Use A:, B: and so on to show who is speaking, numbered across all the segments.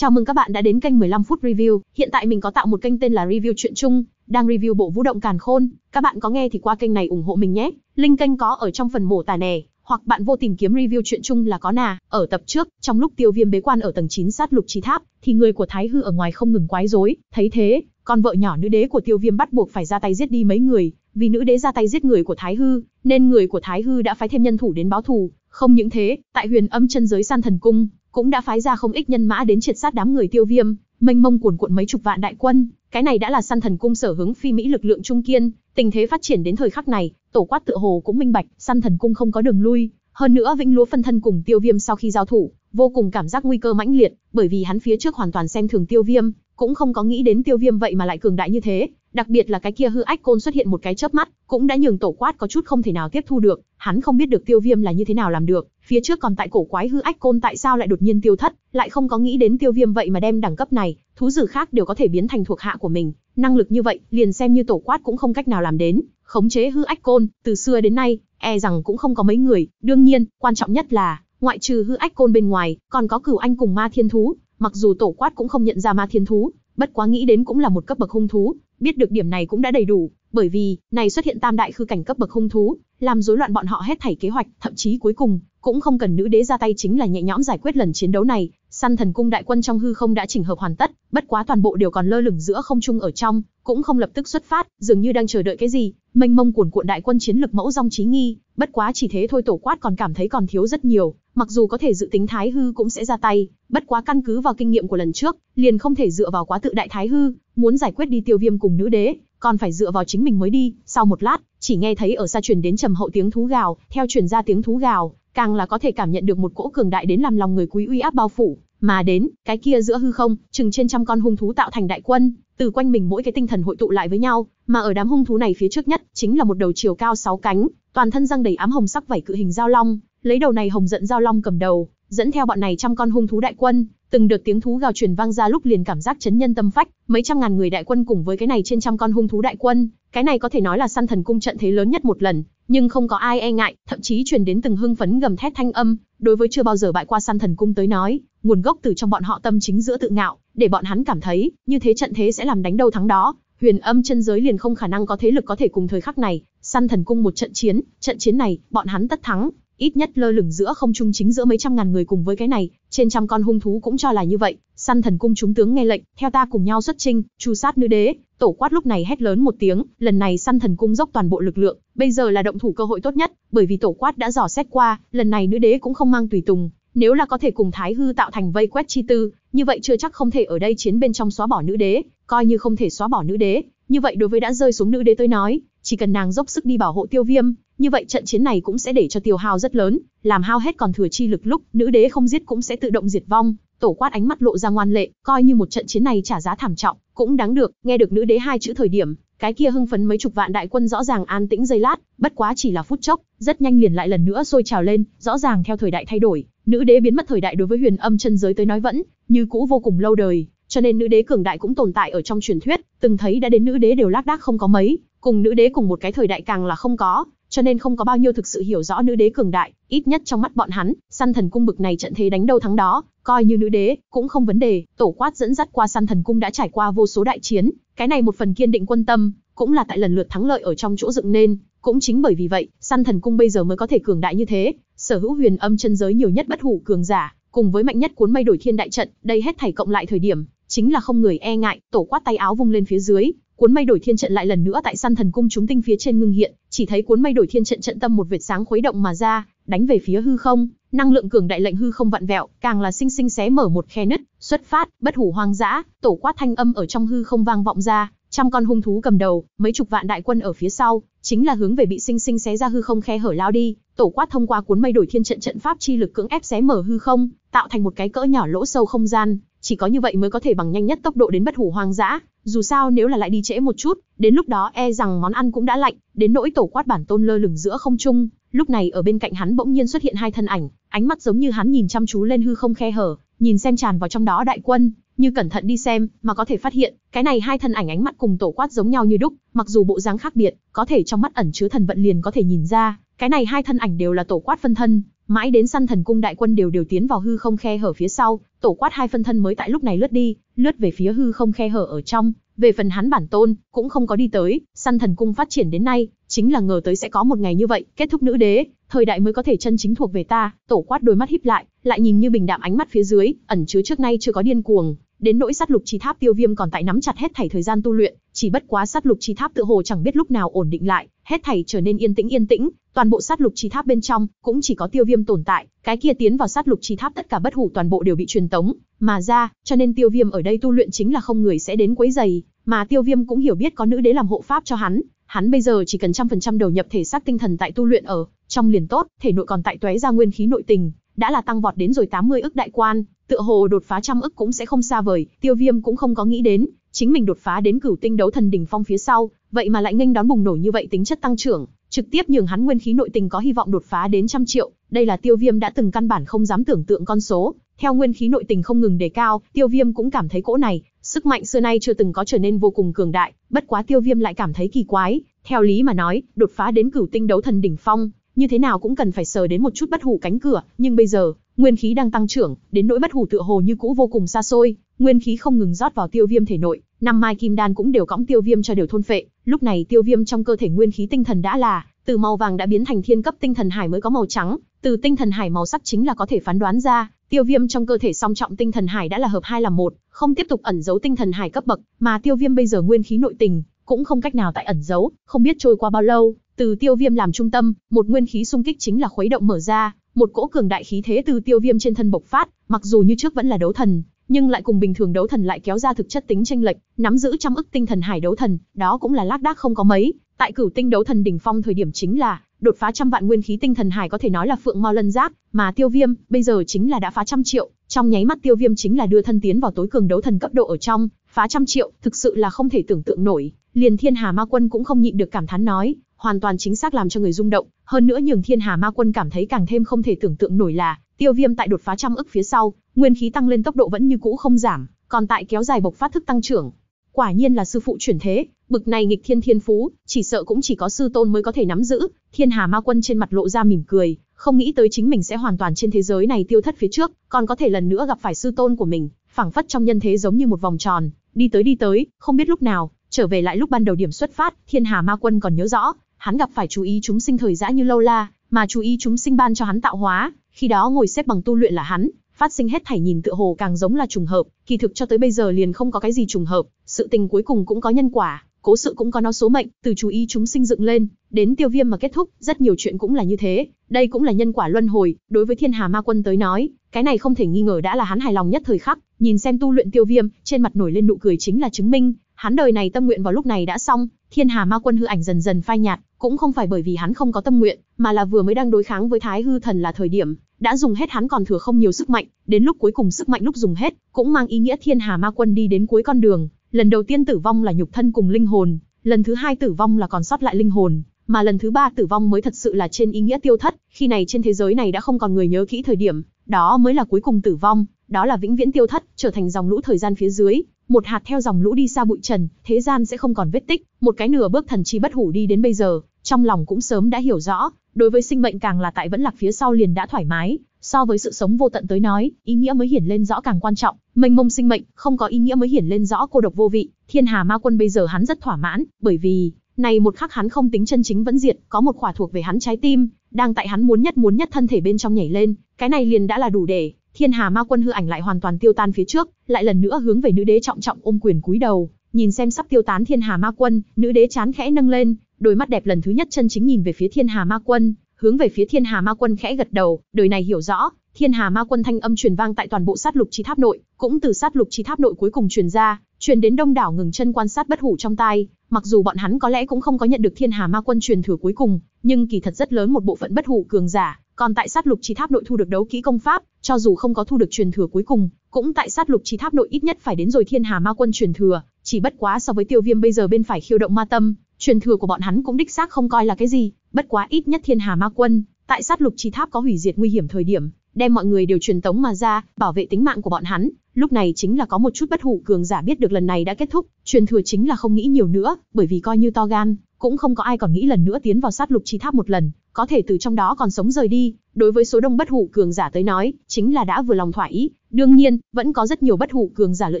A: Chào mừng các bạn đã đến kênh 15 phút review. Hiện tại mình có tạo một kênh tên là Review Chuyện Chung, đang review bộ vũ động càn khôn. Các bạn có nghe thì qua kênh này ủng hộ mình nhé. Link kênh có ở trong phần mô tả nè, hoặc bạn vô tìm kiếm review chuyện chung là có nà. Ở tập trước, trong lúc Tiêu Viêm bế quan ở tầng 9 sát lục trí tháp, thì người của Thái Hư ở ngoài không ngừng quái rối. Thấy thế, con vợ nhỏ nữ đế của Tiêu Viêm bắt buộc phải ra tay giết đi mấy người, vì nữ đế ra tay giết người của Thái Hư, nên người của Thái Hư đã phái thêm nhân thủ đến báo thù. Không những thế, tại Huyền Âm chân giới San Thần Cung, cũng đã phái ra không ít nhân mã đến triệt sát đám người tiêu viêm, mênh mông cuồn cuộn mấy chục vạn đại quân, cái này đã là săn thần cung sở hướng phi mỹ lực lượng trung kiên, tình thế phát triển đến thời khắc này, tổ quát tựa hồ cũng minh bạch, săn thần cung không có đường lui, hơn nữa vĩnh lúa phân thân cùng tiêu viêm sau khi giao thủ, vô cùng cảm giác nguy cơ mãnh liệt, bởi vì hắn phía trước hoàn toàn xem thường tiêu viêm, cũng không có nghĩ đến tiêu viêm vậy mà lại cường đại như thế, đặc biệt là cái kia hư ách côn xuất hiện một cái chớp mắt, cũng đã nhường tổ quát có chút không thể nào tiếp thu được, hắn không biết được tiêu viêm là như thế nào làm được, phía trước còn tại cổ quái hư ách côn tại sao lại đột nhiên tiêu thất, lại không có nghĩ đến tiêu viêm vậy mà đem đẳng cấp này, thú dữ khác đều có thể biến thành thuộc hạ của mình, năng lực như vậy, liền xem như tổ quát cũng không cách nào làm đến, khống chế hư ách côn, từ xưa đến nay, e rằng cũng không có mấy người, đương nhiên, quan trọng nhất là, ngoại trừ hư ách côn bên ngoài, còn có cửu anh cùng ma thiên thú, mặc dù tổ quát cũng không nhận ra ma thiên thú, bất quá nghĩ đến cũng là một cấp bậc hung thú, Biết được điểm này cũng đã đầy đủ, bởi vì này xuất hiện tam đại khư cảnh cấp bậc hung thú, làm rối loạn bọn họ hết thảy kế hoạch, thậm chí cuối cùng cũng không cần nữ đế ra tay chính là nhẹ nhõm giải quyết lần chiến đấu này, săn thần cung đại quân trong hư không đã chỉnh hợp hoàn tất, bất quá toàn bộ đều còn lơ lửng giữa không trung ở trong, cũng không lập tức xuất phát, dường như đang chờ đợi cái gì. Mênh mông cuồn cuộn đại quân chiến lực mẫu rong trí nghi, bất quá chỉ thế thôi tổ quát còn cảm thấy còn thiếu rất nhiều, mặc dù có thể dự tính thái hư cũng sẽ ra tay, bất quá căn cứ vào kinh nghiệm của lần trước, liền không thể dựa vào quá tự đại thái hư, muốn giải quyết đi tiêu viêm cùng nữ đế, còn phải dựa vào chính mình mới đi. Sau một lát, chỉ nghe thấy ở xa truyền đến trầm hậu tiếng thú gào, theo truyền ra tiếng thú gào, càng là có thể cảm nhận được một cỗ cường đại đến làm lòng người quý uy áp bao phủ, mà đến, cái kia giữa hư không, chừng trên trăm con hung thú tạo thành đại quân, từ quanh mình mỗi cái tinh thần hội tụ lại với nhau, mà ở đám hung thú này phía trước nhất chính là một đầu chiều cao sáu cánh, toàn thân răng đầy ám hồng sắc vảy cự hình giao long, lấy đầu này hồng giận giao long cầm đầu, dẫn theo bọn này trăm con hung thú đại quân, từng được tiếng thú gào truyền vang ra lúc liền cảm giác chấn nhân tâm phách, mấy trăm ngàn người đại quân cùng với cái này trên trăm con hung thú đại quân, cái này có thể nói là săn thần cung trận thế lớn nhất một lần, nhưng không có ai e ngại, thậm chí truyền đến từng hưng phấn gầm thét thanh âm, đối với chưa bao giờ bại qua săn thần cung tới nói, nguồn gốc từ trong bọn họ tâm chính giữa tự ngạo, để bọn hắn cảm thấy, như thế trận thế sẽ làm đánh đâu thắng đó, huyền âm chân giới liền không khả năng có thế lực có thể cùng thời khắc này, săn thần cung một trận chiến, trận chiến này, bọn hắn tất thắng ít nhất lơ lửng giữa không trung chính giữa mấy trăm ngàn người cùng với cái này, trên trăm con hung thú cũng cho là như vậy. Săn thần cung chúng tướng nghe lệnh, theo ta cùng nhau xuất chinh, chu sát nữ đế. Tổ quát lúc này hét lớn một tiếng, lần này săn thần cung dốc toàn bộ lực lượng, bây giờ là động thủ cơ hội tốt nhất, bởi vì tổ quát đã dò xét qua, lần này nữ đế cũng không mang tùy tùng, nếu là có thể cùng Thái Hư tạo thành vây quét chi tư, như vậy chưa chắc không thể ở đây chiến bên trong xóa bỏ nữ đế, coi như không thể xóa bỏ nữ đế, như vậy đối với đã rơi xuống nữ đế tôi nói, chỉ cần nàng dốc sức đi bảo hộ Tiêu Viêm, như vậy trận chiến này cũng sẽ để cho tiêu hao rất lớn, làm hao hết còn thừa chi lực lúc nữ đế không giết cũng sẽ tự động diệt vong. Tổ quát ánh mắt lộ ra ngoan lệ, coi như một trận chiến này trả giá thảm trọng, cũng đáng được. Nghe được nữ đế hai chữ thời điểm, cái kia hưng phấn mấy chục vạn đại quân rõ ràng an tĩnh giây lát, bất quá chỉ là phút chốc, rất nhanh liền lại lần nữa sôi trào lên, rõ ràng theo thời đại thay đổi, nữ đế biến mất thời đại đối với huyền âm chân giới tới nói vẫn như cũ vô cùng lâu đời, cho nên nữ đế cường đại cũng tồn tại ở trong truyền thuyết, từng thấy đã đến nữ đế đều lác đác không có mấy, cùng nữ đế cùng một cái thời đại càng là không có, cho nên không có bao nhiêu thực sự hiểu rõ nữ đế cường đại, ít nhất trong mắt bọn hắn, săn thần cung bực này trận thế đánh đâu thắng đó, coi như nữ đế cũng không vấn đề, tổ quát dẫn dắt qua săn thần cung đã trải qua vô số đại chiến, cái này một phần kiên định quân tâm, cũng là tại lần lượt thắng lợi ở trong chỗ dựng nên, cũng chính bởi vì vậy, săn thần cung bây giờ mới có thể cường đại như thế, sở hữu huyền âm chân giới nhiều nhất bất hủ cường giả, cùng với mạnh nhất cuốn mây đổi thiên đại trận, đây hết thảy cộng lại thời điểm, chính là không người e ngại, tổ quát tay áo vung lên phía dưới, cuốn mây đổi thiên trận lại lần nữa tại săn thần cung chúng tinh phía trên ngưng hiện, chỉ thấy cuốn mây đổi thiên trận trận tâm một vệt sáng khuấy động mà ra, đánh về phía hư không, năng lượng cường đại lệnh hư không vặn vẹo, càng là sinh sinh xé mở một khe nứt, xuất phát, bất hủ hoang dã, tổ quát thanh âm ở trong hư không vang vọng ra, trăm con hung thú cầm đầu, mấy chục vạn đại quân ở phía sau, chính là hướng về bị sinh sinh xé ra hư không khe hở lao đi, tổ quát thông qua cuốn mây đổi thiên trận trận pháp chi lực cưỡng ép xé mở hư không, tạo thành một cái cỡ nhỏ lỗ sâu không gian, chỉ có như vậy mới có thể bằng nhanh nhất tốc độ đến bất hủ hoang dã, dù sao nếu là lại đi trễ một chút, đến lúc đó e rằng món ăn cũng đã lạnh, đến nỗi tổ quát bản tôn lơ lửng giữa không trung, lúc này ở bên cạnh hắn bỗng nhiên xuất hiện hai thân ảnh, ánh mắt giống như hắn nhìn chăm chú lên hư không khe hở, nhìn xem tràn vào trong đó đại quân, như cẩn thận đi xem, mà có thể phát hiện, cái này hai thân ảnh ánh mắt cùng tổ quát giống nhau như đúc, mặc dù bộ dáng khác biệt, có thể trong mắt ẩn chứa thần vận liền có thể nhìn ra, cái này hai thân ảnh đều là tổ quát phân thân, Mãi đến săn thần cung đại quân đều đều tiến vào hư không khe hở phía sau, tổ quát hai phân thân mới tại lúc này lướt đi, lướt về phía hư không khe hở ở trong, về phần hắn bản tôn, cũng không có đi tới, săn thần cung phát triển đến nay, chính là ngờ tới sẽ có một ngày như vậy, kết thúc nữ đế, thời đại mới có thể chân chính thuộc về ta, tổ quát đôi mắt híp lại, lại nhìn như bình đạm ánh mắt phía dưới, ẩn chứa trước nay chưa có điên cuồng, đến nỗi sát lục chi tháp tiêu viêm còn tại nắm chặt hết thảy thời gian tu luyện chỉ bất quá sát lục chi tháp tự hồ chẳng biết lúc nào ổn định lại hết thảy trở nên yên tĩnh yên tĩnh toàn bộ sát lục chi tháp bên trong cũng chỉ có tiêu viêm tồn tại cái kia tiến vào sát lục chi tháp tất cả bất hủ toàn bộ đều bị truyền tống mà ra cho nên tiêu viêm ở đây tu luyện chính là không người sẽ đến quấy giày mà tiêu viêm cũng hiểu biết có nữ đế làm hộ pháp cho hắn hắn bây giờ chỉ cần trăm phần trăm đầu nhập thể xác tinh thần tại tu luyện ở trong liền tốt thể nội còn tại tóe ra nguyên khí nội tình đã là tăng vọt đến rồi 80 ức đại quan, tựa hồ đột phá trăm ức cũng sẽ không xa vời, Tiêu Viêm cũng không có nghĩ đến, chính mình đột phá đến cửu tinh đấu thần đỉnh phong phía sau, vậy mà lại nghênh đón bùng nổ như vậy tính chất tăng trưởng, trực tiếp nhường hắn nguyên khí nội tình có hy vọng đột phá đến trăm triệu, đây là Tiêu Viêm đã từng căn bản không dám tưởng tượng con số. Theo nguyên khí nội tình không ngừng đề cao, Tiêu Viêm cũng cảm thấy cỗ này, sức mạnh xưa nay chưa từng có trở nên vô cùng cường đại, bất quá Tiêu Viêm lại cảm thấy kỳ quái, theo lý mà nói, đột phá đến cửu tinh đấu thần đỉnh phong, như thế nào cũng cần phải sờ đến một chút bất hủ cánh cửa, nhưng bây giờ, nguyên khí đang tăng trưởng, đến nỗi bất hủ tựa hồ như cũ vô cùng xa xôi, nguyên khí không ngừng rót vào tiêu viêm thể nội, năm mai kim đan cũng đều cõng tiêu viêm cho đều thôn phệ, lúc này tiêu viêm trong cơ thể nguyên khí tinh thần đã là từ màu vàng đã biến thành thiên cấp tinh thần hải mới có màu trắng, từ tinh thần hải màu sắc chính là có thể phán đoán ra, tiêu viêm trong cơ thể song trọng tinh thần hải đã là hợp hai làm một, không tiếp tục ẩn giấu tinh thần hải cấp bậc, mà tiêu viêm bây giờ nguyên khí nội tình cũng không cách nào tại ẩn giấu, không biết trôi qua bao lâu, từ tiêu viêm làm trung tâm, một nguyên khí xung kích chính là khuấy động mở ra, một cỗ cường đại khí thế từ tiêu viêm trên thân bộc phát, mặc dù như trước vẫn là đấu thần, nhưng lại cùng bình thường đấu thần lại kéo ra thực chất tính tranh lệch, nắm giữ trăm ức tinh thần hải đấu thần, đó cũng là lác đác không có mấy, tại cửu tinh đấu thần đỉnh phong thời điểm chính là đột phá trăm vạn nguyên khí tinh thần hải có thể nói là phượng mau lân giác, mà tiêu viêm bây giờ chính là đã phá trăm triệu, trong nháy mắt tiêu viêm chính là đưa thân tiến vào tối cường đấu thần cấp độ ở trong, phá trăm triệu, thực sự là không thể tưởng tượng nổi, liền thiên hà ma quân cũng không nhịn được cảm thán nói, hoàn toàn chính xác làm cho người rung động, hơn nữa nhường Thiên Hà Ma Quân cảm thấy càng thêm không thể tưởng tượng nổi là, Tiêu Viêm tại đột phá trăm ức phía sau, nguyên khí tăng lên tốc độ vẫn như cũ không giảm, còn tại kéo dài bộc phát thức tăng trưởng. Quả nhiên là sư phụ chuyển thế, bực này nghịch thiên thiên phú, chỉ sợ cũng chỉ có sư tôn mới có thể nắm giữ. Thiên Hà Ma Quân trên mặt lộ ra mỉm cười, không nghĩ tới chính mình sẽ hoàn toàn trên thế giới này tiêu thất phía trước, còn có thể lần nữa gặp phải sư tôn của mình, phảng phất trong nhân thế giống như một vòng tròn, đi tới đi tới, không biết lúc nào, trở về lại lúc ban đầu điểm xuất phát, Thiên Hà Ma Quân còn nhớ rõ, hắn gặp phải chú ý chúng sinh thời dã như lâu la, mà chú ý chúng sinh ban cho hắn tạo hóa, khi đó ngồi xếp bằng tu luyện là hắn, phát sinh hết thảy nhìn tựa hồ càng giống là trùng hợp, kỳ thực cho tới bây giờ liền không có cái gì trùng hợp, sự tình cuối cùng cũng có nhân quả, cố sự cũng có nó số mệnh, từ chú ý chúng sinh dựng lên, đến tiêu viêm mà kết thúc, rất nhiều chuyện cũng là như thế, đây cũng là nhân quả luân hồi, đối với Thiên Hà Ma Quân tới nói, cái này không thể nghi ngờ đã là hắn hài lòng nhất thời khắc, nhìn xem tu luyện tiêu viêm, trên mặt nổi lên nụ cười chính là chứng minh, hắn đời này tâm nguyện vào lúc này đã xong, Thiên Hà Ma Quân hư ảnh dần dần phai nhạt, cũng không phải bởi vì hắn không có tâm nguyện, mà là vừa mới đang đối kháng với Thái Hư Thần là thời điểm, đã dùng hết hắn còn thừa không nhiều sức mạnh, đến lúc cuối cùng sức mạnh lúc dùng hết, cũng mang ý nghĩa Thiên Hà Ma Quân đi đến cuối con đường, lần đầu tiên tử vong là nhục thân cùng linh hồn, lần thứ hai tử vong là còn sót lại linh hồn, mà lần thứ ba tử vong mới thật sự là trên ý nghĩa tiêu thất, khi này trên thế giới này đã không còn người nhớ kỹ thời điểm, đó mới là cuối cùng tử vong, đó là vĩnh viễn tiêu thất, trở thành dòng lũ thời gian phía dưới, một hạt theo dòng lũ đi xa bụi trần, thế gian sẽ không còn vết tích, một cái nửa bước thần chi bất hủ đi đến bây giờ, trong lòng cũng sớm đã hiểu rõ, đối với sinh mệnh càng là tại vẫn lạc phía sau liền đã thoải mái, so với sự sống vô tận tới nói, ý nghĩa mới hiển lên rõ càng quan trọng, mênh mông sinh mệnh, không có ý nghĩa mới hiển lên rõ cô độc vô vị, thiên hà ma quân bây giờ hắn rất thỏa mãn, bởi vì, này một khắc hắn không tính chân chính vẫn diệt, có một khỏa thuộc về hắn trái tim, đang tại hắn muốn nhất muốn nhất thân thể bên trong nhảy lên, cái này liền đã là đủ để, Thiên Hà Ma Quân hư ảnh lại hoàn toàn tiêu tan phía trước, lại lần nữa hướng về nữ đế trọng trọng ôm quyền cúi đầu, nhìn xem sắp tiêu tán Thiên Hà Ma Quân, nữ đế chán khẽ nâng lên, đôi mắt đẹp lần thứ nhất chân chính nhìn về phía Thiên Hà Ma Quân, hướng về phía Thiên Hà Ma Quân khẽ gật đầu, đời này hiểu rõ, Thiên Hà Ma Quân thanh âm truyền vang tại toàn bộ sát lục chi tháp nội, cũng từ sát lục chi tháp nội cuối cùng truyền ra, truyền đến đông đảo ngừng chân quan sát bất hủ trong tai, mặc dù bọn hắn có lẽ cũng không có nhận được Thiên Hà Ma Quân truyền thừa cuối cùng, nhưng kỳ thật rất lớn một bộ phận bất hủ cường giả, còn tại sát lục chi tháp nội thu được đấu kỹ công pháp, cho dù không có thu được truyền thừa cuối cùng, cũng tại sát lục chi tháp nội ít nhất phải đến rồi Thiên Hà Ma Quân truyền thừa, chỉ bất quá so với Tiêu Viêm bây giờ bên phải khiêu động ma tâm, truyền thừa của bọn hắn cũng đích xác không coi là cái gì, bất quá ít nhất Thiên Hà Ma Quân, tại sát lục chi tháp có hủy diệt nguy hiểm thời điểm, đem mọi người đều truyền tống mà ra, bảo vệ tính mạng của bọn hắn. Lúc này chính là có một chút bất hủ cường giả biết được lần này đã kết thúc, truyền thừa chính là không nghĩ nhiều nữa, bởi vì coi như to gan, cũng không có ai còn nghĩ lần nữa tiến vào sát lục chi tháp một lần, có thể từ trong đó còn sống rời đi. Đối với số đông bất hủ cường giả tới nói, chính là đã vừa lòng thỏa ý. Đương nhiên, vẫn có rất nhiều bất hủ cường giả lựa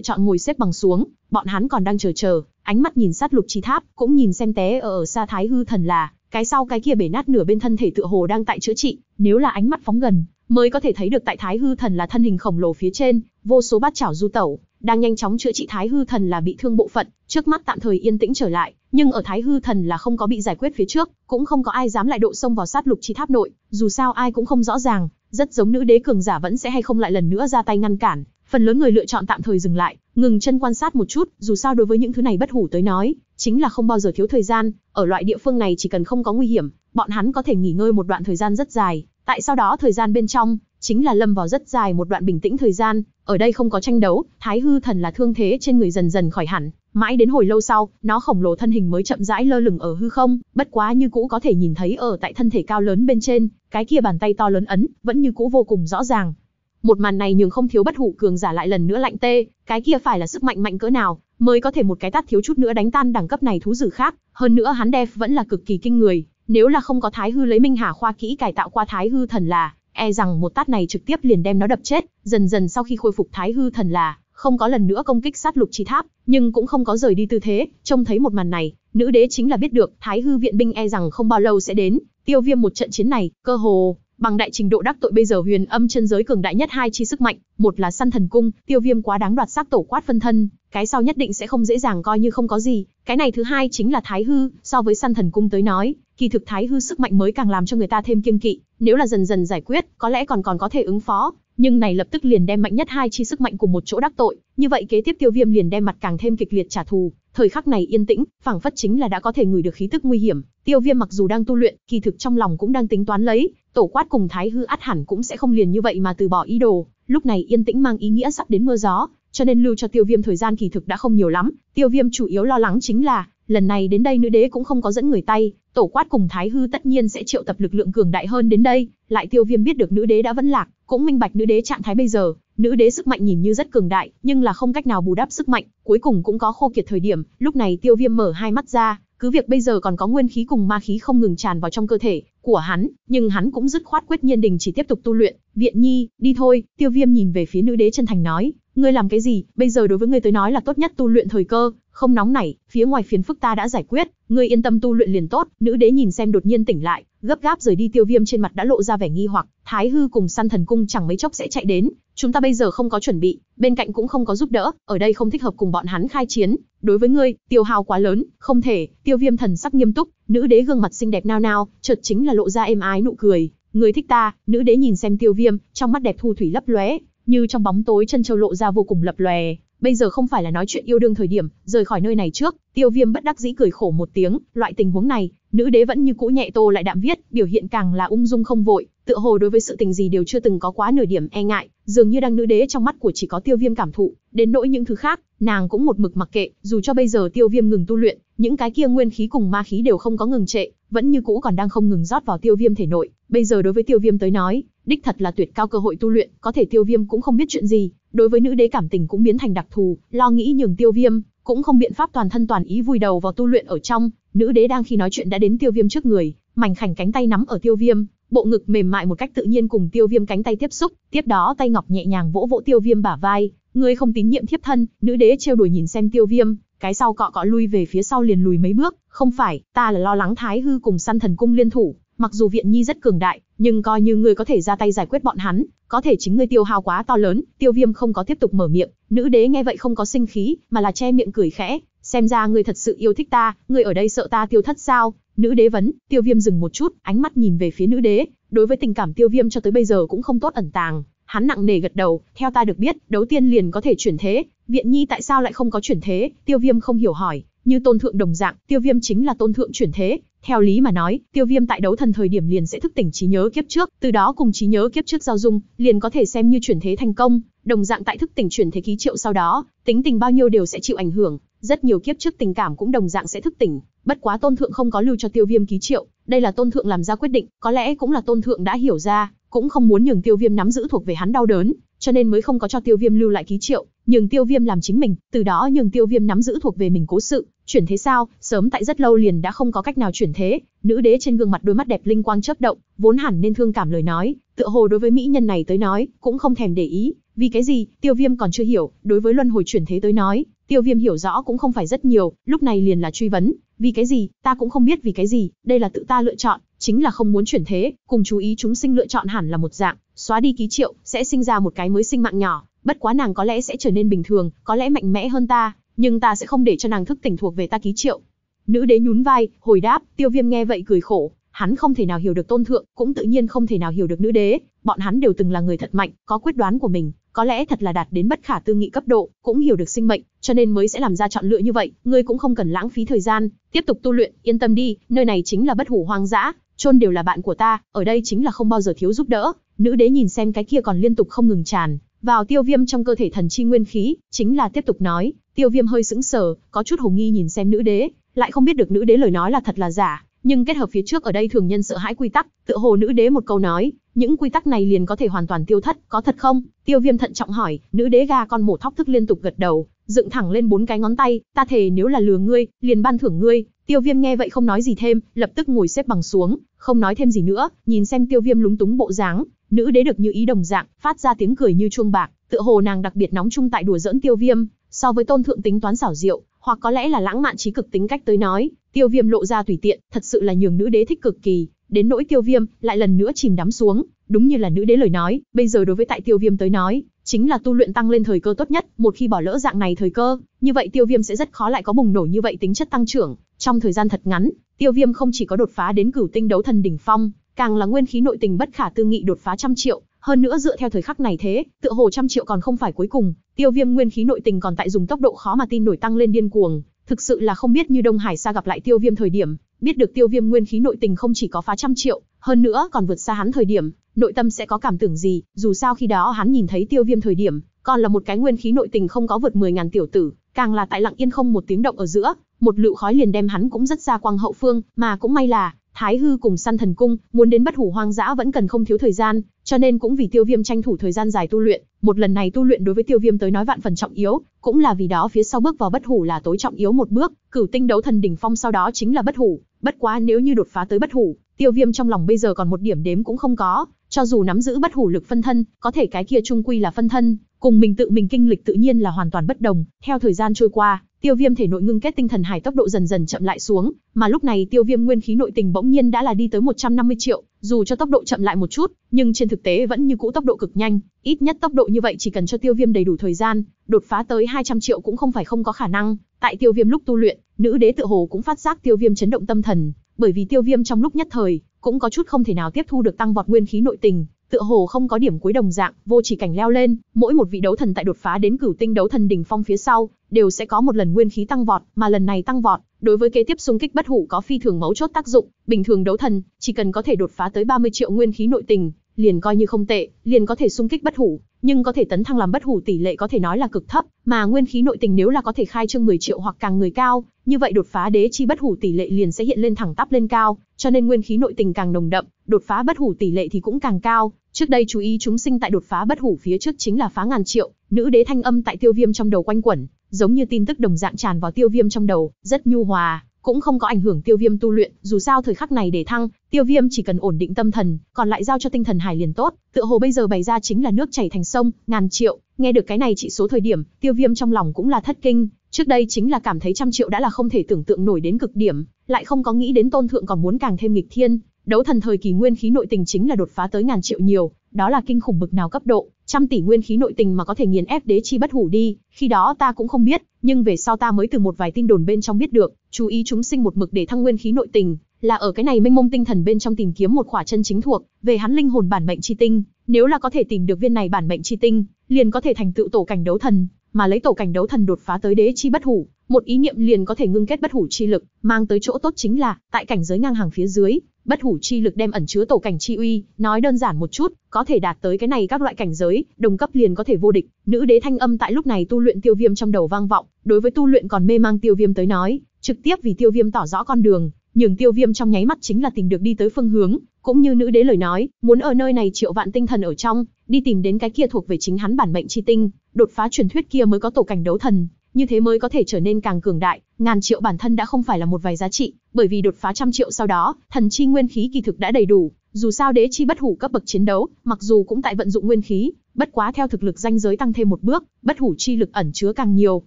A: chọn ngồi xếp bằng xuống, bọn hắn còn đang chờ chờ, ánh mắt nhìn sát lục chi tháp, cũng nhìn xem té ở ở xa thái hư thần là, cái sau cái kia bể nát nửa bên thân thể tựa hồ đang tại chữa trị, nếu là ánh mắt phóng gần, mới có thể thấy được tại Thái Hư Thần là thân hình khổng lồ phía trên, vô số bát chảo du tẩu, đang nhanh chóng chữa trị Thái Hư Thần là bị thương bộ phận, trước mắt tạm thời yên tĩnh trở lại, nhưng ở Thái Hư Thần là không có bị giải quyết phía trước, cũng không có ai dám lại độ xông vào sát lục chi tháp nội, dù sao ai cũng không rõ ràng, rất giống nữ đế cường giả vẫn sẽ hay không lại lần nữa ra tay ngăn cản, phần lớn người lựa chọn tạm thời dừng lại, ngừng chân quan sát một chút, dù sao đối với những thứ này bất hủ tới nói, chính là không bao giờ thiếu thời gian, ở loại địa phương này chỉ cần không có nguy hiểm, bọn hắn có thể nghỉ ngơi một đoạn thời gian rất dài, Tại sau đó thời gian bên trong, chính là lâm vào rất dài một đoạn bình tĩnh thời gian, ở đây không có tranh đấu, Thái Hư Thần là thương thế trên người dần dần khỏi hẳn, mãi đến hồi lâu sau, nó khổng lồ thân hình mới chậm rãi lơ lửng ở hư không, bất quá như cũ có thể nhìn thấy ở tại thân thể cao lớn bên trên, cái kia bàn tay to lớn ấn, vẫn như cũ vô cùng rõ ràng. Một màn này nhường không thiếu bất hủ cường giả lại lần nữa lạnh tê, cái kia phải là sức mạnh mạnh cỡ nào, mới có thể một cái tát thiếu chút nữa đánh tan đẳng cấp này thú dữ khác, hơn nữa hắn đef vẫn là cực kỳ kinh người, nếu là không có Thái Hư lấy Minh Hà khoa kỹ cải tạo qua Thái Hư thần là, e rằng một tát này trực tiếp liền đem nó đập chết, dần dần sau khi khôi phục Thái Hư thần là, không có lần nữa công kích sát lục chi tháp, nhưng cũng không có rời đi tư thế, trông thấy một màn này, nữ đế chính là biết được Thái Hư viện binh e rằng không bao lâu sẽ đến, tiêu viêm một trận chiến này, cơ hồ Bằng đại trình độ đắc tội bây giờ huyền âm chân giới cường đại nhất hai chi sức mạnh, một là săn thần cung, tiêu viêm quá đáng đoạt xác tổ quát phân thân, cái sau nhất định sẽ không dễ dàng coi như không có gì, cái này thứ hai chính là thái hư, so với săn thần cung tới nói, kỳ thực thái hư sức mạnh mới càng làm cho người ta thêm kiêng kỵ, nếu là dần dần giải quyết, có lẽ còn còn có thể ứng phó, nhưng này lập tức liền đem mạnh nhất hai chi sức mạnh của một chỗ đắc tội, như vậy kế tiếp Tiêu Viêm liền đem mặt càng thêm kịch liệt trả thù, thời khắc này yên tĩnh, phảng phất chính là đã có thể ngửi được khí tức nguy hiểm, Tiêu Viêm mặc dù đang tu luyện, kỳ thực trong lòng cũng đang tính toán lấy, tổ quát cùng Thái Hư át hẳn cũng sẽ không liền như vậy mà từ bỏ ý đồ, lúc này yên tĩnh mang ý nghĩa sắp đến mưa gió, cho nên lưu cho tiêu viêm thời gian kỳ thực đã không nhiều lắm tiêu viêm chủ yếu lo lắng chính là lần này đến đây nữ đế cũng không có dẫn người tay tổ quát cùng thái hư tất nhiên sẽ triệu tập lực lượng cường đại hơn đến đây lại tiêu viêm biết được nữ đế đã vẫn lạc cũng minh bạch nữ đế trạng thái bây giờ nữ đế sức mạnh nhìn như rất cường đại nhưng là không cách nào bù đắp sức mạnh cuối cùng cũng có khô kiệt thời điểm lúc này tiêu viêm mở hai mắt ra cứ việc bây giờ còn có nguyên khí cùng ma khí không ngừng tràn vào trong cơ thể của hắn, nhưng hắn cũng dứt khoát quyết nhiên đình chỉ tiếp tục tu luyện. Viện Nhi, đi thôi, Tiêu Viêm nhìn về phía nữ đế chân thành nói, ngươi làm cái gì, bây giờ đối với ngươi tới nói là tốt nhất tu luyện thời cơ, không nóng nảy, phía ngoài phiền phức ta đã giải quyết, ngươi yên tâm tu luyện liền tốt." Nữ đế nhìn xem đột nhiên tỉnh lại, gấp gáp rời đi Tiêu Viêm trên mặt đã lộ ra vẻ nghi hoặc, Thái hư cùng săn thần cung chẳng mấy chốc sẽ chạy đến, chúng ta bây giờ không có chuẩn bị, bên cạnh cũng không có giúp đỡ, ở đây không thích hợp cùng bọn hắn khai chiến, đối với ngươi, tiêu hao quá lớn, không thể." Tiêu Viêm thần sắc nghiêm túc, nữ đế gương mặt xinh đẹp nao nao, chợt chính là lộ ra êm ái nụ cười, "Ngươi thích ta?" Nữ đế nhìn xem Tiêu Viêm, trong mắt đẹp thu thủy lấp lóe, như trong bóng tối chân châu lộ ra vô cùng lập lòe, bây giờ không phải là nói chuyện yêu đương thời điểm, rời khỏi nơi này trước, tiêu viêm bất đắc dĩ cười khổ một tiếng, loại tình huống này, nữ đế vẫn như cũ nhẹ tô lại đạm viết, biểu hiện càng là ung dung không vội, tựa hồ đối với sự tình gì đều chưa từng có quá nửa điểm e ngại, dường như đang nữ đế trong mắt của chỉ có tiêu viêm cảm thụ, đến nỗi những thứ khác, nàng cũng một mực mặc kệ, dù cho bây giờ tiêu viêm ngừng tu luyện, những cái kia nguyên khí cùng ma khí đều không có ngừng trệ, vẫn như cũ còn đang không ngừng rót vào tiêu viêm thể nội, bây giờ đối với tiêu viêm tới nói, đích thật là tuyệt cao cơ hội tu luyện, có thể tiêu viêm cũng không biết chuyện gì, đối với nữ đế cảm tình cũng biến thành đặc thù, lo nghĩ nhường tiêu viêm, cũng không biện pháp toàn thân toàn ý vùi đầu vào tu luyện ở trong, nữ đế đang khi nói chuyện đã đến tiêu viêm trước người, mảnh khảnh cánh tay nắm ở tiêu viêm, bộ ngực mềm mại một cách tự nhiên cùng tiêu viêm cánh tay tiếp xúc, tiếp đó tay ngọc nhẹ nhàng vỗ vỗ tiêu viêm bả vai, ngươi không tín nhiệm thiếp thân, nữ đế trêu đuổi nhìn xem tiêu viêm, cái sau cọ cọ lui về phía sau liền lùi mấy bước, không phải, ta là lo lắng thái hư cùng săn thần cung liên thủ, mặc dù viện nhi rất cường đại, nhưng coi như ngươi có thể ra tay giải quyết bọn hắn, có thể chính ngươi tiêu hao quá to lớn, Tiêu Viêm không có tiếp tục mở miệng, nữ đế nghe vậy không có sinh khí, mà là che miệng cười khẽ, xem ra ngươi thật sự yêu thích ta, ngươi ở đây sợ ta tiêu thất sao? Nữ đế vấn, Tiêu Viêm dừng một chút, ánh mắt nhìn về phía nữ đế, đối với tình cảm Tiêu Viêm cho tới bây giờ cũng không tốt ẩn tàng, hắn nặng nề gật đầu, theo ta được biết, đấu tiên liền có thể chuyển thế, Viện Nhi tại sao lại không có chuyển thế? Tiêu Viêm không hiểu hỏi, như tôn thượng đồng dạng, tiêu viêm chính là tôn thượng chuyển thế. Theo lý mà nói, tiêu viêm tại đấu thần thời điểm liền sẽ thức tỉnh trí nhớ kiếp trước, từ đó cùng trí nhớ kiếp trước giao dung, liền có thể xem như chuyển thế thành công. Đồng dạng tại thức tỉnh chuyển thế ký triệu sau đó, tính tình bao nhiêu đều sẽ chịu ảnh hưởng, rất nhiều kiếp trước tình cảm cũng đồng dạng sẽ thức tỉnh. Bất quá tôn thượng không có lưu cho tiêu viêm ký triệu, đây là tôn thượng làm ra quyết định, có lẽ cũng là tôn thượng đã hiểu ra, cũng không muốn nhường tiêu viêm nắm giữ thuộc về hắn đau đớn, cho nên mới không có cho tiêu viêm lưu lại ký triệu, nhường tiêu viêm làm chính mình, từ đó nhường tiêu viêm nắm giữ thuộc về mình cố sự, chuyển thế sao, sớm tại rất lâu liền đã không có cách nào chuyển thế, nữ đế trên gương mặt đôi mắt đẹp linh quang chớp động, vốn hẳn nên thương cảm lời nói, tựa hồ đối với mỹ nhân này tới nói, cũng không thèm để ý, vì cái gì, tiêu viêm còn chưa hiểu, đối với luân hồi chuyển thế tới nói, tiêu viêm hiểu rõ cũng không phải rất nhiều, lúc này liền là truy vấn, vì cái gì, ta cũng không biết vì cái gì, đây là tự ta lựa chọn, chính là không muốn chuyển thế, cùng chú ý chúng sinh lựa chọn hẳn là một dạng, xóa đi ký triệu, sẽ sinh ra một cái mới sinh mạng nhỏ, bất quá nàng có lẽ sẽ trở nên bình thường, có lẽ mạnh mẽ hơn ta, nhưng ta sẽ không để cho nàng thức tỉnh thuộc về ta ký triệu. Nữ đế nhún vai, hồi đáp, tiêu viêm nghe vậy cười khổ, hắn không thể nào hiểu được tôn thượng, cũng tự nhiên không thể nào hiểu được nữ đế, bọn hắn đều từng là người thật mạnh, có quyết đoán của mình, có lẽ thật là đạt đến bất khả tư nghị cấp độ, cũng hiểu được sinh mệnh, cho nên mới sẽ làm ra chọn lựa như vậy, ngươi cũng không cần lãng phí thời gian, tiếp tục tu luyện, yên tâm đi, nơi này chính là bất hủ hoang dã, chôn đều là bạn của ta, ở đây chính là không bao giờ thiếu giúp đỡ. Nữ đế nhìn xem cái kia còn liên tục không ngừng tràn vào tiêu viêm trong cơ thể thần chi nguyên khí, chính là tiếp tục nói, tiêu viêm hơi sững sờ, có chút hồ nghi nhìn xem nữ đế, lại không biết được nữ đế lời nói là thật là giả, nhưng kết hợp phía trước ở đây thường nhân sợ hãi quy tắc, tựa hồ nữ đế một câu nói, những quy tắc này liền có thể hoàn toàn tiêu thất, có thật không? Tiêu Viêm thận trọng hỏi, nữ đế ga con mổ thóc thức liên tục gật đầu, dựng thẳng lên bốn cái ngón tay, ta thề nếu là lừa ngươi, liền ban thưởng ngươi. Tiêu Viêm nghe vậy không nói gì thêm, lập tức ngồi xếp bằng xuống, không nói thêm gì nữa, nhìn xem Tiêu Viêm lúng túng bộ dáng, Nữ đế được như ý đồng dạng, phát ra tiếng cười như chuông bạc, tựa hồ nàng đặc biệt nóng chung tại đùa giỡn Tiêu Viêm, so với tôn thượng tính toán xảo diệu, hoặc có lẽ là lãng mạn trí cực tính cách tới nói, Tiêu Viêm lộ ra tùy tiện, thật sự là nhường nữ đế thích cực kỳ, đến nỗi Tiêu Viêm lại lần nữa chìm đắm xuống, đúng như là nữ đế lời nói, bây giờ đối với tại Tiêu Viêm tới nói, chính là tu luyện tăng lên thời cơ tốt nhất, một khi bỏ lỡ dạng này thời cơ, như vậy Tiêu Viêm sẽ rất khó lại có bùng nổ như vậy tính chất tăng trưởng, trong thời gian thật ngắn, Tiêu Viêm không chỉ có đột phá đến cửu tinh đấu thần đỉnh phong, càng là nguyên khí nội tình bất khả tư nghị đột phá trăm triệu, hơn nữa dựa theo thời khắc này thế, tựa hồ trăm triệu còn không phải cuối cùng, Tiêu Viêm nguyên khí nội tình còn tại dùng tốc độ khó mà tin nổi tăng lên điên cuồng, thực sự là không biết như Đông Hải Sa gặp lại Tiêu Viêm thời điểm, biết được Tiêu Viêm nguyên khí nội tình không chỉ có phá trăm triệu, hơn nữa còn vượt xa hắn thời điểm, nội tâm sẽ có cảm tưởng gì, dù sao khi đó hắn nhìn thấy Tiêu Viêm thời điểm, còn là một cái nguyên khí nội tình không có vượt 10.000 tiểu tử, càng là tại lặng yên không một tiếng động ở giữa, một lựu khói liền đem hắn cũng rất ra quang hậu phương, mà cũng may là Thái hư cùng săn thần cung, muốn đến bất hủ hoang dã vẫn cần không thiếu thời gian, cho nên cũng vì Tiêu Viêm tranh thủ thời gian dài tu luyện, một lần này tu luyện đối với Tiêu Viêm tới nói vạn phần trọng yếu, cũng là vì đó phía sau bước vào bất hủ là tối trọng yếu một bước, cửu tinh đấu thần đỉnh phong sau đó chính là bất hủ, bất quá nếu như đột phá tới bất hủ, Tiêu Viêm trong lòng bây giờ còn một điểm đếm cũng không có, cho dù nắm giữ bất hủ lực phân thân, có thể cái kia trung quy là phân thân, Cùng mình tự mình kinh lịch tự nhiên là hoàn toàn bất đồng, theo thời gian trôi qua, Tiêu Viêm thể nội ngưng kết tinh thần hải tốc độ dần dần chậm lại xuống, mà lúc này Tiêu Viêm nguyên khí nội tình bỗng nhiên đã là đi tới 150 triệu, dù cho tốc độ chậm lại một chút, nhưng trên thực tế vẫn như cũ tốc độ cực nhanh, ít nhất tốc độ như vậy chỉ cần cho Tiêu Viêm đầy đủ thời gian, đột phá tới 200 triệu cũng không phải không có khả năng. Tại Tiêu Viêm lúc tu luyện, nữ đế tự hồ cũng phát giác Tiêu Viêm chấn động tâm thần, bởi vì Tiêu Viêm trong lúc nhất thời cũng có chút không thể nào tiếp thu được tăng vọt nguyên khí nội tình, tựa hồ không có điểm cuối đồng dạng, vô chỉ cảnh leo lên, mỗi một vị đấu thần tại đột phá đến cửu tinh đấu thần đỉnh phong phía sau, đều sẽ có một lần nguyên khí tăng vọt, mà lần này tăng vọt, đối với kế tiếp xung kích bất hủ có phi thường mấu chốt tác dụng, bình thường đấu thần, chỉ cần có thể đột phá tới 30 triệu nguyên khí nội tình, liền coi như không tệ, liền có thể xung kích bất hủ, nhưng có thể tấn thăng làm bất hủ tỷ lệ có thể nói là cực thấp, mà nguyên khí nội tình nếu là có thể khai trương 10 triệu hoặc càng người cao, như vậy đột phá đế chi bất hủ tỷ lệ liền sẽ hiện lên thẳng tắp lên cao, cho nên nguyên khí nội tình càng nồng đậm, đột phá bất hủ tỷ lệ thì cũng càng cao, Trước đây chú ý chúng sinh tại đột phá bất hủ phía trước chính là phá ngàn triệu, nữ đế thanh âm tại tiêu viêm trong đầu quanh quẩn, giống như tin tức đồng dạng tràn vào tiêu viêm trong đầu, rất nhu hòa, cũng không có ảnh hưởng tiêu viêm tu luyện, dù sao thời khắc này để thăng, tiêu viêm chỉ cần ổn định tâm thần, còn lại giao cho tinh thần hải liền tốt, tựa hồ bây giờ bày ra chính là nước chảy thành sông, ngàn triệu, nghe được cái này chỉ số thời điểm, tiêu viêm trong lòng cũng là thất kinh, trước đây chính là cảm thấy trăm triệu đã là không thể tưởng tượng nổi đến cực điểm, lại không có nghĩ đến tôn thượng còn muốn càng thêm nghịch thiên, Đấu thần thời kỳ nguyên khí nội tình chính là đột phá tới ngàn triệu nhiều, đó là kinh khủng bực nào cấp độ, trăm tỷ nguyên khí nội tình mà có thể nghiền ép đế chi bất hủ đi, khi đó ta cũng không biết, nhưng về sau ta mới từ một vài tin đồn bên trong biết được, chú ý chúng sinh một mực để thăng nguyên khí nội tình, là ở cái này mênh mông tinh thần bên trong tìm kiếm một khỏa chân chính thuộc về hắn linh hồn bản mệnh chi tinh, nếu là có thể tìm được viên này bản mệnh chi tinh, liền có thể thành tựu tổ cảnh đấu thần, mà lấy tổ cảnh đấu thần đột phá tới đế chi bất hủ, một ý niệm liền có thể ngưng kết bất hủ chi lực, mang tới chỗ tốt chính là, tại cảnh giới ngang hàng phía dưới, Bất hủ chi lực đem ẩn chứa tổ cảnh chi uy, nói đơn giản một chút, có thể đạt tới cái này các loại cảnh giới, đồng cấp liền có thể vô địch. Nữ đế thanh âm tại lúc này tu luyện tiêu viêm trong đầu vang vọng, đối với tu luyện còn mê mang tiêu viêm tới nói, trực tiếp vì tiêu viêm tỏ rõ con đường, nhường tiêu viêm trong nháy mắt chính là tìm được đi tới phương hướng, cũng như nữ đế lời nói, muốn ở nơi này triệu vạn tinh thần ở trong, đi tìm đến cái kia thuộc về chính hắn bản mệnh chi tinh, đột phá truyền thuyết kia mới có tổ cảnh đấu thần, như thế mới có thể trở nên càng cường đại, ngàn triệu bản thân đã không phải là một vài giá trị, bởi vì đột phá trăm triệu sau đó, thần chi nguyên khí kỳ thực đã đầy đủ, dù sao đế chi bất hủ cấp bậc chiến đấu, mặc dù cũng tại vận dụng nguyên khí, bất quá theo thực lực danh giới tăng thêm một bước, bất hủ chi lực ẩn chứa càng nhiều,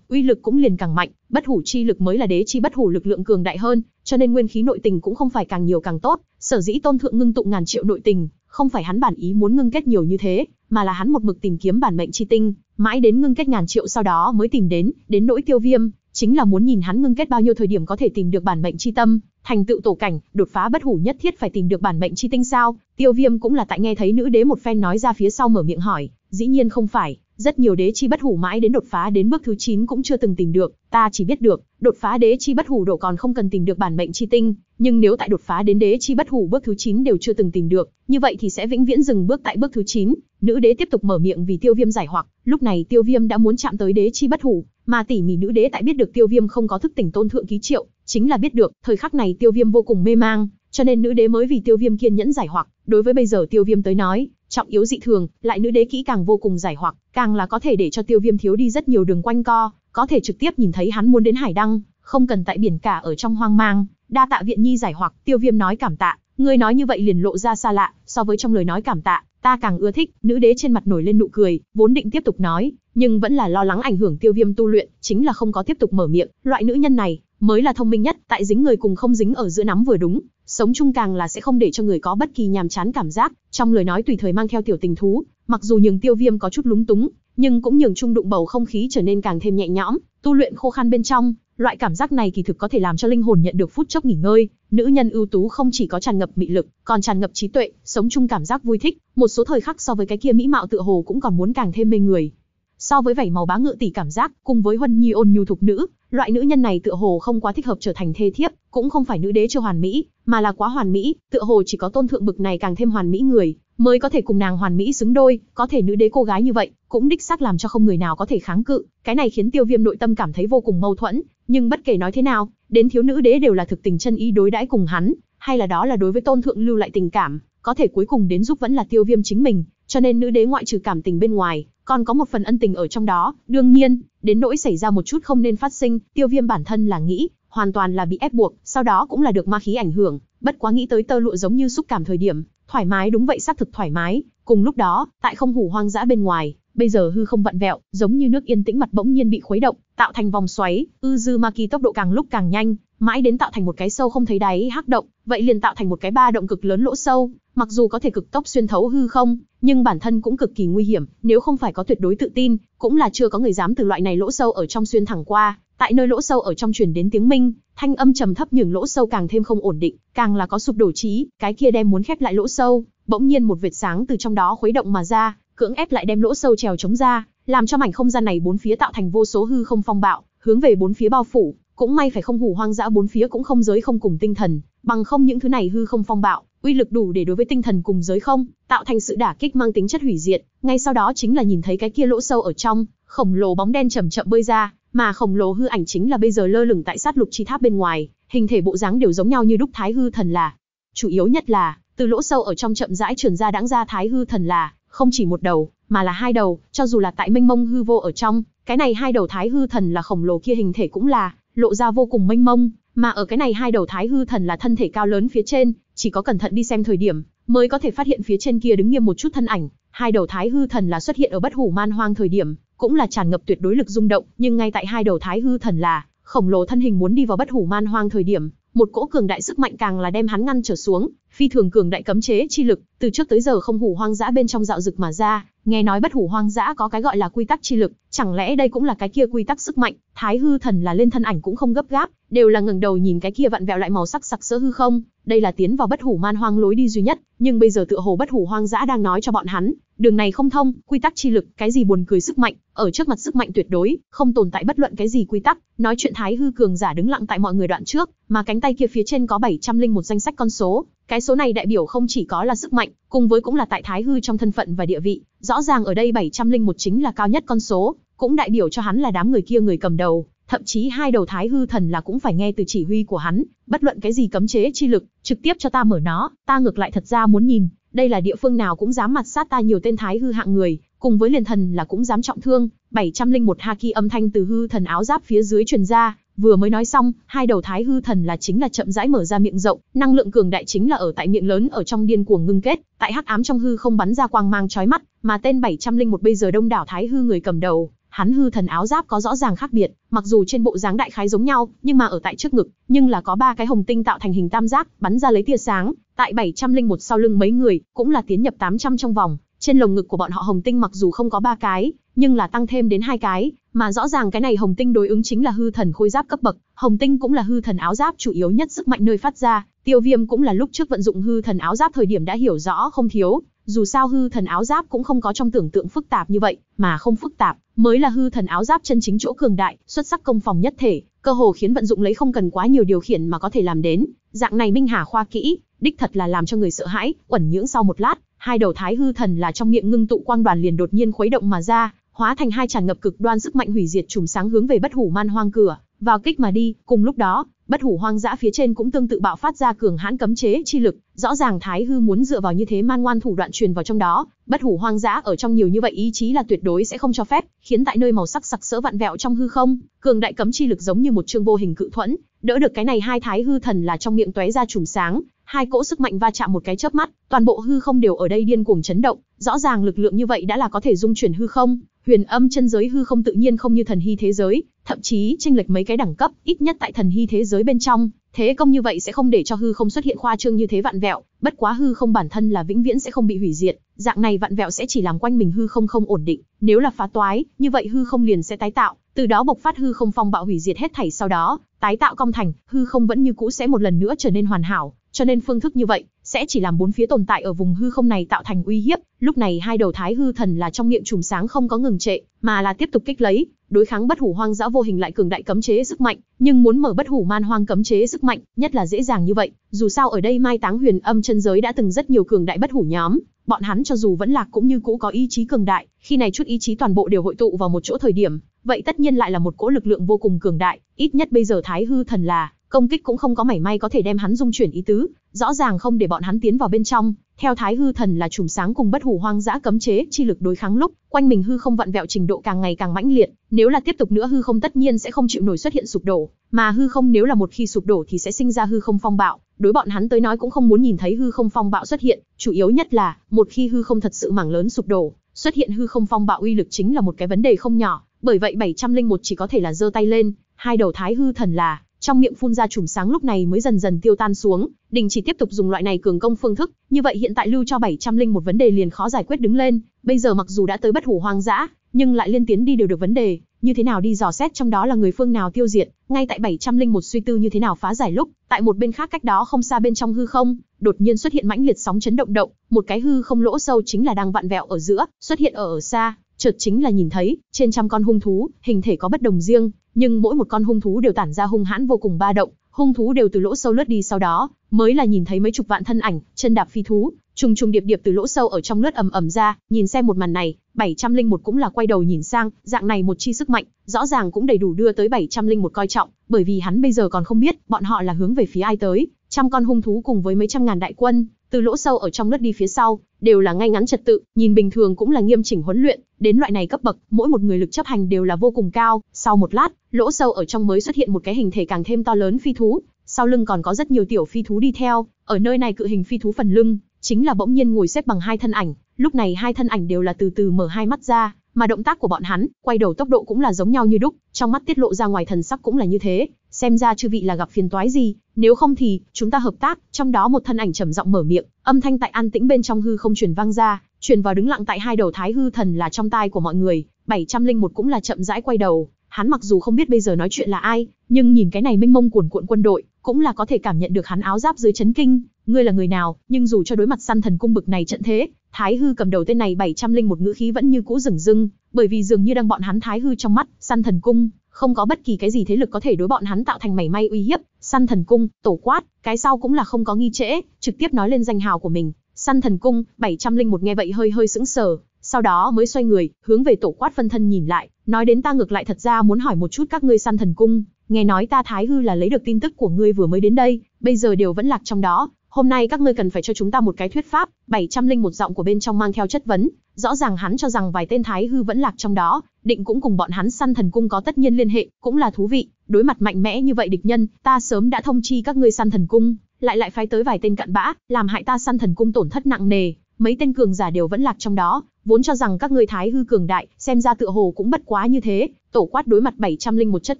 A: uy lực cũng liền càng mạnh, bất hủ chi lực mới là đế chi bất hủ lực lượng cường đại hơn, cho nên nguyên khí nội tình cũng không phải càng nhiều càng tốt, sở dĩ Tôn Thượng ngưng tụ ngàn triệu nội tình, không phải hắn bản ý muốn ngưng kết nhiều như thế, mà là hắn một mực tìm kiếm bản mệnh chi tinh, mãi đến ngưng kết ngàn triệu sau đó mới tìm đến, đến nỗi tiêu viêm, chính là muốn nhìn hắn ngưng kết bao nhiêu thời điểm có thể tìm được bản mệnh chi tâm, thành tựu tổ cảnh, đột phá bất hủ nhất thiết phải tìm được bản mệnh chi tinh sao? Tiêu Viêm cũng là tại nghe thấy nữ đế một phen nói ra phía sau mở miệng hỏi, dĩ nhiên không phải, rất nhiều đế chi bất hủ mãi đến đột phá đến bước thứ 9 cũng chưa từng tìm được, ta chỉ biết được, Đột phá đế chi bất hủ độ còn không cần tìm được bản mệnh chi tinh, nhưng nếu tại đột phá đến đế chi bất hủ bước thứ 9 đều chưa từng tìm được, như vậy thì sẽ vĩnh viễn dừng bước tại bước thứ 9. Nữ đế tiếp tục mở miệng vì Tiêu Viêm giải hoặc, lúc này Tiêu Viêm đã muốn chạm tới đế chi bất hủ, mà tỉ mỉ nữ đế tại biết được Tiêu Viêm không có thức tỉnh tôn thượng ký triệu, chính là biết được, thời khắc này Tiêu Viêm vô cùng mê mang, cho nên nữ đế mới vì Tiêu Viêm kiên nhẫn giải hoặc, đối với bây giờ Tiêu Viêm tới nói, trọng yếu dị thường, lại nữ đế kỹ càng vô cùng giải hoặc, càng là có thể để cho Tiêu Viêm thiếu đi rất nhiều đường quanh co, có thể trực tiếp nhìn thấy hắn muốn đến hải đăng, không cần tại biển cả ở trong hoang mang, đa tạ viện nhi giải hoặc, tiêu viêm nói cảm tạ, người nói như vậy liền lộ ra xa lạ, so với trong lời nói cảm tạ, ta càng ưa thích, nữ đế trên mặt nổi lên nụ cười, vốn định tiếp tục nói, nhưng vẫn là lo lắng ảnh hưởng tiêu viêm tu luyện, chính là không có tiếp tục mở miệng, loại nữ nhân này, mới là thông minh nhất, tại dính người cùng không dính ở giữa nắm vừa đúng, sống chung càng là sẽ không để cho người có bất kỳ nhàm chán cảm giác, trong lời nói tùy thời mang theo tiểu tình thú, mặc dù nhường tiêu viêm có chút lúng túng, nhưng cũng nhường chung đụng bầu không khí trở nên càng thêm nhẹ nhõm, tu luyện khô khan bên trong, loại cảm giác này kỳ thực có thể làm cho linh hồn nhận được phút chốc nghỉ ngơi, nữ nhân ưu tú không chỉ có tràn ngập mị lực, còn tràn ngập trí tuệ, sống chung cảm giác vui thích, một số thời khắc so với cái kia mỹ mạo tựa hồ cũng còn muốn càng thêm mê người. So với vẻ màu bá ngự tỷ cảm giác, cùng với Huân Nhi ôn nhu thục nữ, loại nữ nhân này tựa hồ không quá thích hợp trở thành thê thiếp, cũng không phải nữ đế chưa hoàn mỹ, mà là quá hoàn mỹ, tựa hồ chỉ có tôn thượng bực này càng thêm hoàn mỹ người, mới có thể cùng nàng hoàn mỹ xứng đôi, có thể nữ đế cô gái như vậy, cũng đích xác làm cho không người nào có thể kháng cự, cái này khiến Tiêu Viêm nội tâm cảm thấy vô cùng mâu thuẫn, nhưng bất kể nói thế nào, đến thiếu nữ đế đều là thực tình chân ý đối đãi cùng hắn, hay là đó là đối với Tôn Thượng lưu lại tình cảm, có thể cuối cùng đến giúp vẫn là Tiêu Viêm chính mình, cho nên nữ đế ngoại trừ cảm tình bên ngoài, còn có một phần ân tình ở trong đó, đương nhiên, đến nỗi xảy ra một chút không nên phát sinh, Tiêu Viêm bản thân là nghĩ, hoàn toàn là bị ép buộc, sau đó cũng là được ma khí ảnh hưởng, bất quá nghĩ tới tơ lụa giống như xúc cảm thời điểm, Thoải mái đúng vậy xác thực thoải mái, cùng lúc đó, tại không hủ hoang dã bên ngoài, bây giờ hư không vặn vẹo, giống như nước yên tĩnh mặt bỗng nhiên bị khuấy động, tạo thành vòng xoáy, ư dư ma kỳ tốc độ càng lúc càng nhanh, mãi đến tạo thành một cái sâu không thấy đáy hắc động, vậy liền tạo thành một cái ba động cực lớn lỗ sâu, mặc dù có thể cực tốc xuyên thấu hư không, nhưng bản thân cũng cực kỳ nguy hiểm, nếu không phải có tuyệt đối tự tin, cũng là chưa có người dám từ loại này lỗ sâu ở trong xuyên thẳng qua tại nơi lỗ sâu ở trong truyền đến tiếng minh, thanh âm trầm thấp nhường lỗ sâu càng thêm không ổn định, càng là có sụp đổ trí, cái kia đem muốn khép lại lỗ sâu, bỗng nhiên một vệt sáng từ trong đó khuấy động mà ra, cưỡng ép lại đem lỗ sâu trèo chống ra, làm cho mảnh không gian này bốn phía tạo thành vô số hư không phong bạo, hướng về bốn phía bao phủ, cũng may phải không hủ hoang dã bốn phía cũng không giới không cùng tinh thần, bằng không những thứ này hư không phong bạo, uy lực đủ để đối với tinh thần cùng giới không, tạo thành sự đả kích mang tính chất hủy diệt, ngay sau đó chính là nhìn thấy cái kia lỗ sâu ở trong, khổng lồ bóng đen chậm chậm bơi ra, mà khổng lồ hư ảnh chính là bây giờ lơ lửng tại sát lục chi tháp bên ngoài, hình thể bộ dáng đều giống nhau như đúc thái hư thần là. Chủ yếu nhất là, từ lỗ sâu ở trong chậm rãi truyền ra đãng ra thái hư thần là, không chỉ một đầu, mà là hai đầu, cho dù là tại mênh mông hư vô ở trong, cái này hai đầu thái hư thần là khổng lồ kia hình thể cũng là, lộ ra vô cùng mênh mông, mà ở cái này hai đầu thái hư thần là thân thể cao lớn phía trên, chỉ có cẩn thận đi xem thời điểm, mới có thể phát hiện phía trên kia đứng nghiêm một chút thân ảnh, hai đầu thái hư thần là xuất hiện ở bất hủ man hoang thời điểm, cũng là tràn ngập tuyệt đối lực rung động, nhưng ngay tại hai đầu thái hư thần là, khổng lồ thân hình muốn đi vào bất hủ man hoang thời điểm, một cỗ cường đại sức mạnh càng là đem hắn ngăn trở xuống, phi thường cường đại cấm chế chi lực, từ trước tới giờ không hủ hoang dã bên trong dạo dực mà ra, Nghe nói bất hủ hoang dã có cái gọi là quy tắc chi lực, chẳng lẽ đây cũng là cái kia quy tắc sức mạnh? Thái hư thần là lên thân ảnh cũng không gấp gáp, đều là ngẩng đầu nhìn cái kia vặn vẹo lại màu sắc sặc sỡ hư không, đây là tiến vào bất hủ man hoang lối đi duy nhất, nhưng bây giờ tựa hồ bất hủ hoang dã đang nói cho bọn hắn, đường này không thông, quy tắc chi lực, cái gì buồn cười sức mạnh, ở trước mặt sức mạnh tuyệt đối, không tồn tại bất luận cái gì quy tắc, nói chuyện thái hư cường giả đứng lặng tại mọi người đoạn trước, mà cánh tay kia phía trên có bảy trăm linh một danh sách con số, cái số này đại biểu không chỉ có là sức mạnh, cùng với cũng là tại Thái Hư trong thân phận và địa vị, rõ ràng ở đây 701 chính là cao nhất con số, cũng đại biểu cho hắn là đám người kia người cầm đầu, thậm chí hai đầu Thái Hư thần là cũng phải nghe từ chỉ huy của hắn, bất luận cái gì cấm chế chi lực, trực tiếp cho ta mở nó, ta ngược lại thật ra muốn nhìn, đây là địa phương nào cũng dám mặt sát ta nhiều tên Thái Hư hạng người, cùng với liền thần là cũng dám trọng thương, 701 haki âm thanh từ hư thần áo giáp phía dưới truyền ra, Vừa mới nói xong, hai đầu thái hư thần là chính là chậm rãi mở ra miệng rộng, năng lượng cường đại chính là ở tại miệng lớn ở trong điên cuồng ngưng kết, tại hắc ám trong hư không bắn ra quang mang chói mắt, mà tên 701 bây giờ đông đảo thái hư người cầm đầu, hắn hư thần áo giáp có rõ ràng khác biệt, mặc dù trên bộ dáng đại khái giống nhau, nhưng mà ở tại trước ngực, nhưng là có ba cái hồng tinh tạo thành hình tam giác, bắn ra lấy tia sáng, tại 701 sau lưng mấy người, cũng là tiến nhập 800 trong vòng, trên lồng ngực của bọn họ hồng tinh mặc dù không có ba cái, nhưng là tăng thêm đến hai cái, mà rõ ràng cái này hồng tinh đối ứng chính là hư thần khôi giáp cấp bậc, hồng tinh cũng là hư thần áo giáp chủ yếu nhất sức mạnh nơi phát ra, Tiêu Viêm cũng là lúc trước vận dụng hư thần áo giáp thời điểm đã hiểu rõ không thiếu, dù sao hư thần áo giáp cũng không có trong tưởng tượng phức tạp như vậy, mà không phức tạp, mới là hư thần áo giáp chân chính chỗ cường đại, xuất sắc công phòng nhất thể, cơ hồ khiến vận dụng lấy không cần quá nhiều điều khiển mà có thể làm đến, dạng này minh hà khoa kỹ, đích thật là làm cho người sợ hãi, ẩn nhưỡng sau một lát, hai đầu thái hư thần là trong miệng ngưng tụ quang đoàn liền đột nhiên khuấy động mà ra, hóa thành hai tràn ngập cực đoan sức mạnh hủy diệt trùng sáng hướng về bất hủ man hoang cửa, vào kích mà đi, cùng lúc đó, bất hủ hoang dã phía trên cũng tương tự bạo phát ra cường hãn cấm chế chi lực, rõ ràng thái hư muốn dựa vào như thế man ngoan thủ đoạn truyền vào trong đó, bất hủ hoang dã ở trong nhiều như vậy ý chí là tuyệt đối sẽ không cho phép, khiến tại nơi màu sắc sặc sỡ vặn vẹo trong hư không, cường đại cấm chi lực giống như một chương vô hình cự thuẫn, đỡ được cái này hai thái hư thần là trong miệng tóe ra chùm sáng, Hai cỗ sức mạnh va chạm một cái chớp mắt, toàn bộ hư không đều ở đây điên cuồng chấn động, rõ ràng lực lượng như vậy đã là có thể dung chuyển hư không, huyền âm chân giới hư không tự nhiên không như thần hy thế giới, thậm chí chênh lệch mấy cái đẳng cấp, ít nhất tại thần hy thế giới bên trong, thế công như vậy sẽ không để cho hư không xuất hiện khoa trương như thế vạn vẹo, bất quá hư không bản thân là vĩnh viễn sẽ không bị hủy diệt, dạng này vạn vẹo sẽ chỉ làm quanh mình hư không không ổn định, nếu là phá toái, như vậy hư không liền sẽ tái tạo, từ đó bộc phát hư không phong bạo hủy diệt hết thảy sau đó, tái tạo công thành, hư không vẫn như cũ sẽ một lần nữa trở nên hoàn hảo, cho nên phương thức như vậy sẽ chỉ làm bốn phía tồn tại ở vùng hư không này tạo thành uy hiếp, lúc này hai đầu thái hư thần là trong miệng chùm sáng không có ngừng trệ, mà là tiếp tục kích lấy, đối kháng bất hủ hoang dã vô hình lại cường đại cấm chế sức mạnh, nhưng muốn mở bất hủ man hoang cấm chế sức mạnh, nhất là dễ dàng như vậy, dù sao ở đây Mai Táng Huyền Âm chân giới đã từng rất nhiều cường đại bất hủ nhóm, bọn hắn cho dù vẫn lạc cũng như cũ có ý chí cường đại, khi này chút ý chí toàn bộ đều hội tụ vào một chỗ thời điểm, vậy tất nhiên lại là một cỗ lực lượng vô cùng cường đại, ít nhất bây giờ Thái Hư Thần là công kích cũng không có mảy may có thể đem hắn dung chuyển ý tứ, rõ ràng không để bọn hắn tiến vào bên trong. Theo Thái Hư Thần là chùm sáng cùng bất hủ hoang dã cấm chế chi lực đối kháng lúc, quanh mình hư không vặn vẹo trình độ càng ngày càng mãnh liệt, nếu là tiếp tục nữa hư không tất nhiên sẽ không chịu nổi xuất hiện sụp đổ, mà hư không nếu là một khi sụp đổ thì sẽ sinh ra hư không phong bạo, đối bọn hắn tới nói cũng không muốn nhìn thấy hư không phong bạo xuất hiện, chủ yếu nhất là, một khi hư không thật sự mảng lớn sụp đổ, xuất hiện hư không phong bạo uy lực chính là một cái vấn đề không nhỏ, bởi vậy 701 chỉ có thể là giơ tay lên, hai đầu thái hư thần là trong miệng phun ra chùm sáng lúc này mới dần dần tiêu tan xuống, đình chỉ tiếp tục dùng loại này cường công phương thức, như vậy hiện tại lưu cho 700 linh một vấn đề liền khó giải quyết đứng lên, bây giờ mặc dù đã tới bất hủ hoang dã, nhưng lại liên tiến đi đều được vấn đề, như thế nào đi dò xét trong đó là người phương nào tiêu diệt, ngay tại 700 linh một suy tư như thế nào phá giải lúc, tại một bên khác cách đó không xa bên trong hư không, đột nhiên xuất hiện mãnh liệt sóng chấn động động, một cái hư không lỗ sâu chính là đang vặn vẹo ở giữa, xuất hiện ở ở xa, chợt chính là nhìn thấy, trên trăm con hung thú, hình thể có bất đồng riêng, nhưng mỗi một con hung thú đều tản ra hung hãn vô cùng ba động, hung thú đều từ lỗ sâu lướt đi sau đó, mới là nhìn thấy mấy chục vạn thân ảnh, chân đạp phi thú, trùng trùng điệp điệp từ lỗ sâu ở trong lướt ầm ầm ra, nhìn xem một màn này, 701 cũng là quay đầu nhìn sang, dạng này một chi sức mạnh, rõ ràng cũng đầy đủ đưa tới 701 coi trọng, bởi vì hắn bây giờ còn không biết bọn họ là hướng về phía ai tới, trăm con hung thú cùng với mấy trăm ngàn đại quân, từ lỗ sâu ở trong lướt đi phía sau, đều là ngay ngắn trật tự, nhìn bình thường cũng là nghiêm chỉnh huấn luyện, đến loại này cấp bậc, mỗi một người lực chấp hành đều là vô cùng cao, sau một lát, lỗ sâu ở trong mới xuất hiện một cái hình thể càng thêm to lớn phi thú, sau lưng còn có rất nhiều tiểu phi thú đi theo, ở nơi này cự hình phi thú phần lưng, chính là bỗng nhiên ngồi xếp bằng hai thân ảnh, lúc này hai thân ảnh đều là từ từ mở hai mắt ra, mà động tác của bọn hắn, quay đầu tốc độ cũng là giống nhau như đúc, trong mắt tiết lộ ra ngoài thần sắc cũng là như thế, xem ra chư vị là gặp phiền toái gì, nếu không thì, chúng ta hợp tác, trong đó một thân ảnh trầm giọng mở miệng, âm thanh tại an tĩnh bên trong hư không truyền vang ra, truyền vào đứng lặng tại hai đầu thái hư thần là trong tai của mọi người, 701 cũng là chậm rãi quay đầu, hắn mặc dù không biết bây giờ nói chuyện là ai, nhưng nhìn cái này mênh mông cuồn cuộn quân đội, cũng là có thể cảm nhận được hắn áo giáp dưới chấn kinh, ngươi là người nào, nhưng dù cho đối mặt săn thần cung bực này trận thế, Thái hư cầm đầu tên này 701 ngữ khí vẫn như cũ rừng rưng, bởi vì dường như đang bọn hắn Thái hư trong mắt, săn thần cung không có bất kỳ cái gì thế lực có thể đối bọn hắn tạo thành mảy may uy hiếp, săn thần cung, tổ quát, cái sau cũng là không có nghi trễ, trực tiếp nói lên danh hào của mình, săn thần cung, 701 nghe vậy hơi hơi sững sờ, sau đó mới xoay người, hướng về tổ quát phân thân nhìn lại, nói đến ta ngược lại thật ra muốn hỏi một chút các ngươi săn thần cung, nghe nói ta thái hư là lấy được tin tức của ngươi vừa mới đến đây, bây giờ đều vẫn lạc trong đó, hôm nay các ngươi cần phải cho chúng ta một cái thuyết pháp, 701 giọng của bên trong mang theo chất vấn, rõ ràng hắn cho rằng vài tên thái hư vẫn lạc trong đó, định cũng cùng bọn hắn săn thần cung có tất nhiên liên hệ, cũng là thú vị, đối mặt mạnh mẽ như vậy địch nhân, ta sớm đã thông chi các ngươi săn thần cung, lại lại phái tới vài tên cặn bã, làm hại ta săn thần cung tổn thất nặng nề, mấy tên cường giả đều vẫn lạc trong đó, vốn cho rằng các ngươi thái hư cường đại, xem ra tựa hồ cũng bất quá như thế, tổ quát đối mặt 701 chất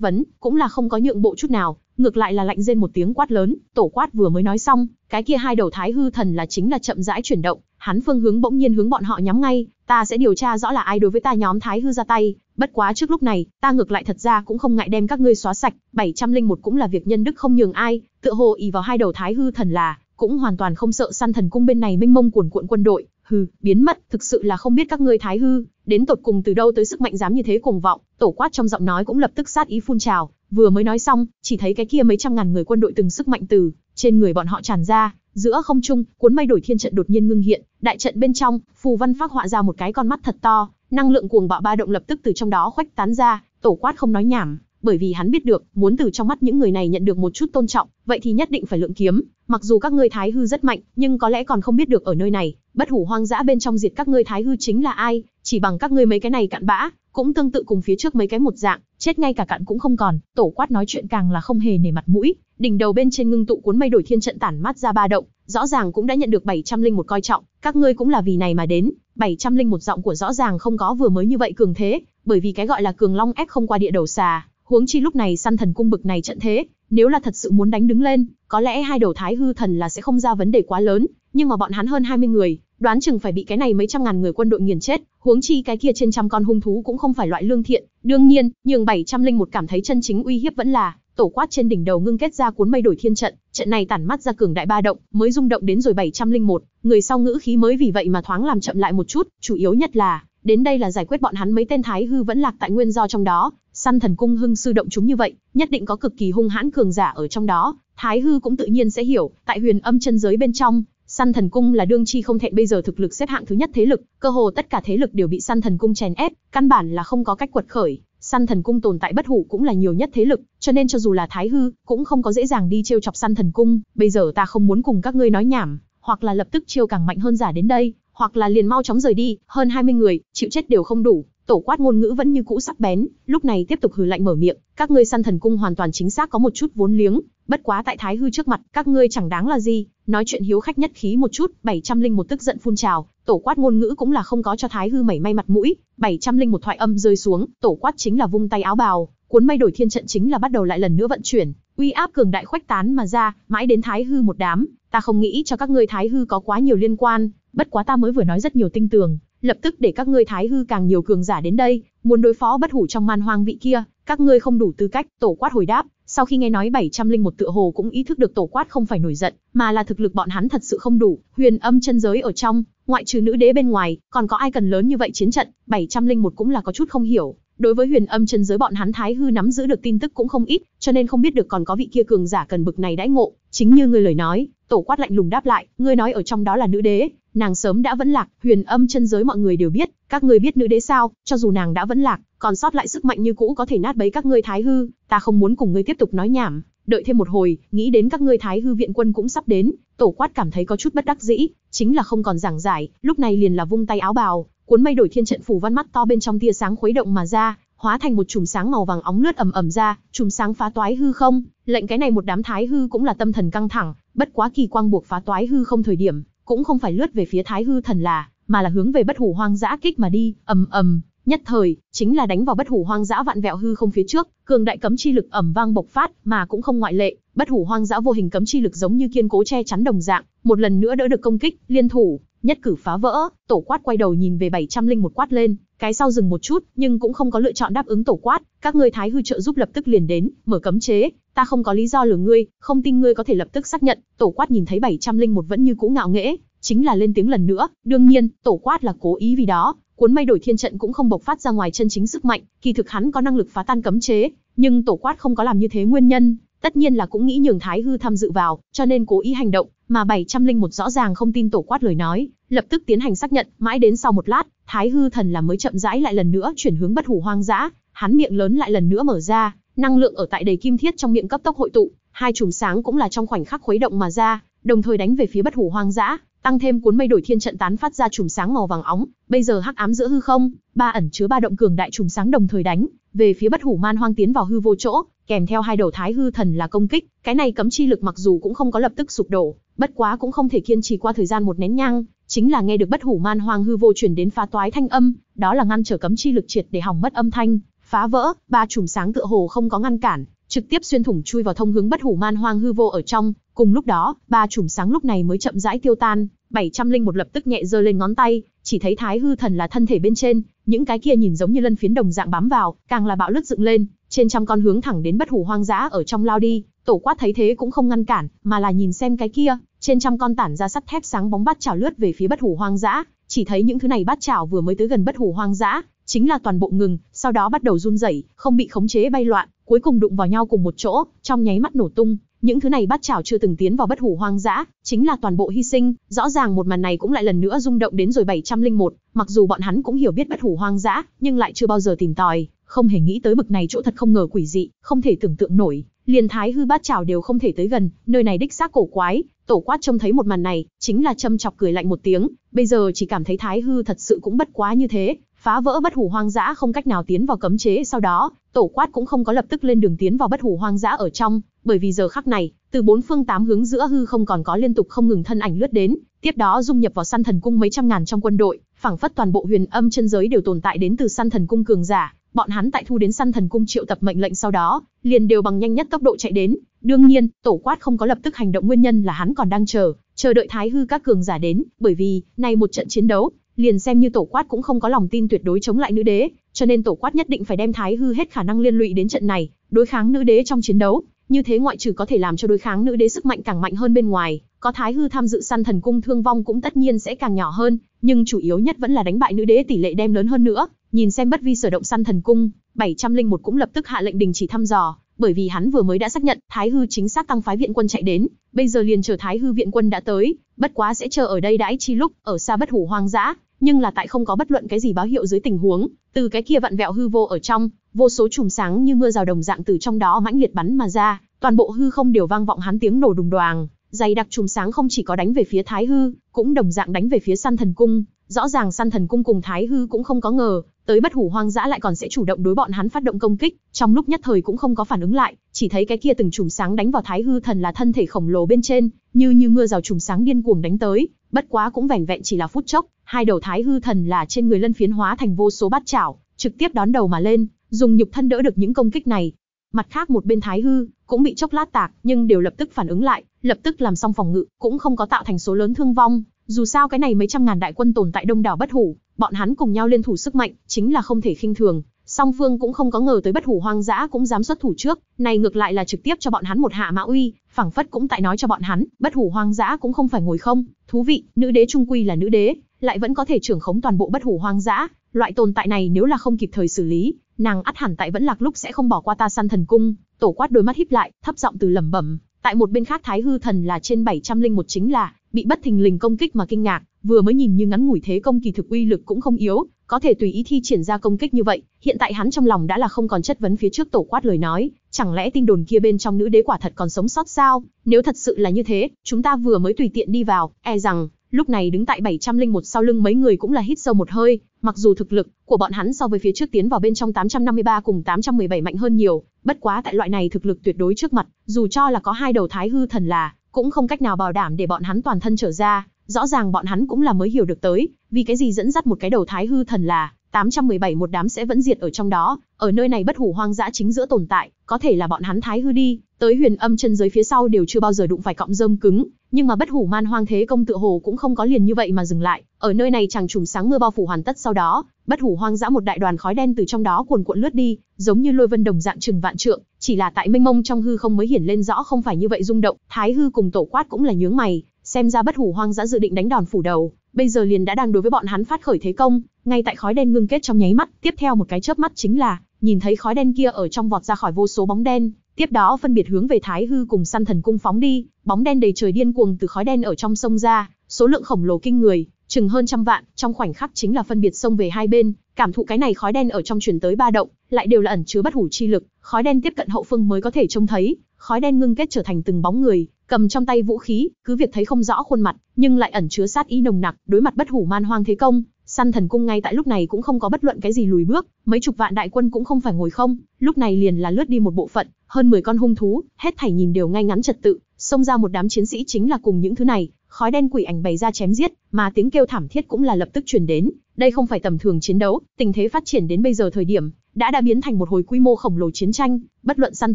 A: vấn, cũng là không có nhượng bộ chút nào, ngược lại là lạnh rên một tiếng quát lớn, tổ quát vừa mới nói xong, cái kia hai đầu thái hư thần là chính là chậm rãi chuyển động, hắn phương hướng bỗng nhiên hướng bọn họ nhắm ngay, ta sẽ điều tra rõ là ai đối với ta nhóm thái hư ra tay, bất quá trước lúc này, ta ngược lại thật ra cũng không ngại đem các ngươi xóa sạch, 701 cũng là việc nhân đức không nhường ai, tựa hồ ỷ vào hai đầu thái hư thần là, cũng hoàn toàn không sợ săn thần cung bên này mênh mông cuồn cuộn quân đội, hừ, biến mất, thực sự là không biết các ngươi thái hư, đến tột cùng từ đâu tới sức mạnh dám như thế cuồng vọng, tổ quát trong giọng nói cũng lập tức sát ý phun trào, vừa mới nói xong, chỉ thấy cái kia mấy trăm ngàn người quân đội từng sức mạnh từ trên người bọn họ tràn ra, giữa không trung, cuốn mây đổi thiên trận đột nhiên ngưng hiện, đại trận bên trong, phù văn phát họa ra một cái con mắt thật to, năng lượng cuồng bạo ba động lập tức từ trong đó khoách tán ra, tổ quát không nói nhảm, bởi vì hắn biết được, muốn từ trong mắt những người này nhận được một chút tôn trọng, vậy thì nhất định phải lượng kiếm, mặc dù các ngươi thái hư rất mạnh, nhưng có lẽ còn không biết được ở nơi này, bất hủ hoang dã bên trong diệt các ngươi thái hư chính là ai, chỉ bằng các ngươi mấy cái này cặn bã, cũng tương tự cùng phía trước mấy cái một dạng, chết ngay cả cặn cũng không còn, tổ quát nói chuyện càng là không hề nể mặt mũi, đỉnh đầu bên trên ngưng tụ cuốn mây đổi thiên trận tản mát ra ba động, rõ ràng cũng đã nhận được 700 linh một coi trọng, các ngươi cũng là vì này mà đến, 700 linh một giọng của rõ ràng không có vừa mới như vậy cường thế, bởi vì cái gọi là cường long ép không qua địa đầu xà, Huống chi lúc này săn thần cung bực này trận thế, nếu là thật sự muốn đánh đứng lên, có lẽ hai đầu thái hư thần là sẽ không ra vấn đề quá lớn, nhưng mà bọn hắn hơn 20 người, đoán chừng phải bị cái này mấy trăm ngàn người quân đội nghiền chết, huống chi cái kia trên trăm con hung thú cũng không phải loại lương thiện, đương nhiên, nhường 701 cảm thấy chân chính uy hiếp vẫn là tổ quát trên đỉnh đầu ngưng kết ra cuốn mây đổi thiên trận, trận này tản mắt ra cường đại ba động, mới rung động đến rồi 701, người sau ngữ khí mới vì vậy mà thoáng làm chậm lại một chút, chủ yếu nhất là đến đây là giải quyết bọn hắn mấy tên thái hư vẫn lạc tại nguyên do trong đó, săn thần cung hưng sư động chúng như vậy, nhất định có cực kỳ hung hãn cường giả ở trong đó, thái hư cũng tự nhiên sẽ hiểu, tại huyền âm chân giới bên trong, săn thần cung là đương chi không thể bây giờ thực lực xếp hạng thứ nhất thế lực, cơ hồ tất cả thế lực đều bị săn thần cung chèn ép, căn bản là không có cách quật khởi. Săn thần cung tồn tại bất hủ cũng là nhiều nhất thế lực, cho nên cho dù là thái hư, cũng không có dễ dàng đi trêu chọc săn thần cung, bây giờ ta không muốn cùng các ngươi nói nhảm, hoặc là lập tức chiêu càng mạnh hơn giả đến đây, hoặc là liền mau chóng rời đi, hơn 20 người, chịu chết đều không đủ. Tổ quát ngôn ngữ vẫn như cũ sắc bén, lúc này tiếp tục hừ lạnh mở miệng, các ngươi săn thần cung hoàn toàn chính xác có một chút vốn liếng, bất quá tại Thái hư trước mặt, các ngươi chẳng đáng là gì, nói chuyện hiếu khách nhất khí một chút, 701 tức giận phun trào, tổ quát ngôn ngữ cũng là không có cho Thái hư mảy may mặt mũi, 701 thoại âm rơi xuống, tổ quát chính là vung tay áo bào, cuốn mây đổi thiên trận chính là bắt đầu lại lần nữa vận chuyển, uy áp cường đại khuếch tán mà ra, mãi đến Thái hư một đám, ta không nghĩ cho các ngươi Thái hư có quá nhiều liên quan, bất quá ta mới vừa nói rất nhiều tinh tường, lập tức để các ngươi thái hư càng nhiều cường giả đến đây, muốn đối phó bất hủ trong man hoang vị kia, các ngươi không đủ tư cách, tổ quát hồi đáp, sau khi nghe nói 701 tựa hồ cũng ý thức được tổ quát không phải nổi giận, mà là thực lực bọn hắn thật sự không đủ, huyền âm chân giới ở trong, ngoại trừ nữ đế bên ngoài, còn có ai cần lớn như vậy chiến trận, 701 cũng là có chút không hiểu. Đối với huyền âm chân giới bọn hắn thái hư nắm giữ được tin tức cũng không ít, cho nên không biết được còn có vị kia cường giả cần bực này đãi ngộ, chính như người lời nói, Tổ quát lạnh lùng đáp lại, ngươi nói ở trong đó là nữ đế, nàng sớm đã vẫn lạc, huyền âm chân giới mọi người đều biết, các ngươi biết nữ đế sao, cho dù nàng đã vẫn lạc, còn sót lại sức mạnh như cũ có thể nát bấy các ngươi thái hư, ta không muốn cùng ngươi tiếp tục nói nhảm, đợi thêm một hồi, nghĩ đến các ngươi thái hư viện quân cũng sắp đến, tổ quát cảm thấy có chút bất đắc dĩ, chính là không còn giảng giải, lúc này liền là vung tay áo bào, cuốn mây đổi thiên trận phủ văn mắt to bên trong tia sáng khuấy động mà ra, hóa thành một chùm sáng màu vàng óng lướt ầm ầm ra, chùm sáng phá toái hư không, lệnh cái này một đám thái hư cũng là tâm thần căng thẳng, bất quá kỳ quang buộc phá toái hư không thời điểm, cũng không phải lướt về phía thái hư thần là, mà là hướng về bất hủ hoang dã kích mà đi, ầm ầm, nhất thời, chính là đánh vào bất hủ hoang dã vạn vẹo hư không phía trước, cường đại cấm chi lực ầm vang bộc phát, mà cũng không ngoại lệ, bất hủ hoang dã vô hình cấm chi lực giống như kiên cố che chắn đồng dạng, một lần nữa đỡ được công kích, liên thủ, nhất cử phá vỡ, tổ quát quay đầu nhìn về 701 quát lên, cái sau dừng một chút, nhưng cũng không có lựa chọn đáp ứng tổ quát, các ngươi thái hư trợ giúp lập tức liền đến, mở cấm chế, ta không có lý do lừa ngươi, không tin ngươi có thể lập tức xác nhận, tổ quát nhìn thấy 701 vẫn như cũ ngạo nghễ, chính là lên tiếng lần nữa, đương nhiên, tổ quát là cố ý vì đó, cuốn mây đổi thiên trận cũng không bộc phát ra ngoài chân chính sức mạnh, kỳ thực hắn có năng lực phá tan cấm chế, nhưng tổ quát không có làm như thế nguyên nhân, Tất nhiên là cũng nghĩ nhường Thái Hư tham dự vào, cho nên cố ý hành động, mà bảy trăm linh một rõ ràng không tin tổ quát lời nói, lập tức tiến hành xác nhận, mãi đến sau một lát, Thái Hư thần là mới chậm rãi lại lần nữa chuyển hướng bất hủ hoang dã, hắn miệng lớn lại lần nữa mở ra, năng lượng ở tại đầy kim thiết trong miệng cấp tốc hội tụ, hai chùm sáng cũng là trong khoảnh khắc khuấy động mà ra, đồng thời đánh về phía bất hủ hoang dã, tăng thêm cuốn mây đổi thiên trận tán phát ra chùm sáng màu vàng óng, bây giờ hắc ám giữa hư không, ba ẩn chứa ba động cường đại chùm sáng đồng thời đánh, về phía bất hủ man hoang tiến vào hư vô chỗ, kèm theo hai đầu thái hư thần là công kích, cái này cấm chi lực mặc dù cũng không có lập tức sụp đổ, bất quá cũng không thể kiên trì qua thời gian một nén nhang, chính là nghe được bất hủ man hoang hư vô chuyển đến phá toái thanh âm, đó là ngăn trở cấm chi lực triệt để hỏng mất âm thanh, phá vỡ, ba chùm sáng tựa hồ không có ngăn cản, trực tiếp xuyên thủng chui vào thông hướng bất hủ man hoang hư vô ở trong, cùng lúc đó, ba chùm sáng lúc này mới chậm rãi tiêu tan, 701 lập tức nhẹ giơ lên ngón tay, chỉ thấy Thái Hư Thần là thân thể bên trên, những cái kia nhìn giống như lân phiến đồng dạng bám vào, càng là bạo lực dựng lên, trên trăm con hướng thẳng đến bất hủ hoang dã ở trong lao đi, tổ quát thấy thế cũng không ngăn cản, mà là nhìn xem cái kia, trên trăm con tản ra sắt thép sáng bóng bắt chảo lướt về phía bất hủ hoang dã, chỉ thấy những thứ này bắt chảo vừa mới tới gần bất hủ hoang dã, chính là toàn bộ ngừng, sau đó bắt đầu run rẩy, không bị khống chế bay loạn, cuối cùng đụng vào nhau cùng một chỗ, trong nháy mắt nổ tung, những thứ này bắt chảo chưa từng tiến vào bất hủ hoang dã, chính là toàn bộ hy sinh, rõ ràng một màn này cũng lại lần nữa rung động đến rồi 701, mặc dù bọn hắn cũng hiểu biết bất hủ hoang dã, nhưng lại chưa bao giờ tìm tòi, không hề nghĩ tới bực này chỗ thật không ngờ quỷ dị, không thể tưởng tượng nổi, liền thái hư bát chảo đều không thể tới gần, nơi này đích xác cổ quái, tổ quát trông thấy một màn này, chính là châm chọc cười lạnh một tiếng, bây giờ chỉ cảm thấy thái hư thật sự cũng bất quá như thế, phá vỡ bất hủ hoang dã không cách nào tiến vào cấm chế sau đó, tổ quát cũng không có lập tức lên đường tiến vào bất hủ hoang dã ở trong, bởi vì giờ khắc này, từ bốn phương tám hướng giữa hư không còn có liên tục không ngừng thân ảnh lướt đến, tiếp đó dung nhập vào săn thần cung mấy trăm ngàn trong quân đội, phảng phất toàn bộ huyền âm chân giới đều tồn tại đến từ săn thần cung cường giả, Bọn hắn tại thu đến săn thần cung triệu tập mệnh lệnh sau đó, liền đều bằng nhanh nhất tốc độ chạy đến. Đương nhiên, tổ quát không có lập tức hành động nguyên nhân là hắn còn đang chờ, chờ đợi thái hư các cường giả đến, bởi vì, này một trận chiến đấu, liền xem như tổ quát cũng không có lòng tin tuyệt đối chống lại nữ đế, cho nên tổ quát nhất định phải đem thái hư hết khả năng liên lụy đến trận này, đối kháng nữ đế trong chiến đấu, như thế ngoại trừ có thể làm cho đối kháng nữ đế sức mạnh càng mạnh hơn bên ngoài, có thái hư tham dự săn thần cung thương vong cũng tất nhiên sẽ càng nhỏ hơn, nhưng chủ yếu nhất vẫn là đánh bại nữ đế tỷ lệ đem lớn hơn nữa, Nhìn xem bất vi sở động săn thần cung, 701 cũng lập tức hạ lệnh đình chỉ thăm dò, bởi vì hắn vừa mới đã xác nhận Thái Hư chính xác tăng phái viện quân chạy đến, bây giờ liền chờ Thái Hư viện quân đã tới, bất quá sẽ chờ ở đây đãi chi lúc, ở xa bất hủ hoang dã, nhưng là tại không có bất luận cái gì báo hiệu dưới tình huống, từ cái kia vặn vẹo hư vô ở trong, vô số chùm sáng như mưa rào đồng dạng từ trong đó mãnh liệt bắn mà ra, toàn bộ hư không đều vang vọng hắn tiếng nổ đùng đoàng, dày đặc chùm sáng không chỉ có đánh về phía Thái Hư, cũng đồng dạng đánh về phía Săn Thần Cung, rõ ràng Săn Thần Cung cùng Thái Hư cũng không có ngờ, tới bất hủ hoang dã lại còn sẽ chủ động đối bọn hắn phát động công kích, trong lúc nhất thời cũng không có phản ứng lại, chỉ thấy cái kia từng chùm sáng đánh vào Thái Hư Thần là thân thể khổng lồ bên trên, như như mưa rào chùm sáng điên cuồng đánh tới, bất quá cũng vẻn vẹn chỉ là phút chốc, hai đầu Thái Hư Thần là trên người Lân Phiến hóa thành vô số bát chảo, trực tiếp đón đầu mà lên, dùng nhục thân đỡ được những công kích này. Mặt khác một bên Thái Hư cũng bị chốc lát tạc, nhưng đều lập tức phản ứng lại, lập tức làm xong phòng ngự, cũng không có tạo thành số lớn thương vong. Dù sao cái này mấy trăm ngàn đại quân tồn tại đông đảo bất hủ, bọn hắn cùng nhau liên thủ sức mạnh, chính là không thể khinh thường. Song phương cũng không có ngờ tới bất hủ hoang dã cũng dám xuất thủ trước, này ngược lại là trực tiếp cho bọn hắn một hạ mã uy, phẳng phất cũng tại nói cho bọn hắn, bất hủ hoang dã cũng không phải ngồi không, thú vị, nữ đế trung quy là nữ đế, lại vẫn có thể trưởng khống toàn bộ bất hủ hoang dã, loại tồn tại này nếu là không kịp thời xử lý, nàng ắt hẳn tại vẫn lạc lúc sẽ không bỏ qua ta săn thần cung, tổ quát đôi mắt híp lại, thấp giọng từ lẩm bẩm, Tại một bên khác Thái Hư Thần là trên 701 chính là, bị bất thình lình công kích mà kinh ngạc, vừa mới nhìn như ngắn ngủi thế công kỳ thực uy lực cũng không yếu, có thể tùy ý thi triển ra công kích như vậy, hiện tại hắn trong lòng đã là không còn chất vấn phía trước tổ quát lời nói, chẳng lẽ tin đồn kia bên trong nữ đế quả thật còn sống sót sao? Nếu thật sự là như thế, chúng ta vừa mới tùy tiện đi vào, e rằng Lúc này đứng tại 701 sau lưng mấy người cũng là hít sâu một hơi, mặc dù thực lực của bọn hắn so với phía trước tiến vào bên trong 853 cùng 817 mạnh hơn nhiều, bất quá tại loại này thực lực tuyệt đối trước mặt, dù cho là có hai đầu thái hư thần là, cũng không cách nào bảo đảm để bọn hắn toàn thân trở ra, rõ ràng bọn hắn cũng là mới hiểu được tới, vì cái gì dẫn dắt một cái đầu thái hư thần là 817 một đám sẽ vẫn diệt ở trong đó, ở nơi này bất hủ hoang dã chính giữa tồn tại, có thể là bọn hắn thái hư đi, Tới huyền âm chân giới phía sau đều chưa bao giờ đụng phải cọng rơm cứng, nhưng mà bất hủ man hoang thế công tựa hồ cũng không có liền như vậy mà dừng lại. Ở nơi này chẳng trùm sáng mưa bao phủ hoàn tất sau đó, bất hủ hoang dã một đại đoàn khói đen từ trong đó cuồn cuộn lướt đi, giống như lôi vân đồng dạng trừng vạn trượng, chỉ là tại mênh mông trong hư không mới hiển lên rõ không phải như vậy rung động. Thái hư cùng tổ quát cũng là nhướng mày, xem ra bất hủ hoang dã dự định đánh đòn phủ đầu, bây giờ liền đã đang đối với bọn hắn phát khởi thế công, ngay tại khói đen ngưng kết trong nháy mắt, tiếp theo một cái chớp mắt chính là nhìn thấy khói đen kia ở trong vọt ra khỏi vô số bóng đen, Tiếp đó phân biệt hướng về Thái Hư cùng săn thần cung phóng đi, bóng đen đầy trời điên cuồng từ khói đen ở trong sông ra, số lượng khổng lồ kinh người, chừng hơn trăm vạn, trong khoảnh khắc chính là phân biệt sông về hai bên, cảm thụ cái này khói đen ở trong chuyển tới ba động, lại đều là ẩn chứa bất hủ chi lực, khói đen tiếp cận hậu phương mới có thể trông thấy, khói đen ngưng kết trở thành từng bóng người, cầm trong tay vũ khí, cứ việc thấy không rõ khuôn mặt, nhưng lại ẩn chứa sát ý nồng nặc, đối mặt bất hủ man hoang thế công, Săn thần cung ngay tại lúc này cũng không có bất luận cái gì lùi bước, mấy chục vạn đại quân cũng không phải ngồi không, lúc này liền là lướt đi một bộ phận, hơn 10 con hung thú, hết thảy nhìn đều ngay ngắn trật tự, xông ra một đám chiến sĩ chính là cùng những thứ này, khói đen quỷ ảnh bày ra chém giết, mà tiếng kêu thảm thiết cũng là lập tức truyền đến, đây không phải tầm thường chiến đấu, tình thế phát triển đến bây giờ thời điểm, đã đã biến thành một hồi quy mô khổng lồ chiến tranh, bất luận săn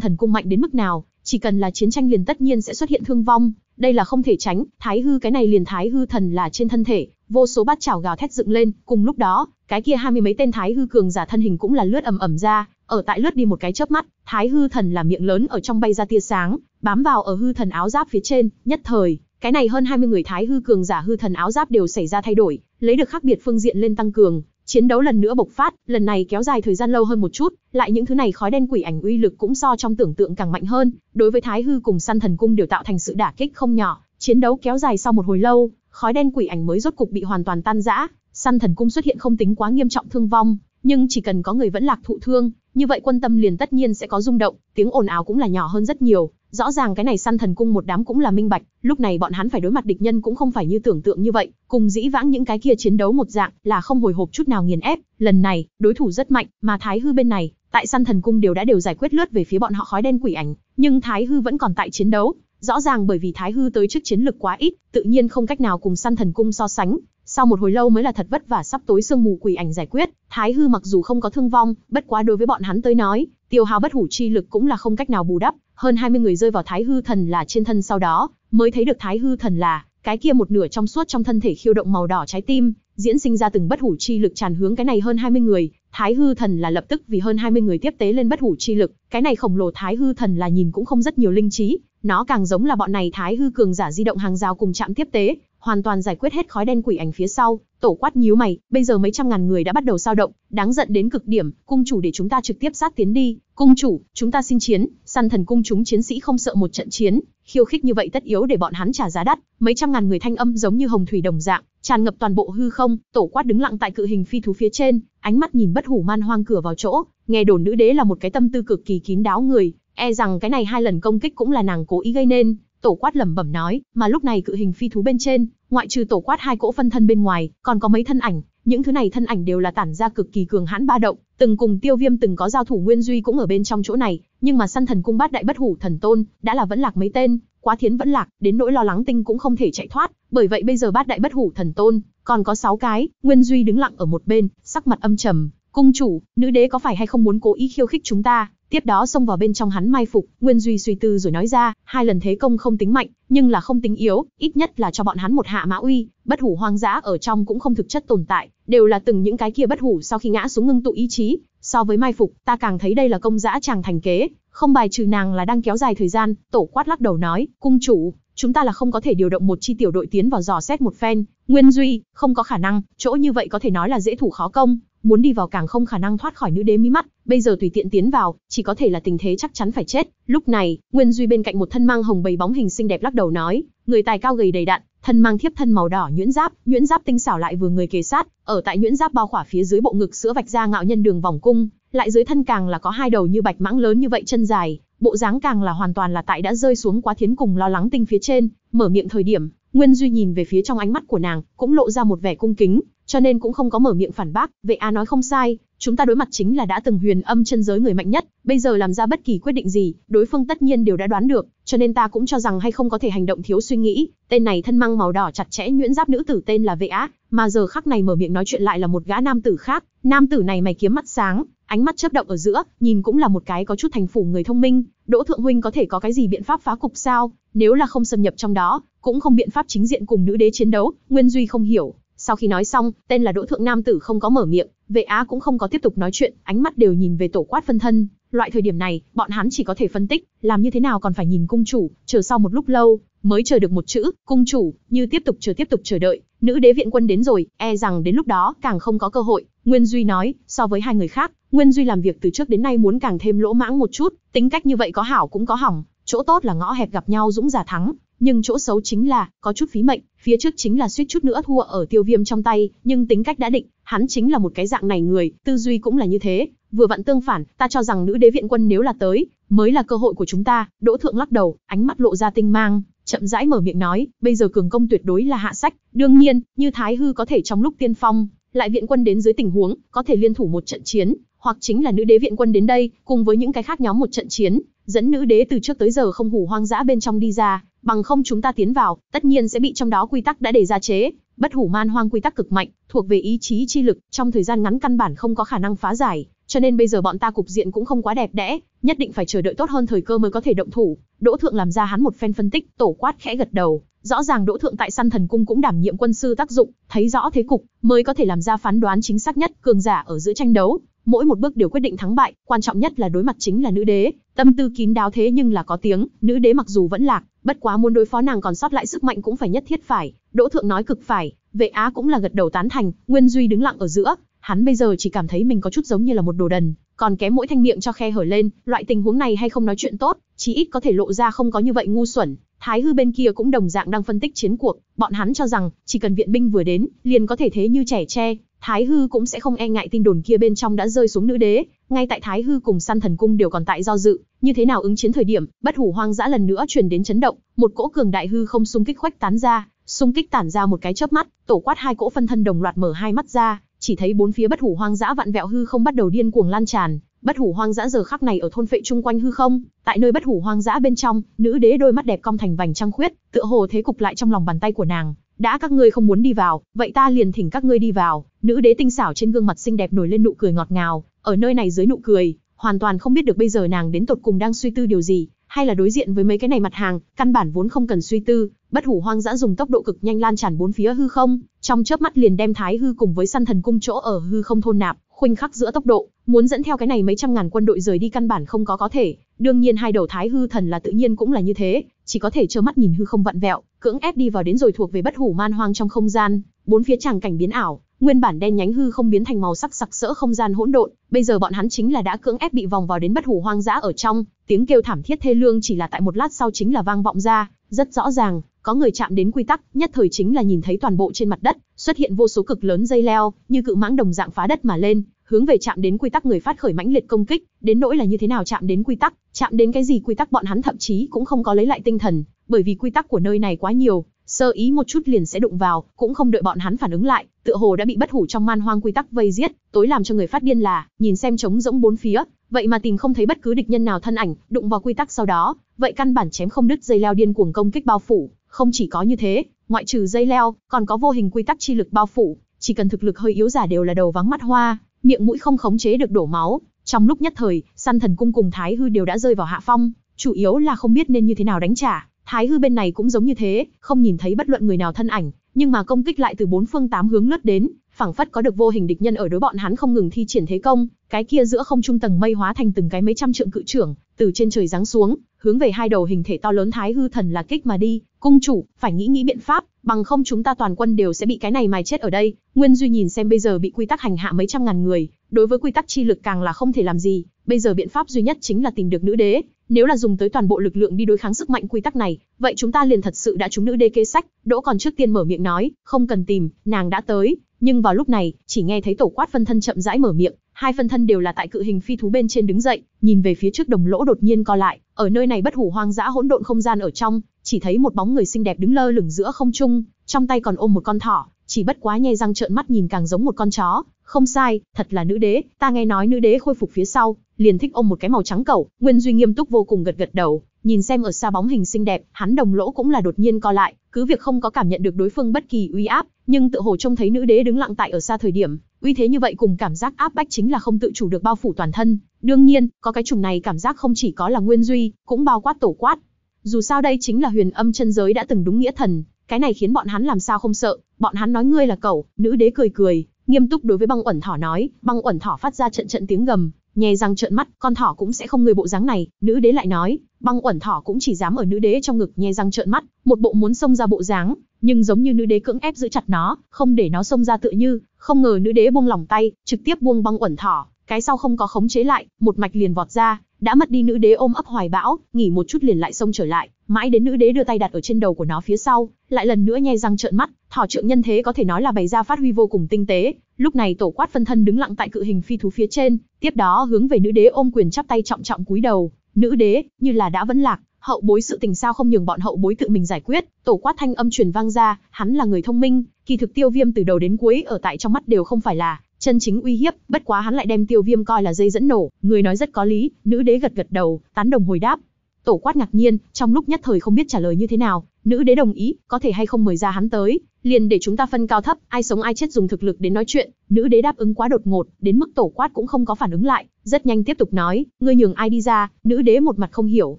A: thần cung mạnh đến mức nào, chỉ cần là chiến tranh liền tất nhiên sẽ xuất hiện thương vong, đây là không thể tránh, thái hư cái này liền thái hư thần là trên thân thể, vô số bát chảo gào thét dựng lên, cùng lúc đó, cái kia hai mươi mấy tên thái hư cường giả thân hình cũng là lướt ầm ầm ra, ở tại lướt đi một cái chớp mắt, thái hư thần là miệng lớn ở trong bay ra tia sáng, bám vào ở hư thần áo giáp phía trên, nhất thời, cái này hơn 20 người thái hư cường giả hư thần áo giáp đều xảy ra thay đổi, lấy được khác biệt phương diện lên tăng cường, chiến đấu lần nữa bộc phát, lần này kéo dài thời gian lâu hơn một chút, lại những thứ này khói đen quỷ ảnh uy lực cũng so trong tưởng tượng càng mạnh hơn, đối với Thái Hư cùng Săn Thần Cung đều tạo thành sự đả kích không nhỏ, chiến đấu kéo dài sau một hồi lâu, khói đen quỷ ảnh mới rốt cục bị hoàn toàn tan rã, săn thần cung xuất hiện không tính quá nghiêm trọng thương vong, nhưng chỉ cần có người vẫn lạc thụ thương, như vậy quân tâm liền tất nhiên sẽ có rung động, tiếng ồn ào cũng là nhỏ hơn rất nhiều, rõ ràng cái này săn thần cung một đám cũng là minh bạch, lúc này bọn hắn phải đối mặt địch nhân cũng không phải như tưởng tượng như vậy, cùng dĩ vãng những cái kia chiến đấu một dạng, là không hồi hộp chút nào nghiền ép, lần này, đối thủ rất mạnh, mà Thái Hư bên này, tại săn thần cung đều đã đều giải quyết lướt về phía bọn họ khói đen quỷ ảnh, nhưng Thái Hư vẫn còn tại chiến đấu, Rõ ràng bởi vì Thái Hư tới trước chiến lực quá ít, tự nhiên không cách nào cùng săn thần cung so sánh. Sau một hồi lâu mới là thật vất vả sắp tối sương mù quỷ ảnh giải quyết, Thái Hư mặc dù không có thương vong, bất quá đối với bọn hắn tới nói, tiêu hao bất hủ chi lực cũng là không cách nào bù đắp, hơn 20 người rơi vào Thái Hư thần là trên thân sau đó, mới thấy được Thái Hư thần là, cái kia một nửa trong suốt trong thân thể khiêu động màu đỏ trái tim, diễn sinh ra từng bất hủ chi lực tràn hướng cái này hơn 20 người, Thái Hư Thần là lập tức vì hơn 20 người tiếp tế lên bất hủ chi lực, cái này khổng lồ Thái Hư Thần là nhìn cũng không rất nhiều linh trí, nó càng giống là bọn này thái hư cường giả di động hàng rào cùng chạm tiếp tế, hoàn toàn giải quyết hết khói đen quỷ ảnh phía sau, tổ quát nhíu mày, bây giờ mấy trăm ngàn người đã bắt đầu sao động, đáng giận đến cực điểm, cung chủ để chúng ta trực tiếp sát tiến đi, cung chủ, chúng ta xin chiến, săn thần cung chúng chiến sĩ không sợ một trận chiến, khiêu khích như vậy tất yếu để bọn hắn trả giá đắt, mấy trăm ngàn người thanh âm giống như hồng thủy đồng dạng, tràn ngập toàn bộ hư không, tổ quát đứng lặng tại cự hình phi thú phía trên, ánh mắt nhìn bất hủ man hoang cửa vào chỗ, nghe đồn nữ đế là một cái tâm tư cực kỳ kín đáo người, E rằng cái này hai lần công kích cũng là nàng cố ý gây nên, tổ quát lẩm bẩm nói, mà lúc này cự hình phi thú bên trên, ngoại trừ tổ quát hai cỗ phân thân bên ngoài, còn có mấy thân ảnh, những thứ này thân ảnh đều là tản ra cực kỳ cường hãn ba động, từng cùng Tiêu Viêm từng có giao thủ Nguyên Duy cũng ở bên trong chỗ này, nhưng mà săn thần cung bát đại bất hủ thần tôn, đã là vẫn lạc mấy tên, quá thiến vẫn lạc, đến nỗi lo lắng tinh cũng không thể chạy thoát, bởi vậy bây giờ bát đại bất hủ thần tôn, còn có sáu cái, Nguyên Duy đứng lặng ở một bên, sắc mặt âm trầm, cung chủ, nữ đế có phải hay không muốn cố ý khiêu khích chúng ta? Tiếp đó xông vào bên trong hắn mai phục, Nguyên Duy suy tư rồi nói ra, hai lần thế công không tính mạnh, nhưng là không tính yếu, ít nhất là cho bọn hắn một hạ mã uy, bất hủ hoang dã ở trong cũng không thực chất tồn tại, đều là từng những cái kia bất hủ sau khi ngã xuống ngưng tụ ý chí, so với mai phục, ta càng thấy đây là công dã chàng thành kế, không bài trừ nàng là đang kéo dài thời gian, tổ quát lắc đầu nói, cung chủ, chúng ta là không có thể điều động một chi tiểu đội tiến vào dò xét một phen, Nguyên Duy, không có khả năng, chỗ như vậy có thể nói là dễ thủ khó công, muốn đi vào càng không khả năng thoát khỏi nữ đế mí mắt, bây giờ tùy tiện tiến vào, chỉ có thể là tình thế chắc chắn phải chết. Lúc này, Nguyên Duy bên cạnh một thân mang hồng bầy bóng hình xinh đẹp lắc đầu nói, người tài cao gầy đầy đặn, thân mang thiếp thân màu đỏ nhuyễn giáp, nhuyễn giáp tinh xảo lại vừa người kề sát, ở tại nhuyễn giáp bao khỏa phía dưới bộ ngực sữa vạch ra ngạo nhân đường vòng cung, lại dưới thân càng là có hai đầu như bạch mãng lớn như vậy chân dài, bộ dáng càng là hoàn toàn là tại đã rơi xuống quá thiến cùng lo lắng tinh phía trên, mở miệng thời điểm, Nguyên Duy nhìn về phía trong ánh mắt của nàng, cũng lộ ra một vẻ cung kính, cho nên cũng không có mở miệng phản bác, Vệ Á nói không sai, chúng ta đối mặt chính là đã từng huyền âm chân giới người mạnh nhất, bây giờ làm ra bất kỳ quyết định gì, đối phương tất nhiên đều đã đoán được, cho nên ta cũng cho rằng hay không có thể hành động thiếu suy nghĩ, tên này thân mang màu đỏ chặt chẽ nhuyễn giáp nữ tử tên là Vệ Á, mà giờ khắc này mở miệng nói chuyện lại là một gã nam tử khác, nam tử này mày kiếm mắt sáng, ánh mắt chớp động ở giữa, nhìn cũng là một cái có chút thành phủ người thông minh, Đỗ Thượng huynh có thể có cái gì biện pháp phá cục sao? Nếu là không xâm nhập trong đó, cũng không biện pháp chính diện cùng nữ đế chiến đấu, Nguyên Duy không hiểu. Sau khi nói xong, tên là Đỗ Thượng Nam tử không có mở miệng, Vệ Á cũng không có tiếp tục nói chuyện, ánh mắt đều nhìn về tổ quát phân thân. Loại thời điểm này, bọn hắn chỉ có thể phân tích, làm như thế nào còn phải nhìn cung chủ, chờ sau một lúc lâu, mới chờ được một chữ, cung chủ, như tiếp tục chờ tiếp tục chờ đợi, nữ đế viện quân đến rồi, e rằng đến lúc đó càng không có cơ hội. Nguyên Duy nói, so với hai người khác, Nguyên Duy làm việc từ trước đến nay muốn càng thêm lỗ mãng một chút, tính cách như vậy có hảo cũng có hỏng, chỗ tốt là ngõ hẹp gặp nhau dũng giả thắng, nhưng chỗ xấu chính là có chút phí mệnh, phía trước chính là suýt chút nữa thua ở Tiêu Viêm trong tay, nhưng tính cách đã định, hắn chính là một cái dạng này người, tư duy cũng là như thế, vừa vặn tương phản, ta cho rằng nữ đế viện quân nếu là tới, mới là cơ hội của chúng ta." Đỗ Thượng lắc đầu, ánh mắt lộ ra tinh mang, chậm rãi mở miệng nói, "Bây giờ cường công tuyệt đối là hạ sách, đương nhiên, như Thái Hư có thể trong lúc tiên phong, lại viện quân đến dưới tình huống, có thể liên thủ một trận chiến." hoặc chính là nữ đế viện quân đến đây, cùng với những cái khác nhóm một trận chiến, dẫn nữ đế từ trước tới giờ không hủ hoang dã bên trong đi ra, bằng không chúng ta tiến vào, tất nhiên sẽ bị trong đó quy tắc đã đề ra chế, bất hủ man hoang quy tắc cực mạnh, thuộc về ý chí chi lực, trong thời gian ngắn căn bản không có khả năng phá giải, cho nên bây giờ bọn ta cục diện cũng không quá đẹp đẽ, nhất định phải chờ đợi tốt hơn thời cơ mới có thể động thủ. Đỗ Thượng làm ra hắn một phen phân tích, tổ quát khẽ gật đầu, rõ ràng Đỗ Thượng tại săn thần cung cũng đảm nhiệm quân sư tác dụng, thấy rõ thế cục, mới có thể làm ra phán đoán chính xác nhất, cường giả ở giữa tranh đấu, mỗi một bước đều quyết định thắng bại, quan trọng nhất là đối mặt chính là nữ đế, tâm tư kín đáo thế nhưng là có tiếng, nữ đế mặc dù vẫn lạc, bất quá muốn đối phó nàng còn sót lại sức mạnh cũng phải nhất thiết phải, Đỗ Thượng nói cực phải, Vệ Á cũng là gật đầu tán thành, Nguyên Duy đứng lặng ở giữa, hắn bây giờ chỉ cảm thấy mình có chút giống như là một đồ đần, còn kém mỗi thanh miệng cho khe hở lên, loại tình huống này hay không nói chuyện tốt, chí ít có thể lộ ra không có như vậy ngu xuẩn. Thái hư bên kia cũng đồng dạng đang phân tích chiến cuộc, bọn hắn cho rằng chỉ cần viện binh vừa đến, liền có thể thế như trẻ tre, Thái Hư cũng sẽ không e ngại tin đồn kia bên trong đã rơi xuống nữ đế, ngay tại Thái Hư cùng săn thần cung đều còn tại do dự, như thế nào ứng chiến thời điểm, bất hủ hoang dã lần nữa truyền đến chấn động, một cỗ cường đại hư không xung kích khoách tán ra, xung kích tản ra một cái chớp mắt, tổ quát hai cỗ phân thân đồng loạt mở hai mắt ra, chỉ thấy bốn phía bất hủ hoang dã vạn vẹo hư không bắt đầu điên cuồng lan tràn, bất hủ hoang dã giờ khắc này ở thôn phệ chung quanh hư không, tại nơi bất hủ hoang dã bên trong, nữ đế đôi mắt đẹp cong thành vành trăng khuyết, tựa hồ thế cục lại trong lòng bàn tay của nàng, đã các ngươi không muốn đi vào, vậy ta liền thỉnh các ngươi đi vào. Nữ đế tinh xảo trên gương mặt xinh đẹp nổi lên nụ cười ngọt ngào, ở nơi này dưới nụ cười, hoàn toàn không biết được bây giờ nàng đến tột cùng đang suy tư điều gì, hay là đối diện với mấy cái này mặt hàng, căn bản vốn không cần suy tư, bất hủ hoang dã dùng tốc độ cực nhanh lan tràn bốn phía hư không, trong chớp mắt liền đem thái hư cùng với săn thần cung chỗ ở hư không thôn nạp, Khuynh khắc giữa tốc độ, muốn dẫn theo cái này mấy trăm ngàn quân đội rời đi căn bản không có có thể, đương nhiên hai đầu thái hư thần là tự nhiên cũng là như thế, chỉ có thể trơ mắt nhìn hư không vặn vẹo, cưỡng ép đi vào đến rồi thuộc về bất hủ man hoang trong không gian, bốn phía chẳng cảnh biến ảo, nguyên bản đen nhánh hư không biến thành màu sắc sặc sỡ không gian hỗn độn, bây giờ bọn hắn chính là đã cưỡng ép bị vòng vào đến bất hủ hoang dã ở trong, tiếng kêu thảm thiết thê lương chỉ là tại một lát sau chính là vang vọng ra, rất rõ ràng, có người chạm đến quy tắc, nhất thời chính là nhìn thấy toàn bộ trên mặt đất, xuất hiện vô số cực lớn dây leo, như cự mãng đồng dạng phá đất mà lên, hướng về chạm đến quy tắc người phát khởi mãnh liệt công kích, đến nỗi là như thế nào chạm đến quy tắc, chạm đến cái gì quy tắc bọn hắn thậm chí cũng không có lấy lại tinh thần, bởi vì quy tắc của nơi này quá nhiều, sơ ý một chút liền sẽ đụng vào, cũng không đợi bọn hắn phản ứng lại, tựa hồ đã bị bất hủ trong man hoang quy tắc vây giết, tối làm cho người phát điên là, nhìn xem trống rỗng bốn phía, vậy mà tìm không thấy bất cứ địch nhân nào thân ảnh, đụng vào quy tắc sau đó, vậy căn bản chém không đứt dây leo điên cuồng công kích bao phủ, không chỉ có như thế, ngoại trừ dây leo, còn có vô hình quy tắc chi lực bao phủ, chỉ cần thực lực hơi yếu giả đều là đầu vắng mắt hoa, miệng mũi không khống chế được đổ máu, trong lúc nhất thời, săn thần cung cùng Thái Hư đều đã rơi vào hạ phong, chủ yếu là không biết nên như thế nào đánh trả. Thái Hư bên này cũng giống như thế, không nhìn thấy bất luận người nào thân ảnh, nhưng mà công kích lại từ bốn phương tám hướng lướt đến, phảng phất có được vô hình địch nhân ở đối bọn hắn không ngừng thi triển thế công, cái kia giữa không trung tầng mây hóa thành từng cái mấy trăm trượng cự trưởng, từ trên trời giáng xuống, hướng về hai đầu hình thể to lớn thái hư thần là kích mà đi, cung chủ, phải nghĩ nghĩ biện pháp, bằng không chúng ta toàn quân đều sẽ bị cái này mài chết ở đây. Nguyên Duy nhìn xem bây giờ bị quy tắc hành hạ mấy trăm ngàn người, đối với quy tắc chi lực càng là không thể làm gì, bây giờ biện pháp duy nhất chính là tìm được nữ đế, nếu là dùng tới toàn bộ lực lượng đi đối kháng sức mạnh quy tắc này, vậy chúng ta liền thật sự đã trúng nữ đế kế sách. Đỗ còn trước tiên mở miệng nói, không cần tìm, nàng đã tới, nhưng vào lúc này, chỉ nghe thấy tổ quát phân thân chậm rãi mở miệng, hai phân thân đều là tại cự hình phi thú bên trên đứng dậy, nhìn về phía trước đồng lỗ đột nhiên co lại, ở nơi này bất hủ hoang dã hỗn độn không gian ở trong, chỉ thấy một bóng người xinh đẹp đứng lơ lửng giữa không trung, trong tay còn ôm một con thỏ, chỉ bất quá nhe răng trợn mắt nhìn càng giống một con chó, không sai, thật là nữ đế, ta nghe nói nữ đế khôi phục phía sau, liền thích ôm một cái màu trắng cẩu, Nguyên Duy nghiêm túc vô cùng gật gật đầu, nhìn xem ở xa bóng hình xinh đẹp, hắn đồng lỗ cũng là đột nhiên co lại, cứ việc không có cảm nhận được đối phương bất kỳ uy áp, nhưng tự hồ trông thấy nữ đế đứng lặng tại ở xa thời điểm, uy thế như vậy cùng cảm giác áp bách chính là không tự chủ được bao phủ toàn thân. Đương nhiên, có cái trùng này cảm giác không chỉ có là nguyên duy, cũng bao quát tổ quát. Dù sao đây chính là huyền âm chân giới đã từng đúng nghĩa thần, cái này khiến bọn hắn làm sao không sợ, bọn hắn nói ngươi là cậu, nữ đế cười cười, nghiêm túc đối với băng uẩn thỏ nói, băng uẩn thỏ phát ra trận trận tiếng gầm, nhè răng trợn mắt, con thỏ cũng sẽ không người bộ dáng này, nữ đế lại nói, băng uẩn thỏ cũng chỉ dám ở nữ đế trong ngực nhè răng trợn mắt, một bộ muốn xông ra bộ dáng, nhưng giống như nữ đế cưỡng ép giữ chặt nó, không để nó xông ra tựa như, không ngờ nữ đế buông lỏng tay, trực tiếp buông băng uẩn thỏ, cái sau không có khống chế lại, một mạch liền vọt ra, đã mất đi nữ đế ôm ấp hoài bão, nghỉ một chút liền lại xông trở lại, mãi đến nữ đế đưa tay đặt ở trên đầu của nó phía sau, lại lần nữa nhe răng trợn mắt, thỏ trượng nhân thế có thể nói là bày ra phát huy vô cùng tinh tế, lúc này tổ quát phân thân đứng lặng tại cự hình phi thú phía trên, tiếp đó hướng về nữ đế ôm quyền chắp tay trọng trọng cúi đầu, nữ đế, như là đã vẫn lạc, hậu bối sự tình sao không nhường bọn hậu bối tự mình giải quyết, tổ quát thanh âm truyền vang ra, hắn là người thông minh, kỳ thực tiêu viêm từ đầu đến cuối ở tại trong mắt đều không phải là chân chính uy hiếp, bất quá hắn lại đem Tiêu Viêm coi là dây dẫn nổ, người nói rất có lý, nữ đế gật gật đầu, tán đồng hồi đáp. Tổ quát ngạc nhiên, trong lúc nhất thời không biết trả lời như thế nào, nữ đế đồng ý, có thể hay không mời ra hắn tới, liền để chúng ta phân cao thấp, ai sống ai chết dùng thực lực đến nói chuyện, nữ đế đáp ứng quá đột ngột, đến mức tổ quát cũng không có phản ứng lại, rất nhanh tiếp tục nói, ngươi nhường ai đi ra, nữ đế một mặt không hiểu,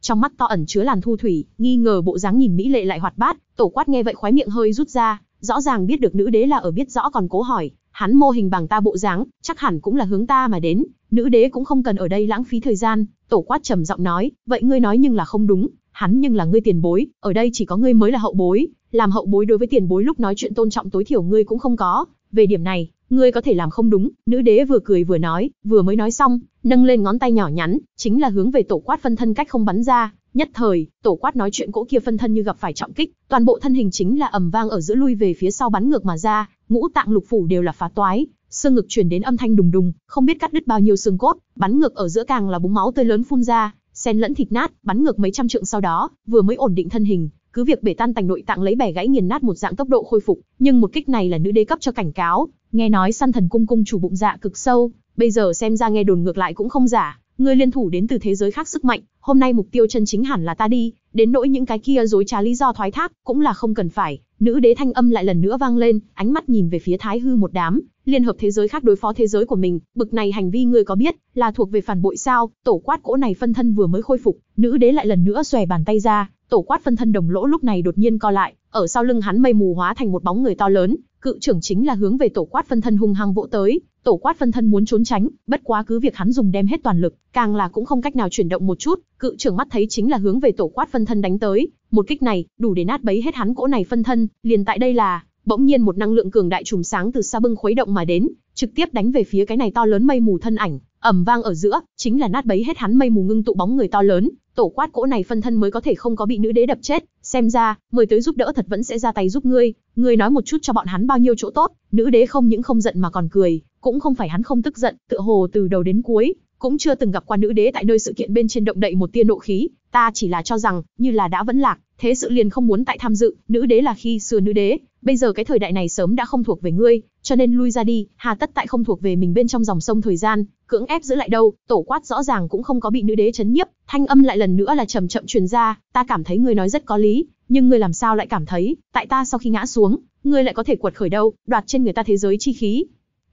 A: trong mắt to ẩn chứa làn thu thủy, nghi ngờ bộ dáng nhìn mỹ lệ lại hoạt bát, tổ quát nghe vậy khoái miệng hơi rút ra, rõ ràng biết được nữ đế là ở biết rõ còn cố hỏi, hắn mô hình bằng ta bộ dáng, chắc hẳn cũng là hướng ta mà đến, nữ đế cũng không cần ở đây lãng phí thời gian, tổ quát trầm giọng nói, vậy ngươi nói nhưng là không đúng, hắn nhưng là ngươi tiền bối, ở đây chỉ có ngươi mới là hậu bối, làm hậu bối đối với tiền bối lúc nói chuyện tôn trọng tối thiểu ngươi cũng không có, về điểm này, ngươi có thể làm không đúng, nữ đế vừa cười vừa nói, vừa mới nói xong, nâng lên ngón tay nhỏ nhắn, chính là hướng về tổ quát phân thân cách không bắn ra, Nhất thời, tổ quát nói chuyện cỗ kia phân thân như gặp phải trọng kích, toàn bộ thân hình chính là ầm vang ở giữa lui về phía sau bắn ngược mà ra, ngũ tạng lục phủ đều là phá toái, xương ngực chuyển đến âm thanh đùng đùng, không biết cắt đứt bao nhiêu xương cốt, bắn ngược ở giữa càng là búng máu tươi lớn phun ra, xen lẫn thịt nát, bắn ngược mấy trăm trượng sau đó, vừa mới ổn định thân hình, cứ việc bể tan tành nội tạng lấy bẻ gãy nghiền nát một dạng tốc độ khôi phục, nhưng một kích này là nữ đế cấp cho cảnh cáo, nghe nói săn thần cung cung chủ bụng dạ cực sâu, bây giờ xem ra nghe đồn ngược lại cũng không giả, Ngươi liên thủ đến từ thế giới khác sức mạnh, hôm nay mục tiêu chân chính hẳn là ta đi, đến nỗi những cái kia dối trá lý do thoái thác, cũng là không cần phải. Nữ đế thanh âm lại lần nữa vang lên, ánh mắt nhìn về phía Thái Hư một đám, liên hợp thế giới khác đối phó thế giới của mình, bực này hành vi ngươi có biết, là thuộc về phản bội sao? Tổ quát cỗ này phân thân vừa mới khôi phục, nữ đế lại lần nữa xòe bàn tay ra, tổ quát phân thân đồng lỗ lúc này đột nhiên co lại, ở sau lưng hắn mây mù hóa thành một bóng người to lớn, cự trưởng chính là hướng về tổ quát phân thân hung hăng vỗ tới, Tổ quát phân thân muốn trốn tránh, bất quá cứ việc hắn dùng đem hết toàn lực, càng là cũng không cách nào chuyển động một chút, cự trưởng mắt thấy chính là hướng về tổ quát phân thân đánh tới, một kích này, đủ để nát bấy hết hắn cỗ này phân thân, liền tại đây là, bỗng nhiên một năng lượng cường đại trùm sáng từ xa bưng khuấy động mà đến, trực tiếp đánh về phía cái này to lớn mây mù thân ảnh, ầm vang ở giữa, chính là nát bấy hết hắn mây mù ngưng tụ bóng người to lớn, tổ quát cỗ này phân thân mới có thể không có bị nữ đế đập chết, xem ra, mời tới giúp đỡ thật vẫn sẽ ra tay giúp ngươi, ngươi nói một chút cho bọn hắn bao nhiêu chỗ tốt, nữ đế không những không giận mà còn cười, cũng không phải hắn không tức giận, tựa hồ từ đầu đến cuối, cũng chưa từng gặp qua nữ đế tại nơi sự kiện bên trên động đậy một tia nộ khí, ta chỉ là cho rằng, như là đã vẫn lạc, thế sự liền không muốn tại tham dự, nữ đế là khi xưa nữ đế, bây giờ cái thời đại này sớm đã không thuộc về ngươi, cho nên lui ra đi, hà tất tại không thuộc về mình bên trong dòng sông thời gian, cưỡng ép giữ lại đâu, tổ quát rõ ràng cũng không có bị nữ đế chấn nhiếp, thanh âm lại lần nữa là chậm chậm truyền ra, ta cảm thấy ngươi nói rất có lý, nhưng ngươi làm sao lại cảm thấy, tại ta sau khi ngã xuống, ngươi lại có thể quật khởi đâu, đoạt trên người ta thế giới chi khí,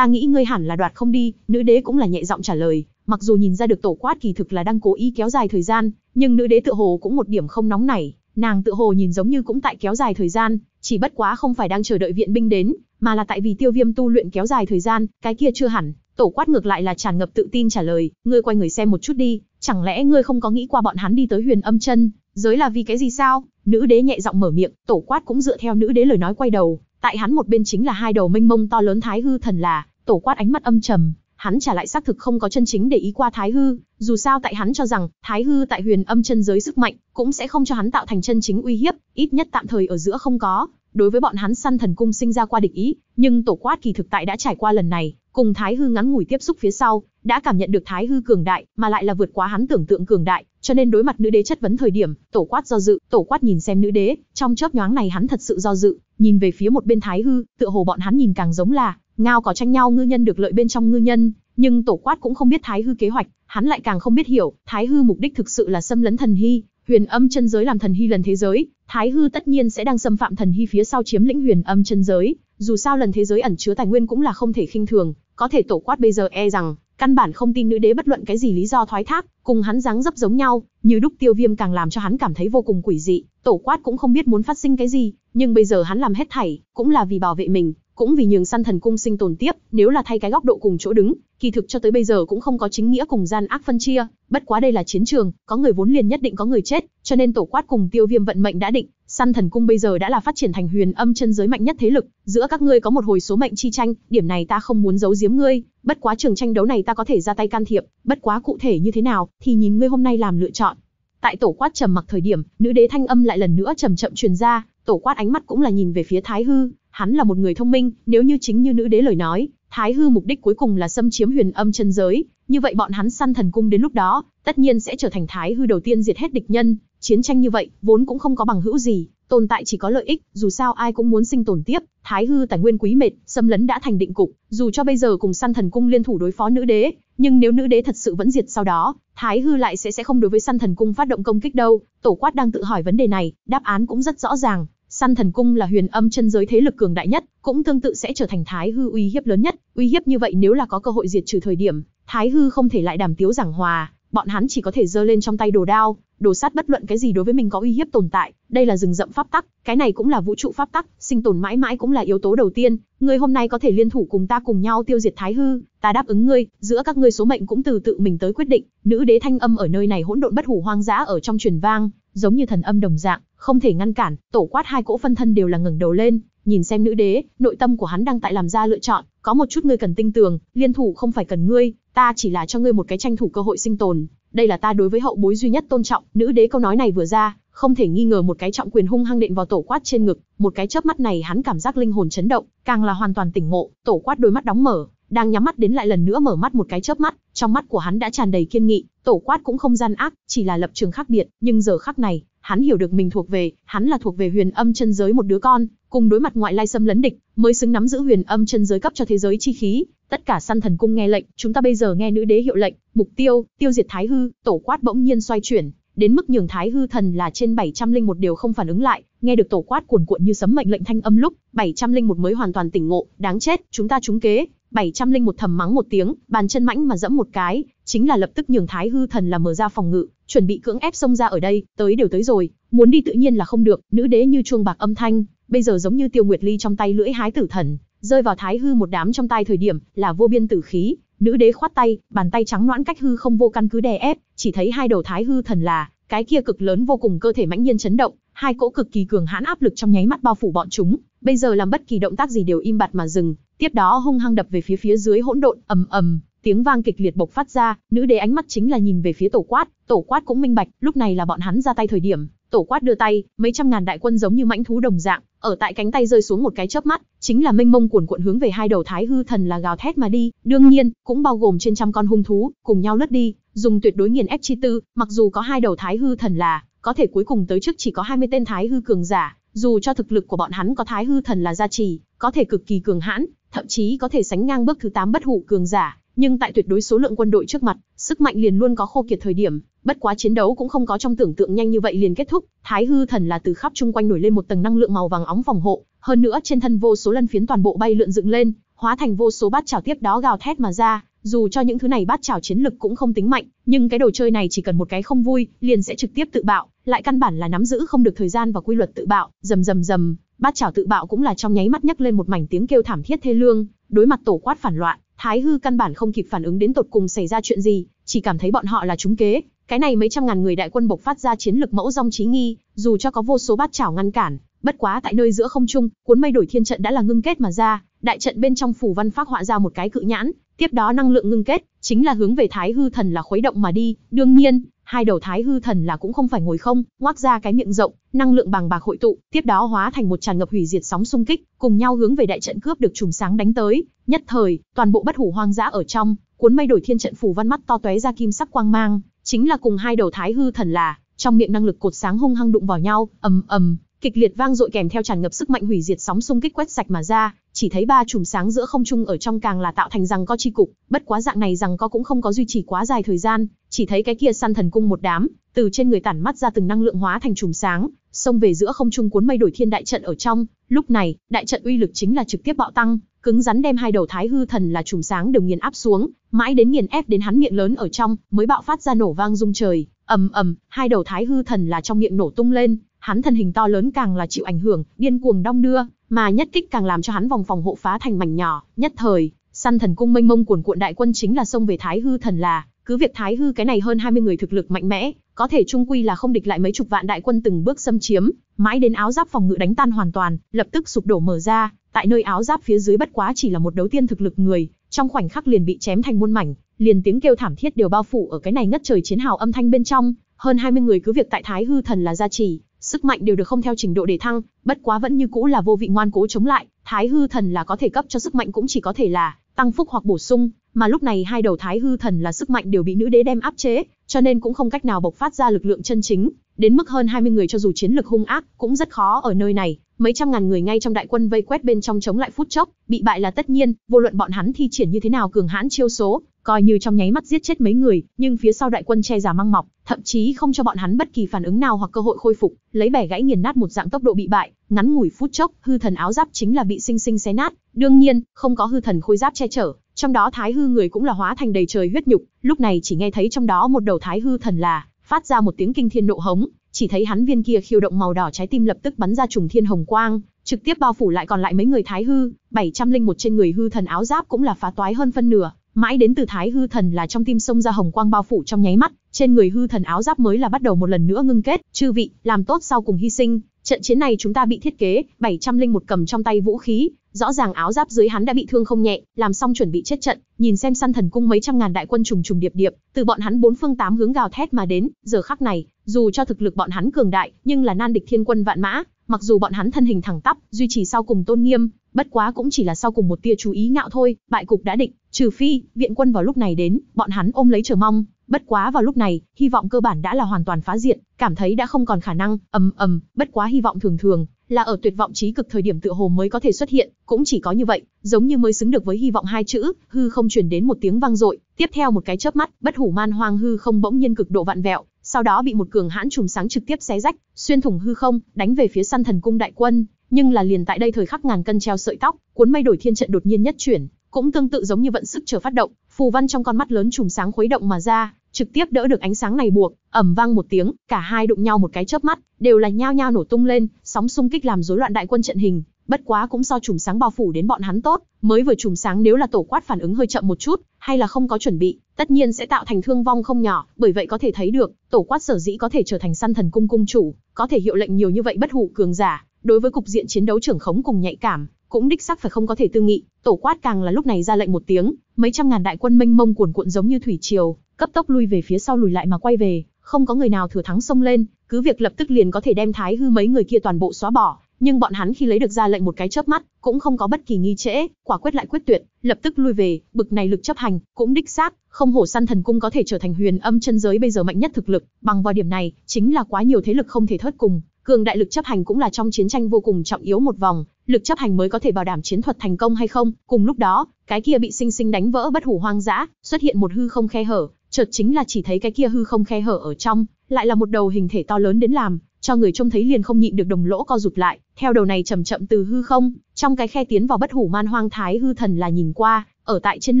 A: ta nghĩ ngươi hẳn là đoạt không đi, nữ đế cũng là nhẹ giọng trả lời, mặc dù nhìn ra được tổ quát kỳ thực là đang cố ý kéo dài thời gian, nhưng nữ đế tự hồ cũng một điểm không nóng nảy, nàng tự hồ nhìn giống như cũng tại kéo dài thời gian, chỉ bất quá không phải đang chờ đợi viện binh đến, mà là tại vì tiêu viêm tu luyện kéo dài thời gian, cái kia chưa hẳn, tổ quát ngược lại là tràn ngập tự tin trả lời, ngươi quay người xem một chút đi, chẳng lẽ ngươi không có nghĩ qua bọn hắn đi tới huyền âm chân, giới là vì cái gì sao? Nữ đế nhẹ giọng mở miệng, tổ quát cũng dựa theo nữ đế lời nói quay đầu, tại hắn một bên chính là hai đầu mênh mông to lớn thái hư thần là, Tổ quát ánh mắt âm trầm, hắn trả lại xác thực không có chân chính để ý qua Thái Hư, dù sao tại hắn cho rằng, Thái Hư tại huyền âm chân giới sức mạnh, cũng sẽ không cho hắn tạo thành chân chính uy hiếp, ít nhất tạm thời ở giữa không có. Đối với bọn hắn săn thần cung sinh ra qua địch ý, nhưng tổ quát kỳ thực tại đã trải qua lần này, cùng Thái Hư ngắn ngủi tiếp xúc phía sau, đã cảm nhận được Thái Hư cường đại, mà lại là vượt quá hắn tưởng tượng cường đại, cho nên đối mặt nữ đế chất vấn thời điểm, tổ quát do dự, tổ quát nhìn xem nữ đế, trong chớp nhoáng này hắn thật sự do dự, nhìn về phía một bên Thái Hư, tựa hồ bọn hắn nhìn càng giống là Ngao có tranh nhau ngư nhân được lợi bên trong ngư nhân, nhưng tổ quát cũng không biết Thái Hư kế hoạch, hắn lại càng không biết hiểu, Thái Hư mục đích thực sự là xâm lấn thần hy, huyền âm chân giới làm thần hy lần thế giới, Thái Hư tất nhiên sẽ đang xâm phạm thần hy phía sau chiếm lĩnh huyền âm chân giới, dù sao lần thế giới ẩn chứa tài nguyên cũng là không thể khinh thường, có thể tổ quát bây giờ e rằng căn bản không tin nữ đế bất luận cái gì lý do thoái thác, cùng hắn dáng dấp giống nhau, như đúc tiêu viêm càng làm cho hắn cảm thấy vô cùng quỷ dị, tổ quát cũng không biết muốn phát sinh cái gì, nhưng bây giờ hắn làm hết thảy, cũng là vì bảo vệ mình, cũng vì nhường săn thần cung sinh tồn tiếp, nếu là thay cái góc độ cùng chỗ đứng, kỳ thực cho tới bây giờ cũng không có chính nghĩa cùng gian ác phân chia, bất quá đây là chiến trường, có người vốn liền nhất định có người chết, cho nên tổ quát cùng tiêu viêm vận mệnh đã định, săn thần cung bây giờ đã là phát triển thành huyền âm chân giới mạnh nhất thế lực, giữa các ngươi có một hồi số mệnh chi tranh, điểm này ta không muốn giấu giếm ngươi, bất quá trường tranh đấu này ta có thể ra tay can thiệp, bất quá cụ thể như thế nào thì nhìn ngươi hôm nay làm lựa chọn. Tại tổ quát trầm mặc thời điểm, nữ đế thanh âm lại lần nữa trầm chậm truyền ra, tổ quát ánh mắt cũng là nhìn về phía Thái Hư, hắn là một người thông minh, nếu như chính như nữ đế lời nói, Thái Hư mục đích cuối cùng là xâm chiếm huyền âm chân giới, như vậy bọn hắn săn thần cung đến lúc đó, tất nhiên sẽ trở thành Thái Hư đầu tiên diệt hết địch nhân, chiến tranh như vậy, vốn cũng không có bằng hữu gì, tồn tại chỉ có lợi ích, dù sao ai cũng muốn sinh tồn tiếp, Thái Hư tài nguyên quý mệt, xâm lấn đã thành định cục, dù cho bây giờ cùng săn thần cung liên thủ đối phó nữ đế, nhưng nếu nữ đế thật sự vẫn diệt sau đó, Thái Hư lại sẽ sẽ không đối với săn thần cung phát động công kích đâu. Tổ quát đang tự hỏi vấn đề này, đáp án cũng rất rõ ràng. Săn thần cung là huyền âm chân giới thế lực cường đại nhất, cũng tương tự sẽ trở thành Thái Hư uy hiếp lớn nhất. Uy hiếp như vậy nếu là có cơ hội diệt trừ thời điểm, Thái Hư không thể lại đàm tiếu giảng hòa, bọn hắn chỉ có thể giơ lên trong tay đồ đao, đồ sát bất luận cái gì đối với mình có uy hiếp tồn tại, đây là rừng rậm pháp tắc, cái này cũng là vũ trụ pháp tắc, sinh tồn mãi mãi cũng là yếu tố đầu tiên, ngươi hôm nay có thể liên thủ cùng ta cùng nhau tiêu diệt Thái hư, ta đáp ứng ngươi, giữa các ngươi số mệnh cũng từ tự mình tới quyết định, nữ đế thanh âm ở nơi này hỗn độn bất hủ hoang dã ở trong truyền vang, giống như thần âm đồng dạng, không thể ngăn cản, tổ quát hai cỗ phân thân đều là ngẩng đầu lên, nhìn xem nữ đế, nội tâm của hắn đang tại làm ra lựa chọn, có một chút ngươi cần tin tưởng, liên thủ không phải cần ngươi, ta chỉ là cho ngươi một cái tranh thủ cơ hội sinh tồn, đây là ta đối với hậu bối duy nhất tôn trọng, nữ đế câu nói này vừa ra, không thể nghi ngờ một cái trọng quyền hung hăng đện vào tổ quát trên ngực, một cái chớp mắt này hắn cảm giác linh hồn chấn động, càng là hoàn toàn tỉnh ngộ, tổ quát đôi mắt đóng mở, đang nhắm mắt đến lại lần nữa mở mắt một cái chớp mắt, trong mắt của hắn đã tràn đầy kiên nghị, tổ quát cũng không gian ác, chỉ là lập trường khác biệt, nhưng giờ khắc này, hắn hiểu được mình thuộc về, hắn là thuộc về huyền âm chân giới một đứa con, cùng đối mặt ngoại lai xâm lấn địch, mới xứng nắm giữ huyền âm chân giới cấp cho thế giới chi khí, Tất cả săn thần cung nghe lệnh, chúng ta bây giờ nghe nữ đế hiệu lệnh, mục tiêu, tiêu diệt Thái Hư, tổ quát bỗng nhiên xoay chuyển, đến mức nhường Thái Hư thần là trên 701 điều không phản ứng lại, nghe được tổ quát cuồn cuộn như sấm mệnh lệnh thanh âm lúc, 701 mới hoàn toàn tỉnh ngộ, đáng chết, chúng ta trúng kế, 701 thầm mắng một tiếng, bàn chân mãnh mà dẫm một cái, chính là lập tức nhường Thái Hư thần là mở ra phòng ngự, chuẩn bị cưỡng ép xông ra ở đây, tới đều tới rồi, muốn đi tự nhiên là không được, nữ đế như chuông bạc âm thanh, bây giờ giống như Tiêu Nguyệt Ly trong tay lưỡi hái tử thần, rơi vào thái hư một đám trong tay thời điểm là vô biên tử khí nữ đế khoát tay bàn tay trắng loãng cách hư không vô căn cứ đè ép chỉ thấy hai đầu thái hư thần là cái kia cực lớn vô cùng cơ thể mãnh nhiên chấn động hai cỗ cực kỳ cường hãn áp lực trong nháy mắt bao phủ bọn chúng bây giờ làm bất kỳ động tác gì đều im bặt mà dừng tiếp đó hung hăng đập về phía phía dưới hỗn độn ầm ầm tiếng vang kịch liệt bộc phát ra, nữ đế ánh mắt chính là nhìn về phía tổ quát, tổ quát cũng minh bạch, lúc này là bọn hắn ra tay thời điểm, tổ quát đưa tay, mấy trăm ngàn đại quân giống như mãnh thú đồng dạng, ở tại cánh tay rơi xuống một cái chớp mắt, chính là mênh mông cuồn cuộn hướng về hai đầu thái hư thần là gào thét mà đi, đương nhiên, cũng bao gồm trên trăm con hung thú, cùng nhau lướt đi, dùng tuyệt đối nghiền ép chi tư, mặc dù có hai đầu thái hư thần là, có thể cuối cùng tới trước chỉ có 20 tên thái hư cường giả, dù cho thực lực của bọn hắn có thái hư thần là gia trì, có thể cực kỳ cường hãn, thậm chí có thể sánh ngang bước thứ 8 bất hủ cường giả, nhưng tại tuyệt đối số lượng quân đội trước mặt, sức mạnh liền luôn có khô kiệt thời điểm, bất quá chiến đấu cũng không có trong tưởng tượng nhanh như vậy liền kết thúc, Thái Hư Thần là từ khắp chung quanh nổi lên một tầng năng lượng màu vàng óng phòng hộ, hơn nữa trên thân vô số lân phiến toàn bộ bay lượn dựng lên, hóa thành vô số bát chảo tiếp đó gào thét mà ra, dù cho những thứ này bát chảo chiến lực cũng không tính mạnh, nhưng cái đồ chơi này chỉ cần một cái không vui, liền sẽ trực tiếp tự bạo, lại căn bản là nắm giữ không được thời gian và quy luật tự bạo, rầm rầm rầm, bát chảo tự bạo cũng là trong nháy mắt nhấc lên một mảnh tiếng kêu thảm thiết thê lương, đối mặt tổ quát phản loạn, Thái hư căn bản không kịp phản ứng đến tột cùng xảy ra chuyện gì, chỉ cảm thấy bọn họ là trúng kế, cái này mấy trăm ngàn người đại quân bộc phát ra chiến lực mẫu rong trí nghi, dù cho có vô số bát chảo ngăn cản, bất quá tại nơi giữa không trung, cuốn mây đổi thiên trận đã là ngưng kết mà ra, đại trận bên trong phủ văn phát họa ra một cái cự nhãn, tiếp đó năng lượng ngưng kết, chính là hướng về Thái hư thần là khuấy động mà đi, đương nhiên, hai đầu thái hư thần là cũng không phải ngồi không, ngoác ra cái miệng rộng, năng lượng bằng bạc hội tụ, tiếp đó hóa thành một tràn ngập hủy diệt sóng xung kích, cùng nhau hướng về đại trận cướp được chùm sáng đánh tới, nhất thời, toàn bộ bất hủ hoang dã ở trong, cuốn mây đổi thiên trận phủ văn mắt to tóe ra kim sắc quang mang, chính là cùng hai đầu thái hư thần là, trong miệng năng lực cột sáng hung hăng đụng vào nhau, ầm ầm, kịch liệt vang dội kèm theo tràn ngập sức mạnh hủy diệt sóng xung kích quét sạch mà ra, chỉ thấy ba chùm sáng giữa không trung ở trong càng là tạo thành rằng co chi cục, bất quá dạng này rằng co cũng không có duy trì quá dài thời gian, chỉ thấy cái kia săn thần cung một đám, từ trên người tản mắt ra từng năng lượng hóa thành chùm sáng, xông về giữa không trung cuốn mây đổi thiên đại trận ở trong, lúc này, đại trận uy lực chính là trực tiếp bạo tăng, cứng rắn đem hai đầu thái hư thần là chùm sáng đều nghiền áp xuống, mãi đến nghiền ép đến hắn miệng lớn ở trong, mới bạo phát ra nổ vang rung trời, ầm ầm, hai đầu thái hư thần là trong miệng nổ tung lên, hắn thân hình to lớn càng là chịu ảnh hưởng, điên cuồng đong đưa, mà nhất kích càng làm cho hắn vòng phòng hộ phá thành mảnh nhỏ, nhất thời, săn thần cung mênh mông cuồn cuộn đại quân chính là xông về Thái Hư thần là, cứ việc Thái Hư cái này hơn 20 người thực lực mạnh mẽ, có thể trung quy là không địch lại mấy chục vạn đại quân từng bước xâm chiếm, mãi đến áo giáp phòng ngự đánh tan hoàn toàn, lập tức sụp đổ mở ra, tại nơi áo giáp phía dưới bất quá chỉ là một đấu tiên thực lực người, trong khoảnh khắc liền bị chém thành muôn mảnh, liền tiếng kêu thảm thiết đều bao phủ ở cái này ngất trời chiến hào âm thanh bên trong, hơn 20 người cứ việc tại Thái Hư thần là gia trì, sức mạnh đều được không theo trình độ để thăng, bất quá vẫn như cũ là vô vị ngoan cố chống lại, Thái Hư Thần là có thể cấp cho sức mạnh cũng chỉ có thể là tăng phúc hoặc bổ sung, mà lúc này hai đầu Thái Hư Thần là sức mạnh đều bị nữ đế đem áp chế, cho nên cũng không cách nào bộc phát ra lực lượng chân chính, đến mức hơn 20 người cho dù chiến lực hung ác cũng rất khó ở nơi này, mấy trăm ngàn người ngay trong đại quân vây quét bên trong chống lại phút chốc, bị bại là tất nhiên, vô luận bọn hắn thi triển như thế nào cường hãn chiêu số, coi như trong nháy mắt giết chết mấy người, nhưng phía sau đại quân che giả măng mọc, thậm chí không cho bọn hắn bất kỳ phản ứng nào hoặc cơ hội khôi phục, lấy bẻ gãy nghiền nát một dạng tốc độ bị bại, ngắn ngủi phút chốc, hư thần áo giáp chính là bị sinh sinh xé nát, đương nhiên, không có hư thần khôi giáp che chở, trong đó thái hư người cũng là hóa thành đầy trời huyết nhục, lúc này chỉ nghe thấy trong đó một đầu thái hư thần là phát ra một tiếng kinh thiên nộ hống, chỉ thấy hắn viên kia khiêu động màu đỏ trái tim lập tức bắn ra trùng thiên hồng quang, trực tiếp bao phủ lại còn lại mấy người thái hư, 701 trên người hư thần áo giáp cũng là phá toái hơn phân nửa, Mãi đến từ thái hư thần là trong tim sông ra hồng quang bao phủ trong nháy mắt, trên người hư thần áo giáp mới là bắt đầu một lần nữa ngưng kết, chư vị, làm tốt sau cùng hy sinh, trận chiến này chúng ta bị thiết kế, bảy trăm linh một cầm trong tay vũ khí, rõ ràng áo giáp dưới hắn đã bị thương không nhẹ, làm xong chuẩn bị chết trận, nhìn xem săn thần cung mấy trăm ngàn đại quân trùng trùng điệp điệp, từ bọn hắn bốn phương tám hướng gào thét mà đến, giờ khắc này, dù cho thực lực bọn hắn cường đại, nhưng là nan địch thiên quân vạn mã, mặc dù bọn hắn thân hình thẳng tắp, duy trì sau cùng tôn nghiêm, Bất quá cũng chỉ là sau cùng một tia chú ý ngạo thôi, bại cục đã định, trừ phi viện quân vào lúc này đến, bọn hắn ôm lấy chờ mong, bất quá vào lúc này, hy vọng cơ bản đã là hoàn toàn phá diện, cảm thấy đã không còn khả năng, ầm ầm, bất quá hy vọng thường thường là ở tuyệt vọng trí cực thời điểm tựa hồ mới có thể xuất hiện, cũng chỉ có như vậy, giống như mới xứng được với hy vọng hai chữ, hư không truyền đến một tiếng vang dội, tiếp theo một cái chớp mắt, bất hủ man hoang hư không bỗng nhiên cực độ vặn vẹo, sau đó bị một cường hãn trùm sáng trực tiếp xé rách, xuyên thủng hư không, đánh về phía săn thần cung đại quân, nhưng là liền tại đây thời khắc ngàn cân treo sợi tóc, cuốn mây đổi thiên trận đột nhiên nhất chuyển, cũng tương tự giống như vận sức chờ phát động, phù văn trong con mắt lớn trùng sáng khuấy động mà ra, trực tiếp đỡ được ánh sáng này buộc, ầm vang một tiếng, cả hai đụng nhau một cái chớp mắt, đều là nhao nhao nổ tung lên, sóng xung kích làm rối loạn đại quân trận hình, bất quá cũng do trùng sáng bao phủ đến bọn hắn tốt, mới vừa trùng sáng nếu là tổ quát phản ứng hơi chậm một chút, hay là không có chuẩn bị, tất nhiên sẽ tạo thành thương vong không nhỏ, bởi vậy có thể thấy được, tổ quát sở dĩ có thể trở thành săn thần cung cung chủ, có thể hiệu lệnh nhiều như vậy bất hủ cường giả, đối với cục diện chiến đấu trưởng khống cùng nhạy cảm, cũng đích xác phải không có thể tư nghị, tổ quát càng là lúc này ra lệnh một tiếng, mấy trăm ngàn đại quân mênh mông cuồn cuộn giống như thủy triều, cấp tốc lui về phía sau lùi lại mà quay về, không có người nào thừa thắng xông lên, cứ việc lập tức liền có thể đem thái hư mấy người kia toàn bộ xóa bỏ, nhưng bọn hắn khi lấy được ra lệnh một cái chớp mắt, cũng không có bất kỳ nghi trễ, quả quyết lại quyết tuyệt, lập tức lui về, bực này lực chấp hành, cũng đích xác, không hổ săn thần cung có thể trở thành huyền âm chân giới bây giờ mạnh nhất thực lực, bằng vào điểm này, chính là quá nhiều thế lực không thể thớt cùng, cường đại lực chấp hành cũng là trong chiến tranh vô cùng trọng yếu một vòng, lực chấp hành mới có thể bảo đảm chiến thuật thành công hay không. Cùng lúc đó, cái kia bị sinh sinh đánh vỡ bất hủ hoang dã, xuất hiện một hư không khe hở, chợt chính là chỉ thấy cái kia hư không khe hở ở trong, lại là một đầu hình thể to lớn đến làm, cho người trông thấy liền không nhịn được đồng lỗ co rụt lại, theo đầu này chậm chậm từ hư không, trong cái khe tiến vào bất hủ man hoang thái hư thần là nhìn qua, ở tại trên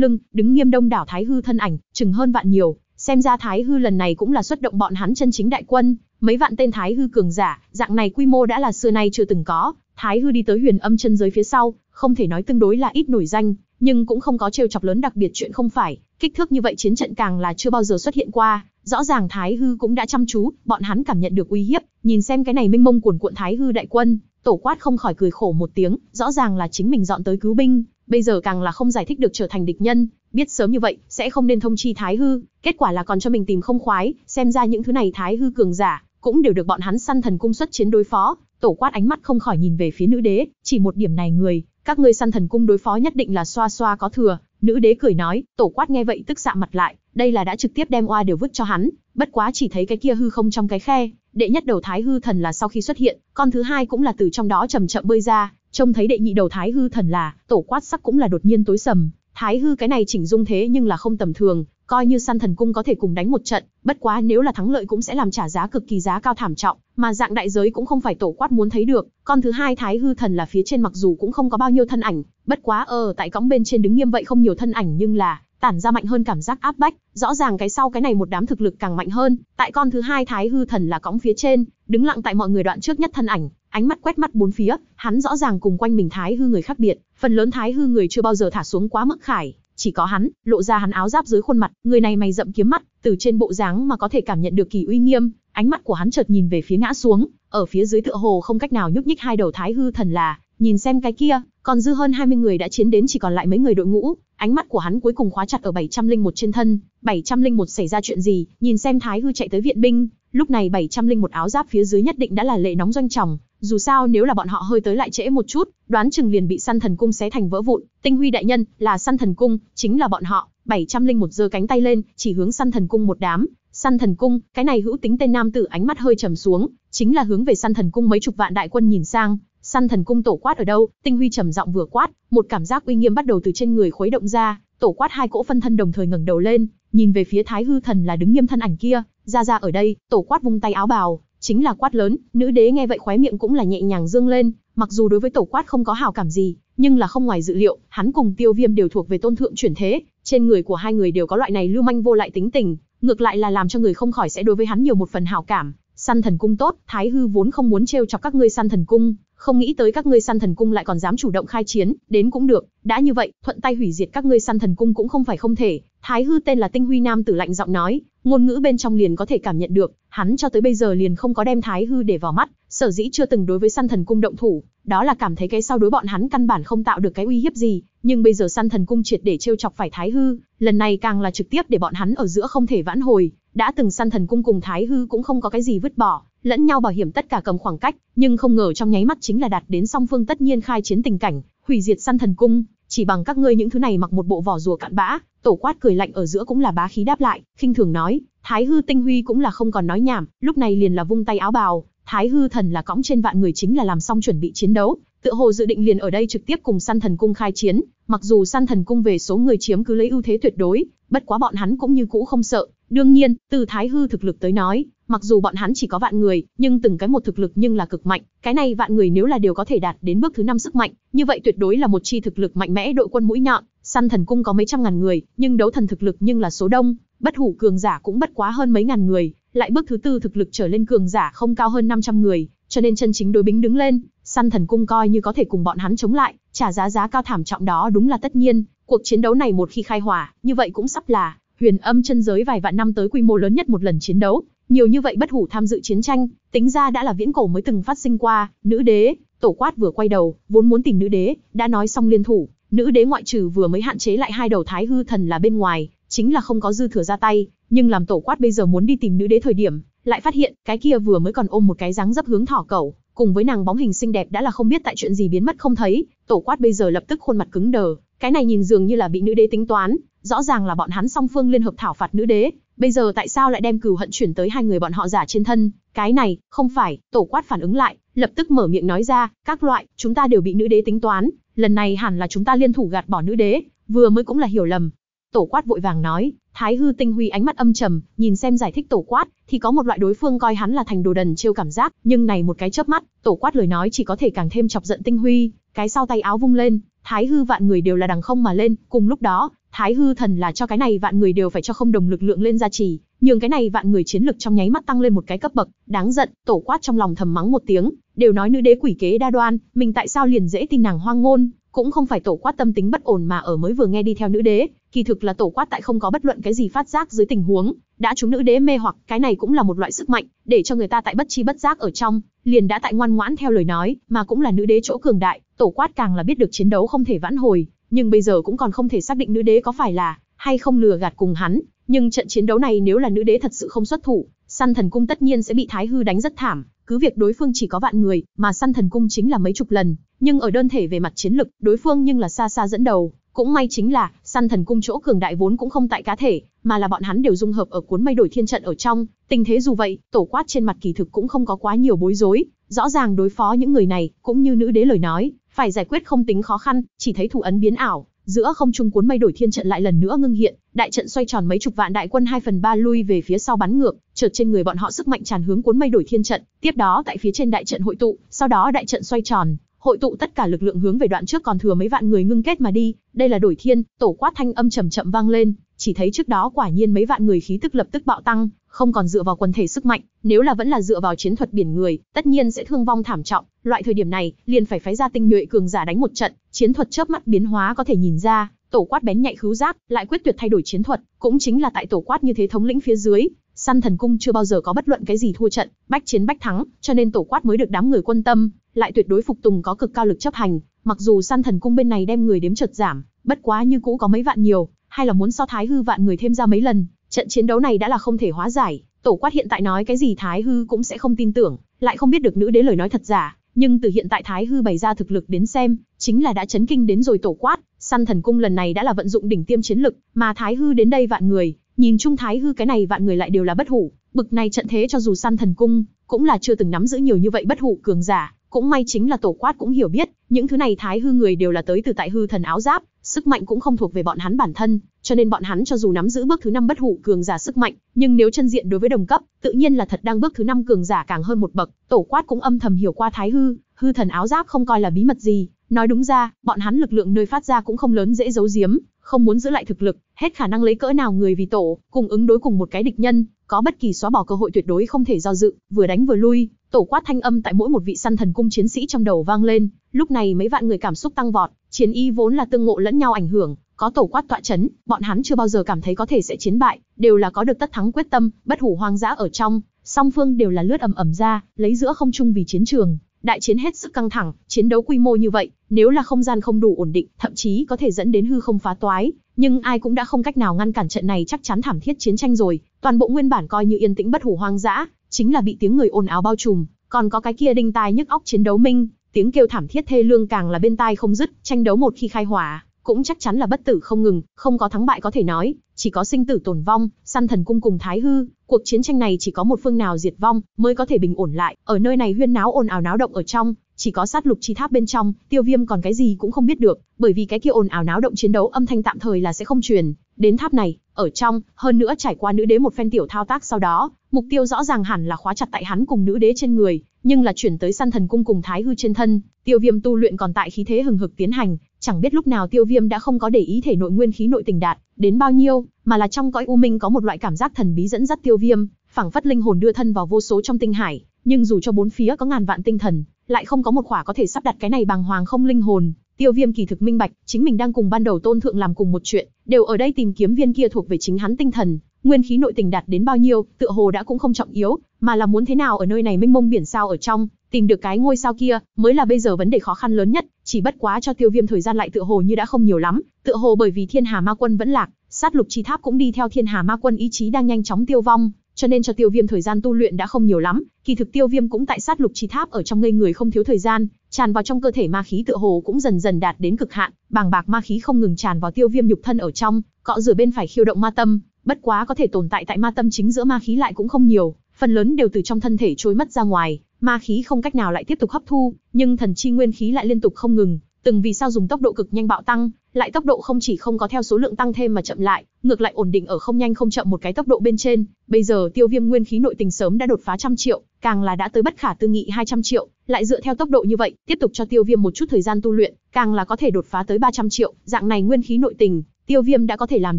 A: lưng, đứng nghiêm đông đảo thái hư thân ảnh, chừng hơn vạn nhiều, xem ra thái hư lần này cũng là xuất động bọn hắn chân chính đại quân, Mấy vạn tên thái hư cường giả, dạng này quy mô đã là xưa nay chưa từng có, thái hư đi tới huyền âm chân giới phía sau, không thể nói tương đối là ít nổi danh, nhưng cũng không có trêu chọc lớn đặc biệt chuyện không phải, kích thước như vậy chiến trận càng là chưa bao giờ xuất hiện qua, rõ ràng thái hư cũng đã chăm chú, bọn hắn cảm nhận được uy hiếp, nhìn xem cái này minh mông cuồn cuộn thái hư đại quân, tổ quát không khỏi cười khổ một tiếng, rõ ràng là chính mình dọn tới cứu binh, bây giờ càng là không giải thích được trở thành địch nhân, biết sớm như vậy sẽ không nên thông chi thái hư, kết quả là còn cho mình tìm không khoái, xem ra những thứ này thái hư cường giả, cũng đều được bọn hắn săn thần cung xuất chiến đối phó, tổ quát ánh mắt không khỏi nhìn về phía nữ đế, chỉ một điểm này người, các ngươi săn thần cung đối phó nhất định là xoa xoa có thừa, nữ đế cười nói, tổ quát nghe vậy tức dạ mặt lại, đây là đã trực tiếp đem oa đều vứt cho hắn, bất quá chỉ thấy cái kia hư không trong cái khe, đệ nhất đầu thái hư thần là sau khi xuất hiện, con thứ hai cũng là từ trong đó chậm chậm bơi ra, trông thấy đệ nhị đầu thái hư thần là, tổ quát sắc cũng là đột nhiên tối sầm, thái hư cái này chỉnh dung thế nhưng là không tầm thường, coi như săn thần cung có thể cùng đánh một trận, bất quá nếu là thắng lợi cũng sẽ làm trả giá cực kỳ giá cao thảm trọng, mà dạng đại giới cũng không phải tổ quát muốn thấy được. Con thứ hai Thái Hư Thần là phía trên mặc dù cũng không có bao nhiêu thân ảnh, bất quá ờ, tại cõng bên trên đứng nghiêm vậy không nhiều thân ảnh nhưng là tản ra mạnh hơn cảm giác áp bách, rõ ràng cái sau cái này một đám thực lực càng mạnh hơn, tại con thứ hai Thái Hư Thần là cõng phía trên, đứng lặng tại mọi người đoạn trước nhất thân ảnh, ánh mắt quét mắt bốn phía, hắn rõ ràng cùng quanh mình Thái Hư người khác biệt, phần lớn Thái Hư người chưa bao giờ thả xuống quá mức khải, chỉ có hắn, lộ ra hắn áo giáp dưới khuôn mặt, người này mày rậm kiếm mắt, từ trên bộ dáng mà có thể cảm nhận được kỳ uy nghiêm, ánh mắt của hắn chợt nhìn về phía ngã xuống, ở phía dưới tựa hồ không cách nào nhúc nhích hai đầu thái hư thần là, nhìn xem cái kia, còn dư hơn 20 người đã chiến đến chỉ còn lại mấy người đội ngũ, ánh mắt của hắn cuối cùng khóa chặt ở 701 trên thân, 701 xảy ra chuyện gì, nhìn xem thái hư chạy tới viện binh, Lúc này 700 linh một áo giáp phía dưới nhất định đã là lệ nóng doanh tròng, dù sao nếu là bọn họ hơi tới lại trễ một chút, đoán chừng liền bị săn thần cung xé thành vỡ vụn, tinh huy đại nhân là săn thần cung, chính là bọn họ, 700 linh một giơ cánh tay lên, chỉ hướng săn thần cung một đám, săn thần cung, cái này hữu tính tên nam tử ánh mắt hơi trầm xuống, chính là hướng về săn thần cung mấy chục vạn đại quân nhìn sang, săn thần cung tổ quát ở đâu, tinh huy trầm giọng vừa quát, một cảm giác uy nghiêm bắt đầu từ trên người khuấy động ra, tổ quát hai cỗ phân thân đồng thời ngẩng đầu lên, nhìn về phía thái hư thần là đứng nghiêm thân ảnh kia, ra ra ở đây, tổ quát vung tay áo bào, chính là quát lớn, nữ đế nghe vậy khóe miệng cũng là nhẹ nhàng dương lên, mặc dù đối với tổ quát không có hào cảm gì, nhưng là không ngoài dự liệu, hắn cùng tiêu viêm đều thuộc về tôn thượng chuyển thế, trên người của hai người đều có loại này lưu manh vô lại tính tình, ngược lại là làm cho người không khỏi sẽ đối với hắn nhiều một phần hào cảm. Săn thần cung tốt, Thái Hư vốn không muốn trêu chọc các ngươi săn thần cung, không nghĩ tới các ngươi săn thần cung lại còn dám chủ động khai chiến, đến cũng được, đã như vậy, thuận tay hủy diệt các ngươi săn thần cung cũng không phải không thể. Thái hư tên là Tinh Huy Nam tử lạnh giọng nói, ngôn ngữ bên trong liền có thể cảm nhận được, hắn cho tới bây giờ liền không có đem Thái hư để vào mắt, sở dĩ chưa từng đối với săn thần cung động thủ, đó là cảm thấy cái sau đối bọn hắn căn bản không tạo được cái uy hiếp gì, nhưng bây giờ săn thần cung triệt để trêu chọc phải Thái hư, lần này càng là trực tiếp để bọn hắn ở giữa không thể vãn hồi, đã từng săn thần cung cùng Thái hư cũng không có cái gì vứt bỏ, lẫn nhau bảo hiểm tất cả cầm khoảng cách, nhưng không ngờ trong nháy mắt chính là đạt đến song phương tất nhiên khai chiến tình cảnh, hủy diệt săn thần cung, chỉ bằng các ngươi những thứ này mặc một bộ vỏ rùa cạn bã, tổ quát cười lạnh ở giữa cũng là bá khí đáp lại, khinh thường nói, Thái hư tinh huy cũng là không còn nói nhảm, lúc này liền là vung tay áo bào, Thái hư thần là cõng trên vạn người chính là làm xong chuẩn bị chiến đấu, tựa hồ dự định liền ở đây trực tiếp cùng săn thần cung khai chiến, mặc dù săn thần cung về số người chiếm cứ lấy ưu thế tuyệt đối, bất quá bọn hắn cũng như cũ không sợ, Đương nhiên, từ thái hư thực lực tới nói, mặc dù bọn hắn chỉ có vạn người, nhưng từng cái một thực lực nhưng là cực mạnh, cái này vạn người nếu là đều có thể đạt đến bước thứ năm sức mạnh, như vậy tuyệt đối là một chi thực lực mạnh mẽ đội quân mũi nhọn, săn thần cung có mấy trăm ngàn người, nhưng đấu thần thực lực nhưng là số đông, bất hủ cường giả cũng bất quá hơn mấy ngàn người, lại bước thứ tư thực lực trở lên cường giả không cao hơn 500 người, cho nên chân chính đối bính đứng lên, săn thần cung coi như có thể cùng bọn hắn chống lại, trả giá giá cao thảm trọng đó đúng là tất nhiên, cuộc chiến đấu này một khi khai hỏa, như vậy cũng sắp là huyền âm chân giới vài vạn năm tới quy mô lớn nhất một lần chiến đấu, nhiều như vậy bất hủ tham dự chiến tranh, tính ra đã là viễn cổ mới từng phát sinh qua, nữ đế, tổ quát vừa quay đầu, vốn muốn tìm nữ đế, đã nói xong liên thủ, nữ đế ngoại trừ vừa mới hạn chế lại hai đầu thái hư thần là bên ngoài, chính là không có dư thừa ra tay, nhưng làm tổ quát bây giờ muốn đi tìm nữ đế thời điểm, lại phát hiện cái kia vừa mới còn ôm một cái dáng dấp hướng thỏ cẩu, cùng với nàng bóng hình xinh đẹp đã là không biết tại chuyện gì biến mất không thấy, tổ quát bây giờ lập tức khuôn mặt cứng đờ, cái này nhìn dường như là bị nữ đế tính toán, rõ ràng là bọn hắn song phương liên hợp thảo phạt nữ đế, bây giờ tại sao lại đem cừu hận chuyển tới hai người bọn họ giả trên thân, cái này, không phải, tổ quát phản ứng lại, lập tức mở miệng nói ra, các loại, chúng ta đều bị nữ đế tính toán, lần này hẳn là chúng ta liên thủ gạt bỏ nữ đế, vừa mới cũng là hiểu lầm. Tổ quát vội vàng nói, Thái hư tinh huy ánh mắt âm trầm, nhìn xem giải thích tổ quát, thì có một loại đối phương coi hắn là thành đồ đần trêu cảm giác, nhưng này một cái chớp mắt, tổ quát lời nói chỉ có thể càng thêm chọc giận tinh huy, cái sau tay áo vung lên, Thái hư vạn người đều là đằng không mà lên, cùng lúc đó, Thái hư thần là cho cái này vạn người đều phải cho không đồng lực lượng lên gia trì, nhường cái này vạn người chiến lực trong nháy mắt tăng lên một cái cấp bậc, đáng giận, tổ quát trong lòng thầm mắng một tiếng, đều nói nữ đế quỷ kế đa đoan, mình tại sao liền dễ tin nàng hoang ngôn cũng không phải tổ quát tâm tính bất ổn mà ở mới vừa nghe đi theo nữ đế, kỳ thực là tổ quát tại không có bất luận cái gì phát giác dưới tình huống, đã chúng nữ đế mê hoặc, cái này cũng là một loại sức mạnh, để cho người ta tại bất chi bất giác ở trong, liền đã tại ngoan ngoãn theo lời nói, mà cũng là nữ đế chỗ cường đại, tổ quát càng là biết được chiến đấu không thể vãn hồi, nhưng bây giờ cũng còn không thể xác định nữ đế có phải là hay không lừa gạt cùng hắn, nhưng trận chiến đấu này nếu là nữ đế thật sự không xuất thủ, săn thần cung tất nhiên sẽ bị Thái Hư đánh rất thảm, cứ việc đối phương chỉ có vạn người, mà săn thần cung chính là mấy chục lần, nhưng ở đơn thể về mặt chiến lực, đối phương nhưng là xa xa dẫn đầu. Cũng may chính là, săn thần cung chỗ cường đại vốn cũng không tại cá thể, mà là bọn hắn đều dung hợp ở cuốn mây đổi thiên trận ở trong. Tình thế dù vậy, tổ quát trên mặt kỳ thực cũng không có quá nhiều bối rối. Rõ ràng đối phó những người này, cũng như nữ đế lời nói, phải giải quyết không tính khó khăn, chỉ thấy thủ ấn biến ảo, giữa không trung cuốn mây đổi thiên trận lại lần nữa ngưng hiện, đại trận xoay tròn mấy chục vạn đại quân 2 phần 3 lui về phía sau bắn ngược, chợt trên người bọn họ sức mạnh tràn hướng cuốn mây đổi thiên trận, tiếp đó tại phía trên đại trận hội tụ, sau đó đại trận xoay tròn, hội tụ tất cả lực lượng hướng về đoạn trước còn thừa mấy vạn người ngưng kết mà đi, đây là đổi thiên, tổ quát thanh âm trầm chậm vang lên, chỉ thấy trước đó quả nhiên mấy vạn người khí tức lập tức bạo tăng, không còn dựa vào quần thể sức mạnh, nếu là vẫn là dựa vào chiến thuật biển người, tất nhiên sẽ thương vong thảm trọng, loại thời điểm này, liền phải phái ra tinh nhuệ cường giả đánh một trận, chiến thuật chớp mắt biến hóa có thể nhìn ra, tổ quát bén nhạy khứu giác, lại quyết tuyệt thay đổi chiến thuật, cũng chính là tại tổ quát như thế thống lĩnh phía dưới, săn thần cung chưa bao giờ có bất luận cái gì thua trận, bách chiến bách thắng, cho nên tổ quát mới được đám người quan tâm, lại tuyệt đối phục tùng có cực cao lực chấp hành, mặc dù săn thần cung bên này đem người đếm chợt giảm, bất quá như cũ có mấy vạn nhiều, hay là muốn so thái hư vạn người thêm ra mấy lần, trận chiến đấu này đã là không thể hóa giải, tổ quát hiện tại nói cái gì thái hư cũng sẽ không tin tưởng, lại không biết được nữ đế lời nói thật giả, nhưng từ hiện tại thái hư bày ra thực lực đến xem, chính là đã chấn kinh đến rồi tổ quát, săn thần cung lần này đã là vận dụng đỉnh tiêm chiến lực, mà thái hư đến đây vạn người, nhìn chung thái hư cái này vạn người lại đều là bất hủ, bực này trận thế cho dù săn thần cung, cũng là chưa từng nắm giữ nhiều như vậy bất hủ cường giả, cũng may chính là tổ quát cũng hiểu biết, những thứ này thái hư người đều là tới từ tại hư thần áo giáp, sức mạnh cũng không thuộc về bọn hắn bản thân, cho nên bọn hắn cho dù nắm giữ bước thứ năm bất hủ cường giả sức mạnh, nhưng nếu chân diện đối với đồng cấp, tự nhiên là thật đang bước thứ năm cường giả càng hơn một bậc. Tổ quát cũng âm thầm hiểu qua thái hư, hư thần áo giáp không coi là bí mật gì, nói đúng ra, bọn hắn lực lượng nơi phát ra cũng không lớn dễ giấu giếm, không muốn giữ lại thực lực, hết khả năng lấy cỡ nào người vì tổ, cùng ứng đối cùng một cái địch nhân, có bất kỳ xóa bỏ cơ hội tuyệt đối không thể do dự, vừa đánh vừa lui, tổ quát thanh âm tại mỗi một vị săn thần cung chiến sĩ trong đầu vang lên, lúc này mấy vạn người cảm xúc tăng vọt, chiến y vốn là tương ngộ lẫn nhau ảnh hưởng, có tổ quát tọa chấn, bọn hắn chưa bao giờ cảm thấy có thể sẽ chiến bại, đều là có được tất thắng quyết tâm, bất hủ hoang dã ở trong, song phương đều là lướt ầm ầm ra, lấy giữa không trung vì chiến trường, đại chiến hết sức căng thẳng, chiến đấu quy mô như vậy, nếu là không gian không đủ ổn định, thậm chí có thể dẫn đến hư không phá toái, nhưng ai cũng đã không cách nào ngăn cản trận này chắc chắn thảm thiết chiến tranh rồi, toàn bộ nguyên bản coi như yên tĩnh bất hủ hoang dã, chính là bị tiếng người ồn ào bao trùm, còn có cái kia đinh tai nhức óc chiến đấu minh, tiếng kêu thảm thiết thê lương càng là bên tai không dứt, tranh đấu một khi khai hỏa, cũng chắc chắn là bất tử không ngừng, không có thắng bại có thể nói, chỉ có sinh tử tồn vong, săn thần cung cùng thái hư, cuộc chiến tranh này chỉ có một phương nào diệt vong, mới có thể bình ổn lại, ở nơi này huyên náo ồn ào náo động ở trong, chỉ có sát lục chi tháp bên trong, tiêu viêm còn cái gì cũng không biết được, bởi vì cái kia ồn ào náo động chiến đấu âm thanh tạm thời là sẽ không truyền. Đến tháp này, ở trong, hơn nữa trải qua nữ đế một phen tiểu thao tác sau đó, mục tiêu rõ ràng hẳn là khóa chặt tại hắn cùng nữ đế trên người, nhưng là chuyển tới săn thần cung cùng thái hư trên thân, tiêu viêm tu luyện còn tại khí thế hừng hực tiến hành, chẳng biết lúc nào tiêu viêm đã không có để ý thể nội nguyên khí nội tình đạt, đến bao nhiêu, mà là trong cõi u minh có một loại cảm giác thần bí dẫn dắt tiêu viêm, phảng phất linh hồn đưa thân vào vô số trong tinh hải, nhưng dù cho bốn phía có ngàn vạn tinh thần, lại không có một khỏa có thể sắp đặt cái này bằng hoàng không linh hồn, Tiêu Viêm kỳ thực minh bạch, chính mình đang cùng ban đầu Tôn Thượng làm cùng một chuyện, đều ở đây tìm kiếm viên kia thuộc về chính hắn tinh thần, nguyên khí nội tình đạt đến bao nhiêu, tựa hồ đã cũng không trọng yếu, mà là muốn thế nào ở nơi này mênh mông biển sao ở trong, tìm được cái ngôi sao kia, mới là bây giờ vấn đề khó khăn lớn nhất, chỉ bất quá cho Tiêu Viêm thời gian lại tựa hồ như đã không nhiều lắm, tựa hồ bởi vì Thiên Hà Ma Quân vẫn lạc, sát lục chi tháp cũng đi theo Thiên Hà Ma Quân ý chí đang nhanh chóng tiêu vong, cho nên cho tiêu viêm thời gian tu luyện đã không nhiều lắm kỳ thực tiêu viêm cũng tại sát lục chi tháp ở trong ngây người không thiếu thời gian tràn vào trong cơ thể ma khí tựa hồ cũng dần dần đạt đến cực hạn bàng bạc ma khí không ngừng tràn vào tiêu viêm nhục thân ở trong cọ rửa bên phải khiêu động ma tâm bất quá có thể tồn tại tại ma tâm chính giữa ma khí lại cũng không nhiều phần lớn đều từ trong thân thể trôi mất ra ngoài ma khí không cách nào lại tiếp tục hấp thu nhưng thần chi nguyên khí lại liên tục không ngừng từng vì sao dùng tốc độ cực nhanh bạo tăng lại tốc độ không chỉ không có theo số lượng tăng thêm mà chậm lại, ngược lại ổn định ở không nhanh không chậm một cái tốc độ bên trên. Bây giờ Tiêu Viêm nguyên khí nội tình sớm đã đột phá trăm triệu, càng là đã tới bất khả tư nghị 200 triệu, lại dựa theo tốc độ như vậy, tiếp tục cho Tiêu Viêm một chút thời gian tu luyện, càng là có thể đột phá tới 300 triệu, dạng này nguyên khí nội tình, Tiêu Viêm đã có thể làm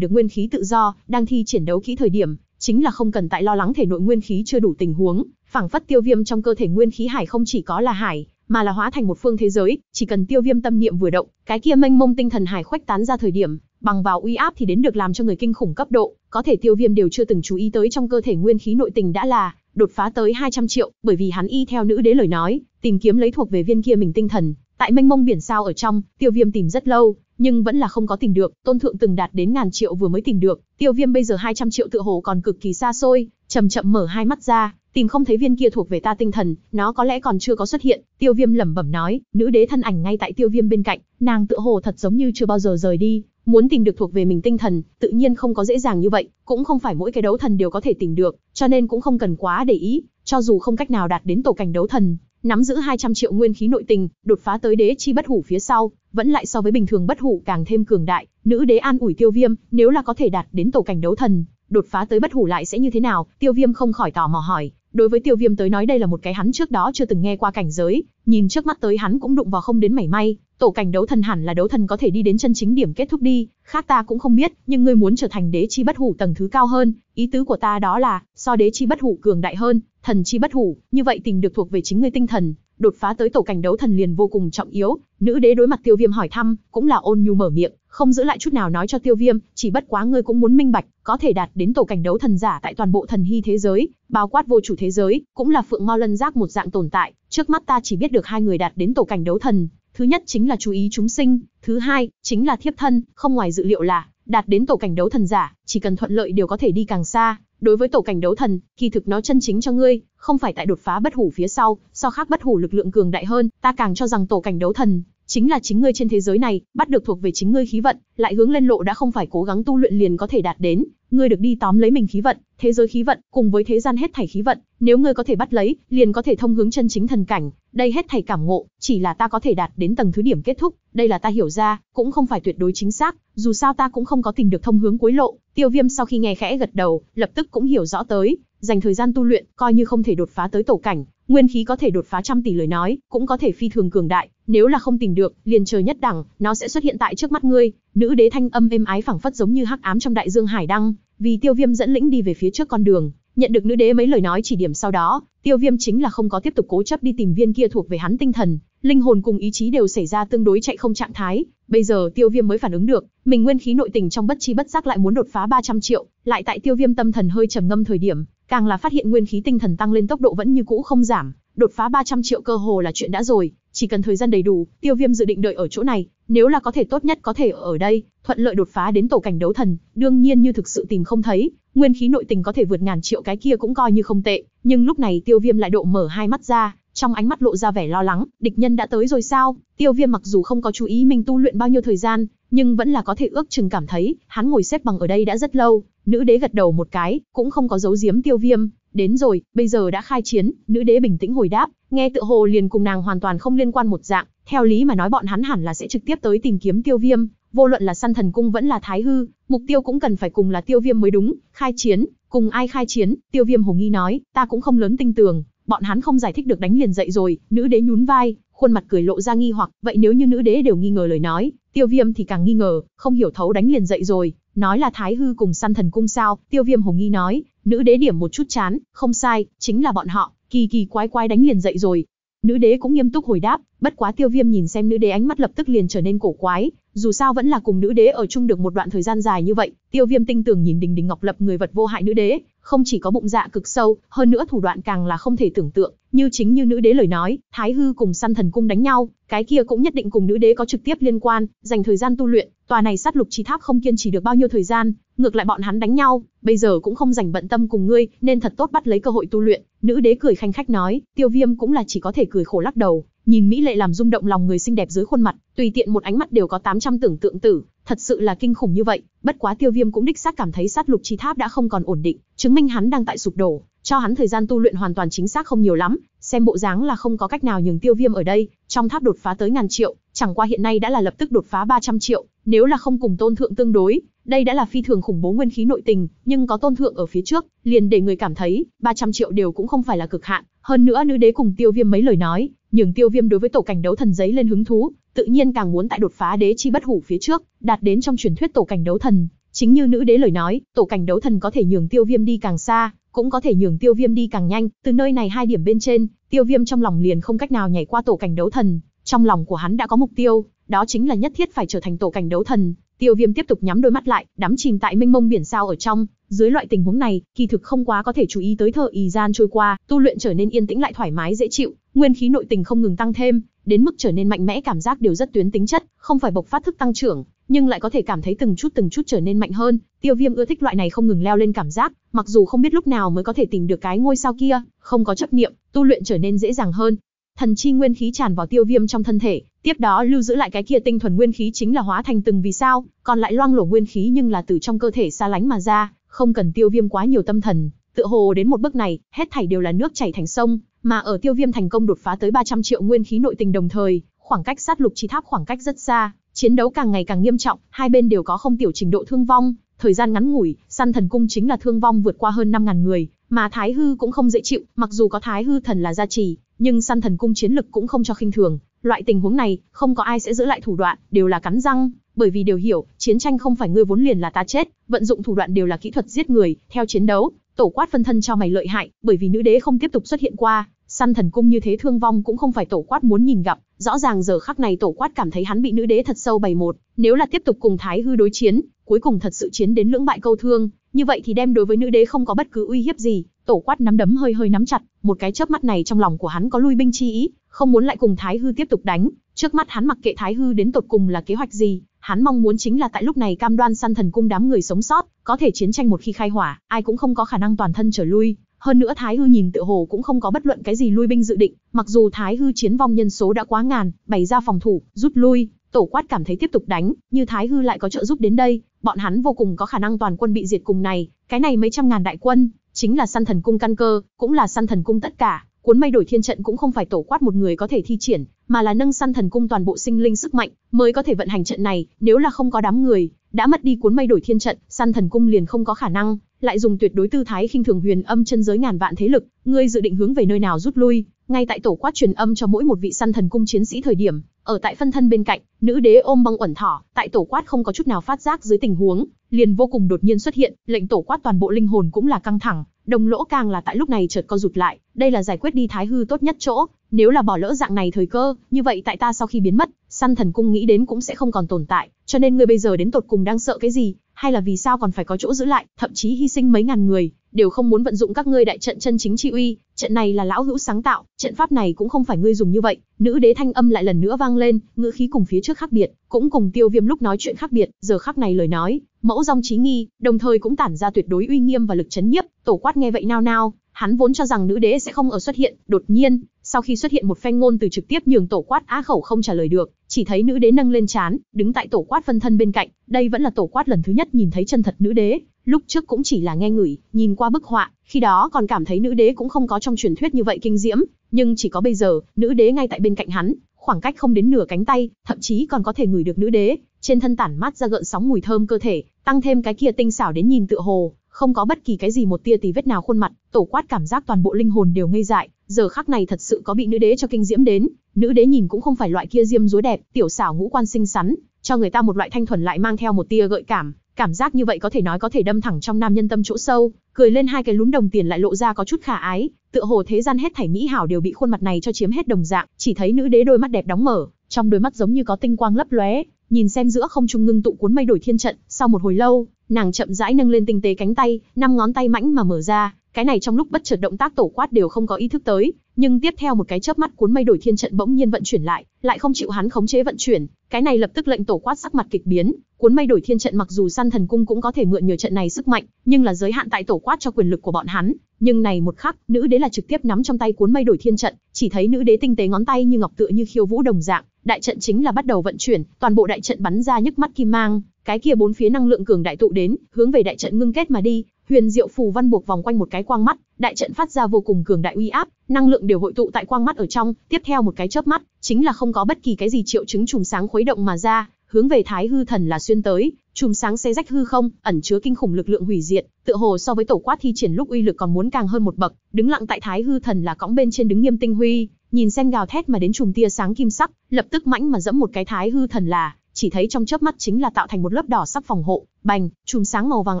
A: được nguyên khí tự do, đang thi triển đấu kỹ thời điểm, chính là không cần tại lo lắng thể nội nguyên khí chưa đủ tình huống, phảng phất Tiêu Viêm trong cơ thể nguyên khí hải không chỉ có là hải, mà là hóa thành một phương thế giới, chỉ cần Tiêu Viêm tâm niệm vừa động, cái kia mênh mông tinh thần hải khoách tán ra thời điểm, bằng vào uy áp thì đến được làm cho người kinh khủng cấp độ, có thể Tiêu Viêm đều chưa từng chú ý tới trong cơ thể nguyên khí nội tình đã là đột phá tới 200 triệu, bởi vì hắn y theo nữ đế lời nói, tìm kiếm lấy thuộc về viên kia mình tinh thần, tại mênh mông biển sao ở trong, Tiêu Viêm tìm rất lâu, nhưng vẫn là không có tìm được, Tôn Thượng từng đạt đến ngàn triệu vừa mới tìm được, Tiêu Viêm bây giờ 200 triệu tựa hồ còn cực kỳ xa xôi, chậm chậm mở hai mắt ra, tìm không thấy viên kia thuộc về ta tinh thần, nó có lẽ còn chưa có xuất hiện, tiêu viêm lẩm bẩm nói, nữ đế thân ảnh ngay tại tiêu viêm bên cạnh, nàng tựa hồ thật giống như chưa bao giờ rời đi, muốn tìm được thuộc về mình tinh thần, tự nhiên không có dễ dàng như vậy, cũng không phải mỗi cái đấu thần đều có thể tìm được, cho nên cũng không cần quá để ý, cho dù không cách nào đạt đến tổ cảnh đấu thần, nắm giữ 200 triệu nguyên khí nội tình, đột phá tới đế chi bất hủ phía sau, vẫn lại so với bình thường bất hủ càng thêm cường đại, nữ đế an ủi tiêu viêm, nếu là có thể đạt đến tổ cảnh đấu thần, đột phá tới bất hủ lại sẽ như thế nào, tiêu viêm không khỏi tò mò hỏi. Đối với tiêu viêm tới nói đây là một cái hắn trước đó chưa từng nghe qua cảnh giới, nhìn trước mắt tới hắn cũng đụng vào không đến mảy may, tổ cảnh đấu thần hẳn là đấu thần có thể đi đến chân chính điểm kết thúc đi, khác ta cũng không biết, nhưng ngươi muốn trở thành đế chi bất hủ tầng thứ cao hơn, ý tứ của ta đó là, so đế chi bất hủ cường đại hơn, thần chi bất hủ, như vậy tình được thuộc về chính ngươi tinh thần, đột phá tới tổ cảnh đấu thần liền vô cùng trọng yếu, nữ đế đối mặt tiêu viêm hỏi thăm, cũng là ôn nhu mở miệng, không giữ lại chút nào nói cho tiêu viêm, chỉ bất quá ngươi cũng muốn minh bạch, có thể đạt đến tổ cảnh đấu thần giả tại toàn bộ thần hy thế giới, bao quát vô chủ thế giới, cũng là phượng mau lân giác một dạng tồn tại, trước mắt ta chỉ biết được hai người đạt đến tổ cảnh đấu thần, thứ nhất chính là chú ý chúng sinh, thứ hai, chính là thiếp thân, không ngoài dự liệu là, đạt đến tổ cảnh đấu thần giả, chỉ cần thuận lợi đều có thể đi càng xa. Đối với tổ cảnh đấu thần, kỳ thực nó chân chính cho ngươi, không phải tại đột phá bất hủ phía sau, so khác bất hủ lực lượng cường đại hơn, ta càng cho rằng tổ cảnh đấu thần, chính là chính ngươi trên thế giới này, bắt được thuộc về chính ngươi khí vận, lại hướng lên lộ đã không phải cố gắng tu luyện liền có thể đạt đến, ngươi được đi tóm lấy mình khí vận, thế giới khí vận, cùng với thế gian hết thảy khí vận, nếu ngươi có thể bắt lấy, liền có thể thông hướng chân chính thần cảnh, đây hết thảy cảm ngộ, chỉ là ta có thể đạt đến tầng thứ điểm kết thúc, đây là ta hiểu ra, cũng không phải tuyệt đối chính xác, dù sao ta cũng không có tìm được thông hướng cuối lộ. Tiêu Viêm sau khi nghe khẽ gật đầu, lập tức cũng hiểu rõ tới, dành thời gian tu luyện, coi như không thể đột phá tới tổ cảnh, nguyên khí có thể đột phá trăm tỷ lời nói, cũng có thể phi thường cường đại, nếu là không tìm được, liền chờ nhất đẳng, nó sẽ xuất hiện tại trước mắt ngươi. Nữ đế thanh âm êm ái phảng phất giống như hắc ám trong đại dương hải đăng, vì Tiêu Viêm dẫn lĩnh đi về phía trước con đường, nhận được nữ đế mấy lời nói chỉ điểm sau đó, Tiêu Viêm chính là không có tiếp tục cố chấp đi tìm viên kia thuộc về hắn tinh thần, linh hồn cùng ý chí đều xảy ra tương đối chạy không trạng thái, bây giờ Tiêu Viêm mới phản ứng được, mình nguyên khí nội tình trong bất chi bất giác lại muốn đột phá 300 triệu, lại tại Tiêu Viêm tâm thần hơi trầm ngâm thời điểm, càng là phát hiện nguyên khí tinh thần tăng lên tốc độ vẫn như cũ không giảm, đột phá 300 triệu cơ hồ là chuyện đã rồi, chỉ cần thời gian đầy đủ, Tiêu Viêm dự định đợi ở chỗ này, nếu là có thể tốt nhất có thể ở đây, thuận lợi đột phá đến tổ cảnh đấu thần, đương nhiên như thực sự tìm không thấy, nguyên khí nội tình có thể vượt ngàn triệu cái kia cũng coi như không tệ, nhưng lúc này Tiêu Viêm lại độ mở hai mắt ra, trong ánh mắt lộ ra vẻ lo lắng, địch nhân đã tới rồi sao? Tiêu Viêm mặc dù không có chú ý mình tu luyện bao nhiêu thời gian, nhưng vẫn là có thể ước chừng cảm thấy, hắn ngồi xếp bằng ở đây đã rất lâu. Nữ đế gật đầu một cái, cũng không có giấu giếm Tiêu Viêm, Đến rồi, bây giờ đã khai chiến, nữ đế bình tĩnh hồi đáp, nghe tự hồ liền cùng nàng hoàn toàn không liên quan một dạng, theo lý mà nói bọn hắn hẳn là sẽ trực tiếp tới tìm kiếm tiêu viêm, vô luận là săn thần cung vẫn là thái hư, mục tiêu cũng cần phải cùng là tiêu viêm mới đúng, khai chiến, cùng ai khai chiến, tiêu viêm hồ nghi nói, ta cũng không lớn tinh tường, bọn hắn không giải thích được đánh liền dậy rồi, nữ đế nhún vai, khuôn mặt cười lộ ra nghi hoặc, vậy nếu như nữ đế đều nghi ngờ lời nói, tiêu viêm thì càng nghi ngờ, không hiểu thấu đánh liền dậy rồi, nói là Thái Hư cùng săn thần cung sao, tiêu viêm hồ nghi nói, nữ đế điểm một chút chán, không sai, chính là bọn họ, kỳ kỳ quái quái đánh liền dậy rồi. Nữ đế cũng nghiêm túc hồi đáp, bất quá tiêu viêm nhìn xem nữ đế ánh mắt lập tức liền trở nên cổ quái, dù sao vẫn là cùng nữ đế ở chung được một đoạn thời gian dài như vậy, Tiêu Viêm tinh tường nhìn Đình Đình Ngọc Lập người vật vô hại nữ đế, không chỉ có bụng dạ cực sâu, hơn nữa thủ đoạn càng là không thể tưởng tượng, như chính như nữ đế lời nói, Thái hư cùng săn thần cung đánh nhau, cái kia cũng nhất định cùng nữ đế có trực tiếp liên quan, dành thời gian tu luyện, tòa này sát lục chi tháp không kiên trì được bao nhiêu thời gian, ngược lại bọn hắn đánh nhau, bây giờ cũng không dành bận tâm cùng ngươi, nên thật tốt bắt lấy cơ hội tu luyện." Nữ đế cười khanh khách nói, Tiêu Viêm cũng là chỉ có thể cười khổ lắc đầu, nhìn mỹ lệ làm rung động lòng người xinh đẹp dưới khuôn mặt, tùy tiện một ánh mắt đều có 800 tưởng tượng tử, thật sự là kinh khủng như vậy, bất quá Tiêu Viêm cũng đích xác cảm thấy sát lục chi tháp đã không còn ổn định, chứng minh hắn đang tại sụp đổ, cho hắn thời gian tu luyện hoàn toàn chính xác không nhiều lắm, xem bộ dáng là không có cách nào nhường Tiêu Viêm ở đây, trong tháp đột phá tới ngàn triệu, chẳng qua hiện nay đã là lập tức đột phá 300 triệu, nếu là không cùng Tôn Thượng tương đối, đây đã là phi thường khủng bố nguyên khí nội tình, nhưng có Tôn Thượng ở phía trước, liền để người cảm thấy 300 triệu đều cũng không phải là cực hạn, hơn nữa nữ đế cùng Tiêu Viêm mấy lời nói, nhường tiêu viêm đối với tổ cảnh đấu thần giấy lên hứng thú, tự nhiên càng muốn tại đột phá đế chi bất hủ phía trước, đạt đến trong truyền thuyết tổ cảnh đấu thần. Chính như nữ đế lời nói, tổ cảnh đấu thần có thể nhường tiêu viêm đi càng xa, cũng có thể nhường tiêu viêm đi càng nhanh, từ nơi này hai điểm bên trên, tiêu viêm trong lòng liền không cách nào nhảy qua tổ cảnh đấu thần, trong lòng của hắn đã có mục tiêu, đó chính là nhất thiết phải trở thành tổ cảnh đấu thần. Tiêu Viêm tiếp tục nhắm đôi mắt lại, đắm chìm tại mênh mông biển sao ở trong, dưới loại tình huống này, kỳ thực không quá có thể chú ý tới thợ gian trôi qua, tu luyện trở nên yên tĩnh lại thoải mái dễ chịu, nguyên khí nội tình không ngừng tăng thêm, đến mức trở nên mạnh mẽ cảm giác đều rất tuyến tính chất, không phải bộc phát thức tăng trưởng, nhưng lại có thể cảm thấy từng chút từng chút trở nên mạnh hơn. Tiêu Viêm ưa thích loại này không ngừng leo lên cảm giác, mặc dù không biết lúc nào mới có thể tìm được cái ngôi sao kia, không có chấp niệm, tu luyện trở nên dễ dàng hơn. Thần chi nguyên khí tràn vào Tiêu Viêm trong thân thể, tiếp đó lưu giữ lại cái kia tinh thuần nguyên khí chính là hóa thành từng vì sao, còn lại loang lổ nguyên khí nhưng là từ trong cơ thể xa lánh mà ra, không cần tiêu viêm quá nhiều tâm thần, tựa hồ đến một bước này, hết thảy đều là nước chảy thành sông, mà ở tiêu viêm thành công đột phá tới 300 triệu nguyên khí nội tình đồng thời, khoảng cách sát lục chi tháp khoảng cách rất xa, chiến đấu càng ngày càng nghiêm trọng, hai bên đều có không tiểu trình độ thương vong, thời gian ngắn ngủi, săn thần cung chính là thương vong vượt qua hơn 5.000 người, mà Thái Hư cũng không dễ chịu, mặc dù có Thái Hư thần là gia trì, nhưng săn thần cung chiến lực cũng không cho khinh thường, loại tình huống này, không có ai sẽ giữ lại thủ đoạn, đều là cắn răng, bởi vì đều hiểu, chiến tranh không phải ngươi vốn liền là ta chết, vận dụng thủ đoạn đều là kỹ thuật giết người, theo chiến đấu, tổ quát phân thân cho mày lợi hại, bởi vì nữ đế không tiếp tục xuất hiện qua, săn thần cung như thế thương vong cũng không phải tổ quát muốn nhìn gặp, rõ ràng giờ khắc này tổ quát cảm thấy hắn bị nữ đế thật sâu bày một, nếu là tiếp tục cùng thái hư đối chiến, cuối cùng thật sự chiến đến lưỡng bại câu thương, như vậy thì đem đối với nữ đế không có bất cứ uy hiếp gì, tổ quát nắm đấm hơi hơi nắm chặt, một cái chớp mắt này trong lòng của hắn có lui binh chi ý, không muốn lại cùng thái hư tiếp tục đánh, trước mắt hắn mặc kệ thái hư đến tột cùng là kế hoạch gì, Hắn mong muốn chính là tại lúc này cam đoan săn thần cung đám người sống sót, có thể chiến tranh một khi khai hỏa, ai cũng không có khả năng toàn thân trở lui. Hơn nữa Thái Hư nhìn tựa hồ cũng không có bất luận cái gì lui binh dự định, mặc dù Thái Hư chiến vong nhân số đã quá ngàn, bày ra phòng thủ, rút lui, tổ quát cảm thấy tiếp tục đánh, như Thái Hư lại có trợ giúp đến đây, bọn hắn vô cùng có khả năng toàn quân bị diệt cùng này, cái này mấy trăm ngàn đại quân, chính là săn thần cung căn cơ, cũng là săn thần cung tất cả, Cuốn mây đổi thiên trận cũng không phải tổ quát một người có thể thi triển, mà là nâng săn thần cung toàn bộ sinh linh sức mạnh mới có thể vận hành trận này, nếu là không có đám người đã mất đi cuốn mây đổi thiên trận, săn thần cung liền không có khả năng, lại dùng tuyệt đối tư thái khinh thường huyền âm chân giới ngàn vạn thế lực, ngươi dự định hướng về nơi nào rút lui? Ngay tại tổ quát truyền âm cho mỗi một vị săn thần cung chiến sĩ thời điểm, ở tại phân thân bên cạnh, nữ đế ôm băng uẩn thỏ, tại tổ quát không có chút nào phát giác dưới tình huống, liền vô cùng đột nhiên xuất hiện, lệnh tổ quát toàn bộ linh hồn cũng là căng thẳng, đồng lỗ càng là tại lúc này chợt co rụt lại, đây là giải quyết đi thái hư tốt nhất chỗ, nếu là bỏ lỡ dạng này thời cơ, như vậy tại ta sau khi biến mất, săn thần cung nghĩ đến cũng sẽ không còn tồn tại, cho nên người bây giờ đến tột cùng đang sợ cái gì, hay là vì sao còn phải có chỗ giữ lại, thậm chí hy sinh mấy ngàn người, đều không muốn vận dụng các ngươi đại trận chân chính chi uy, trận này là lão hữu sáng tạo, trận pháp này cũng không phải ngươi dùng như vậy." Nữ đế thanh âm lại lần nữa vang lên, ngữ khí cùng phía trước khác biệt, cũng cùng Tiêu Viêm lúc nói chuyện khác biệt, giờ khắc này lời nói, mẫu dòng chí nghi, đồng thời cũng tản ra tuyệt đối uy nghiêm và lực chấn nhiếp, Tổ Quát nghe vậy nao nao, hắn vốn cho rằng nữ đế sẽ không ở xuất hiện, đột nhiên, sau khi xuất hiện một phen ngôn từ trực tiếp nhường tổ quát á khẩu không trả lời được, chỉ thấy nữ đế nâng lên chán, đứng tại tổ quát phân thân bên cạnh, đây vẫn là tổ quát lần thứ nhất nhìn thấy chân thật nữ đế, lúc trước cũng chỉ là nghe ngửi, nhìn qua bức họa, khi đó còn cảm thấy nữ đế cũng không có trong truyền thuyết như vậy kinh diễm, nhưng chỉ có bây giờ, nữ đế ngay tại bên cạnh hắn, khoảng cách không đến nửa cánh tay, thậm chí còn có thể ngửi được nữ đế, trên thân tản mát ra gợn sóng mùi thơm cơ thể, tăng thêm cái kia tinh xảo đến nhìn tựa hồ, không có bất kỳ cái gì một tia tì vết nào khuôn mặt, tổ quát cảm giác toàn bộ linh hồn đều ngây dại, giờ khắc này thật sự có bị nữ đế cho kinh diễm đến, nữ đế nhìn cũng không phải loại kia diêm dúa đẹp, tiểu xảo ngũ quan xinh xắn, cho người ta một loại thanh thuần lại mang theo một tia gợi cảm, cảm giác như vậy có thể nói có thể đâm thẳng trong nam nhân tâm chỗ sâu, cười lên hai cái lúm đồng tiền lại lộ ra có chút khả ái, tựa hồ thế gian hết thảy mỹ hảo đều bị khuôn mặt này cho chiếm hết đồng dạng, chỉ thấy nữ đế đôi mắt đẹp đóng mở, trong đôi mắt giống như có tinh quang lấp lóe, nhìn xem giữa không trung ngưng tụ cuốn mây đổi thiên trận, sau một hồi lâu, nàng chậm rãi nâng lên tinh tế cánh tay, năm ngón tay mãnh mà mở ra, cái này trong lúc bất chợt động tác tổ quát đều không có ý thức tới, nhưng tiếp theo một cái chớp mắt cuốn mây đổi thiên trận bỗng nhiên vận chuyển lại, lại không chịu hắn khống chế vận chuyển, cái này lập tức lệnh tổ quát sắc mặt kịch biến, cuốn mây đổi thiên trận mặc dù săn thần cung cũng có thể mượn nhờ trận này sức mạnh, nhưng là giới hạn tại tổ quát cho quyền lực của bọn hắn, nhưng này một khắc, nữ đế là trực tiếp nắm trong tay cuốn mây đổi thiên trận, chỉ thấy nữ đế tinh tế ngón tay như ngọc tựa như khiêu vũ đồng dạng, đại trận chính là bắt đầu vận chuyển, toàn bộ đại trận bắn ra nhức mắt kim mang, cái kia bốn phía năng lượng cường đại tụ đến, hướng về đại trận ngưng kết mà đi, huyền diệu phù văn buộc vòng quanh một cái quang mắt, đại trận phát ra vô cùng cường đại uy áp, năng lượng đều hội tụ tại quang mắt ở trong, tiếp theo một cái chớp mắt, chính là không có bất kỳ cái gì triệu chứng chùm sáng khuấy động mà ra, hướng về Thái Hư Thần là xuyên tới, chùm sáng xé rách hư không, ẩn chứa kinh khủng lực lượng hủy diệt, tựa hồ so với tổ quát thi triển lúc uy lực còn muốn càng hơn một bậc, đứng lặng tại Thái Hư Thần là cõng bên trên đứng nghiêm tinh huy, nhìn xem gào thét mà đến chùm tia sáng kim sắc, lập tức mãnh mà dẫm một cái Thái Hư Thần là, chỉ thấy trong chớp mắt chính là tạo thành một lớp đỏ sắp phòng hộ, bành, chùm sáng màu vàng